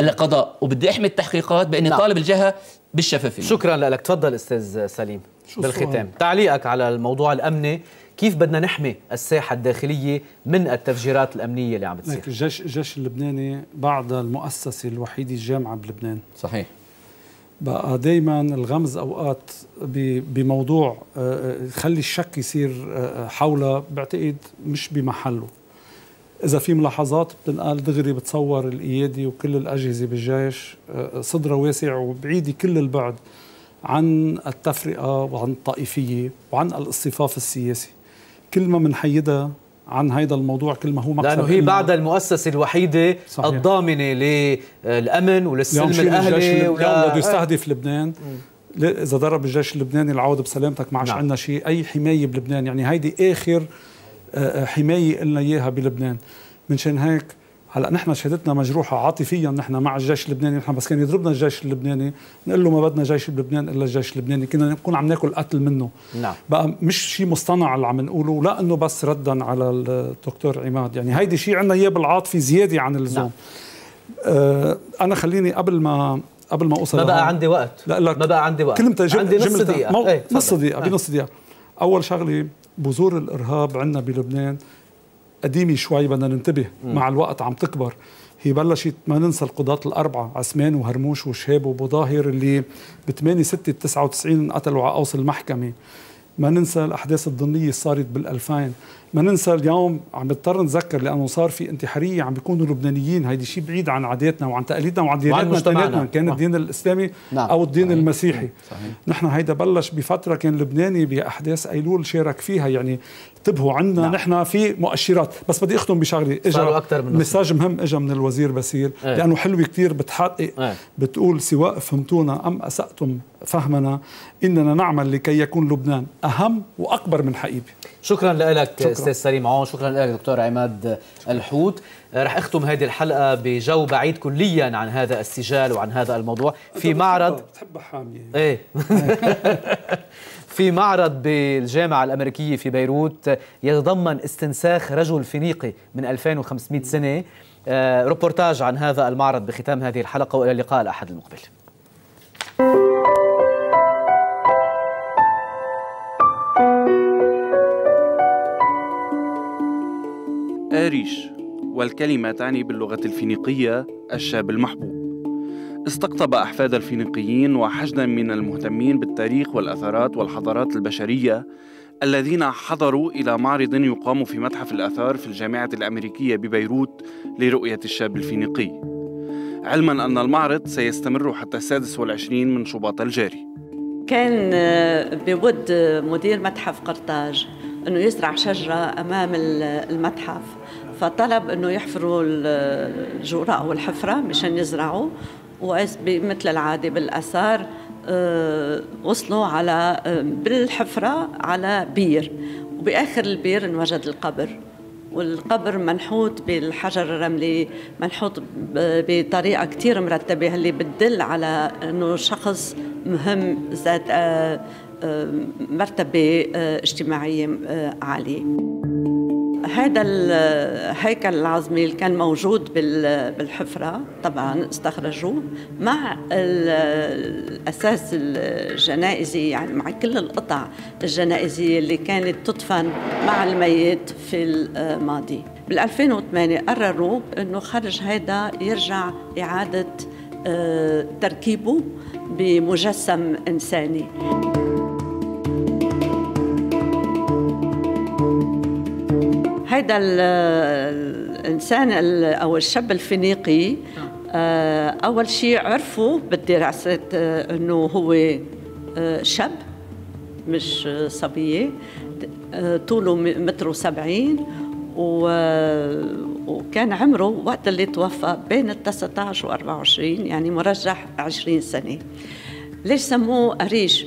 القضاء وبدي احمي التحقيقات باني نعم. طالب الجهه بالشفافيه شكرا لك تفضل استاذ سليم بالختام صحيح. تعليقك على الموضوع الامني كيف بدنا نحمي الساحه الداخليه من التفجيرات الامنيه اللي عم بتصير الجيش الجيش اللبناني بعد المؤسسه الوحيده الجامعه بلبنان صحيح بقى دايما الغمز اوقات بموضوع آه، آه، خلي الشك يصير آه، حوله بعتقد مش بمحله اذا في ملاحظات بتنقال دغري بتصور الايادي وكل الاجهزه بالجيش صدره واسع وبعيد كل البعد عن التفرقه وعن الطائفيه وعن الاصطفاف السياسي كل ما بنحيدها عن هذا الموضوع كل ما هو مقصد لانه هي بعد المؤسسه الوحيده صحيح. الضامنه للامن وللسلم الاهلي ولا... بده يستهدف لبنان اذا ضرب الجيش اللبناني العوض بسلامتك ما عادش نعم. عندنا شيء اي حمايه بلبنان يعني هيدي اخر آه، آه، حمايه لنا اياها بلبنان من شان هيك هلا نحن شهادتنا مجروحه عاطفيا نحن مع الجيش اللبناني نحن بس كان يضربنا الجيش اللبناني نقول له ما بدنا جيش لبنان الا الجيش اللبناني كنا نكون عم ناكل قتل منه نعم بقى مش شيء مصطنع اللي عم نقوله لا انه بس ردا على الدكتور عماد يعني هيدي شيء عندنا اياه بالعاطفه زياده عن اللزوم نعم. آه انا خليني قبل ما قبل ما اوصل ما بقى عندي وقت لا لك ما بقى عندي وقت كلمتها جم... عندي نص دقيقه مو... ايه نص دقيقه بنص نعم. دقيقه اول شغله بذور الارهاب عندنا بلبنان قديمه شوي بدنا ننتبه مع الوقت عم تكبر هي بلشت ما ننسى القضاة الأربعة عثمان وهرموش وشهاب وبظاهر اللي ب 8 6 99 انقتلوا على قوس المحكمة ما ننسى الأحداث الضمنية اللي صارت بال2000 ما ننسى اليوم عم نضطر نتذكر لأنه صار في انتحارية عم بيكونوا لبنانيين هيدي شيء بعيد عن عاداتنا وعن تقاليدنا وعن دياناتنا كان نعم. الدين الإسلامي نعم. أو الدين صحيح. المسيحي صحيح. نحن هيدا بلش بفترة كان لبناني بأحداث أيلول شارك فيها يعني انتبهوا عندنا نعم. نحن في مؤشرات بس بدي اختم بشغله اجى مساج مهم اجى من الوزير بسير ايه. لانه حلو كثير بتحقق ايه. بتقول سواء فهمتونا ام اساتم فهمنا اننا نعمل لكي يكون لبنان اهم واكبر من حقيبه شكرا لك استاذ سليم عون شكرا لك دكتور عماد شكرا. الحوت رح اختم هذه الحلقه بجو بعيد كليا عن هذا السجال وعن هذا الموضوع في معرض بتحبها حاميه ايه (laughs) (laughs) في معرض بالجامعة الأمريكية في بيروت يتضمن استنساخ رجل فينيقي من 2500 سنة آه، روبورتاج عن هذا المعرض بختام هذه الحلقة وإلى اللقاء الأحد المقبل آريش والكلمة تعني باللغة الفينيقية الشاب المحبوب استقطب أحفاد الفينيقيين وحشدا من المهتمين بالتاريخ والأثارات والحضارات البشرية الذين حضروا إلى معرض يقام في متحف الآثار في الجامعة الأمريكية ببيروت لرؤية الشاب الفينيقي علما أن المعرض سيستمر حتى السادس والعشرين من شباط الجاري كان آه، بود آه، مدير متحف قرطاج أنه يزرع شجرة أمام المتحف فطلب انه يحفروا الجوراء والحفره مشان يزرعوا ومثل العادة بالأثار آه، وصلوا على آه، بالحفرة على بير وبآخر البير انوجد القبر والقبر منحوت بالحجر الرملي منحوت بطريقه كثير مرتبه اللي بتدل على انه شخص مهم ذات آه، مرتبه اجتماعيه عاليه هذا الهيكل العظمي اللي كان موجود بالحفرة طبعا استخرجوه مع الأساس الجنائزي يعني مع كل القطع الجنائزية اللي كانت تدفن مع الميت في الماضي بال 2008 قرروا أنه خرج هذا يرجع إعادة آه، تركيبه بمجسم إنساني هيدا الانسان او الشاب الفينيقي آه، اول شيء عرفوا بالدراسات آه، انه هو آه، شاب مش صبيه طوله متر وسبعين وكان عمره وقت اللي توفى بين ال 19 و 24 يعني مرجح 20 سنه ليش سموه أريش؟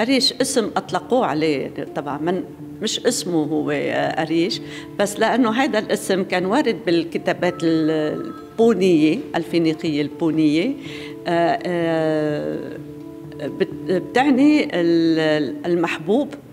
أريش اسم أطلقوه عليه طبعا من مش اسمه هو أريش بس لأنه هذا الاسم كان وارد بالكتابات البونية الفينيقية البونية آه، آه، بتعني المحبوب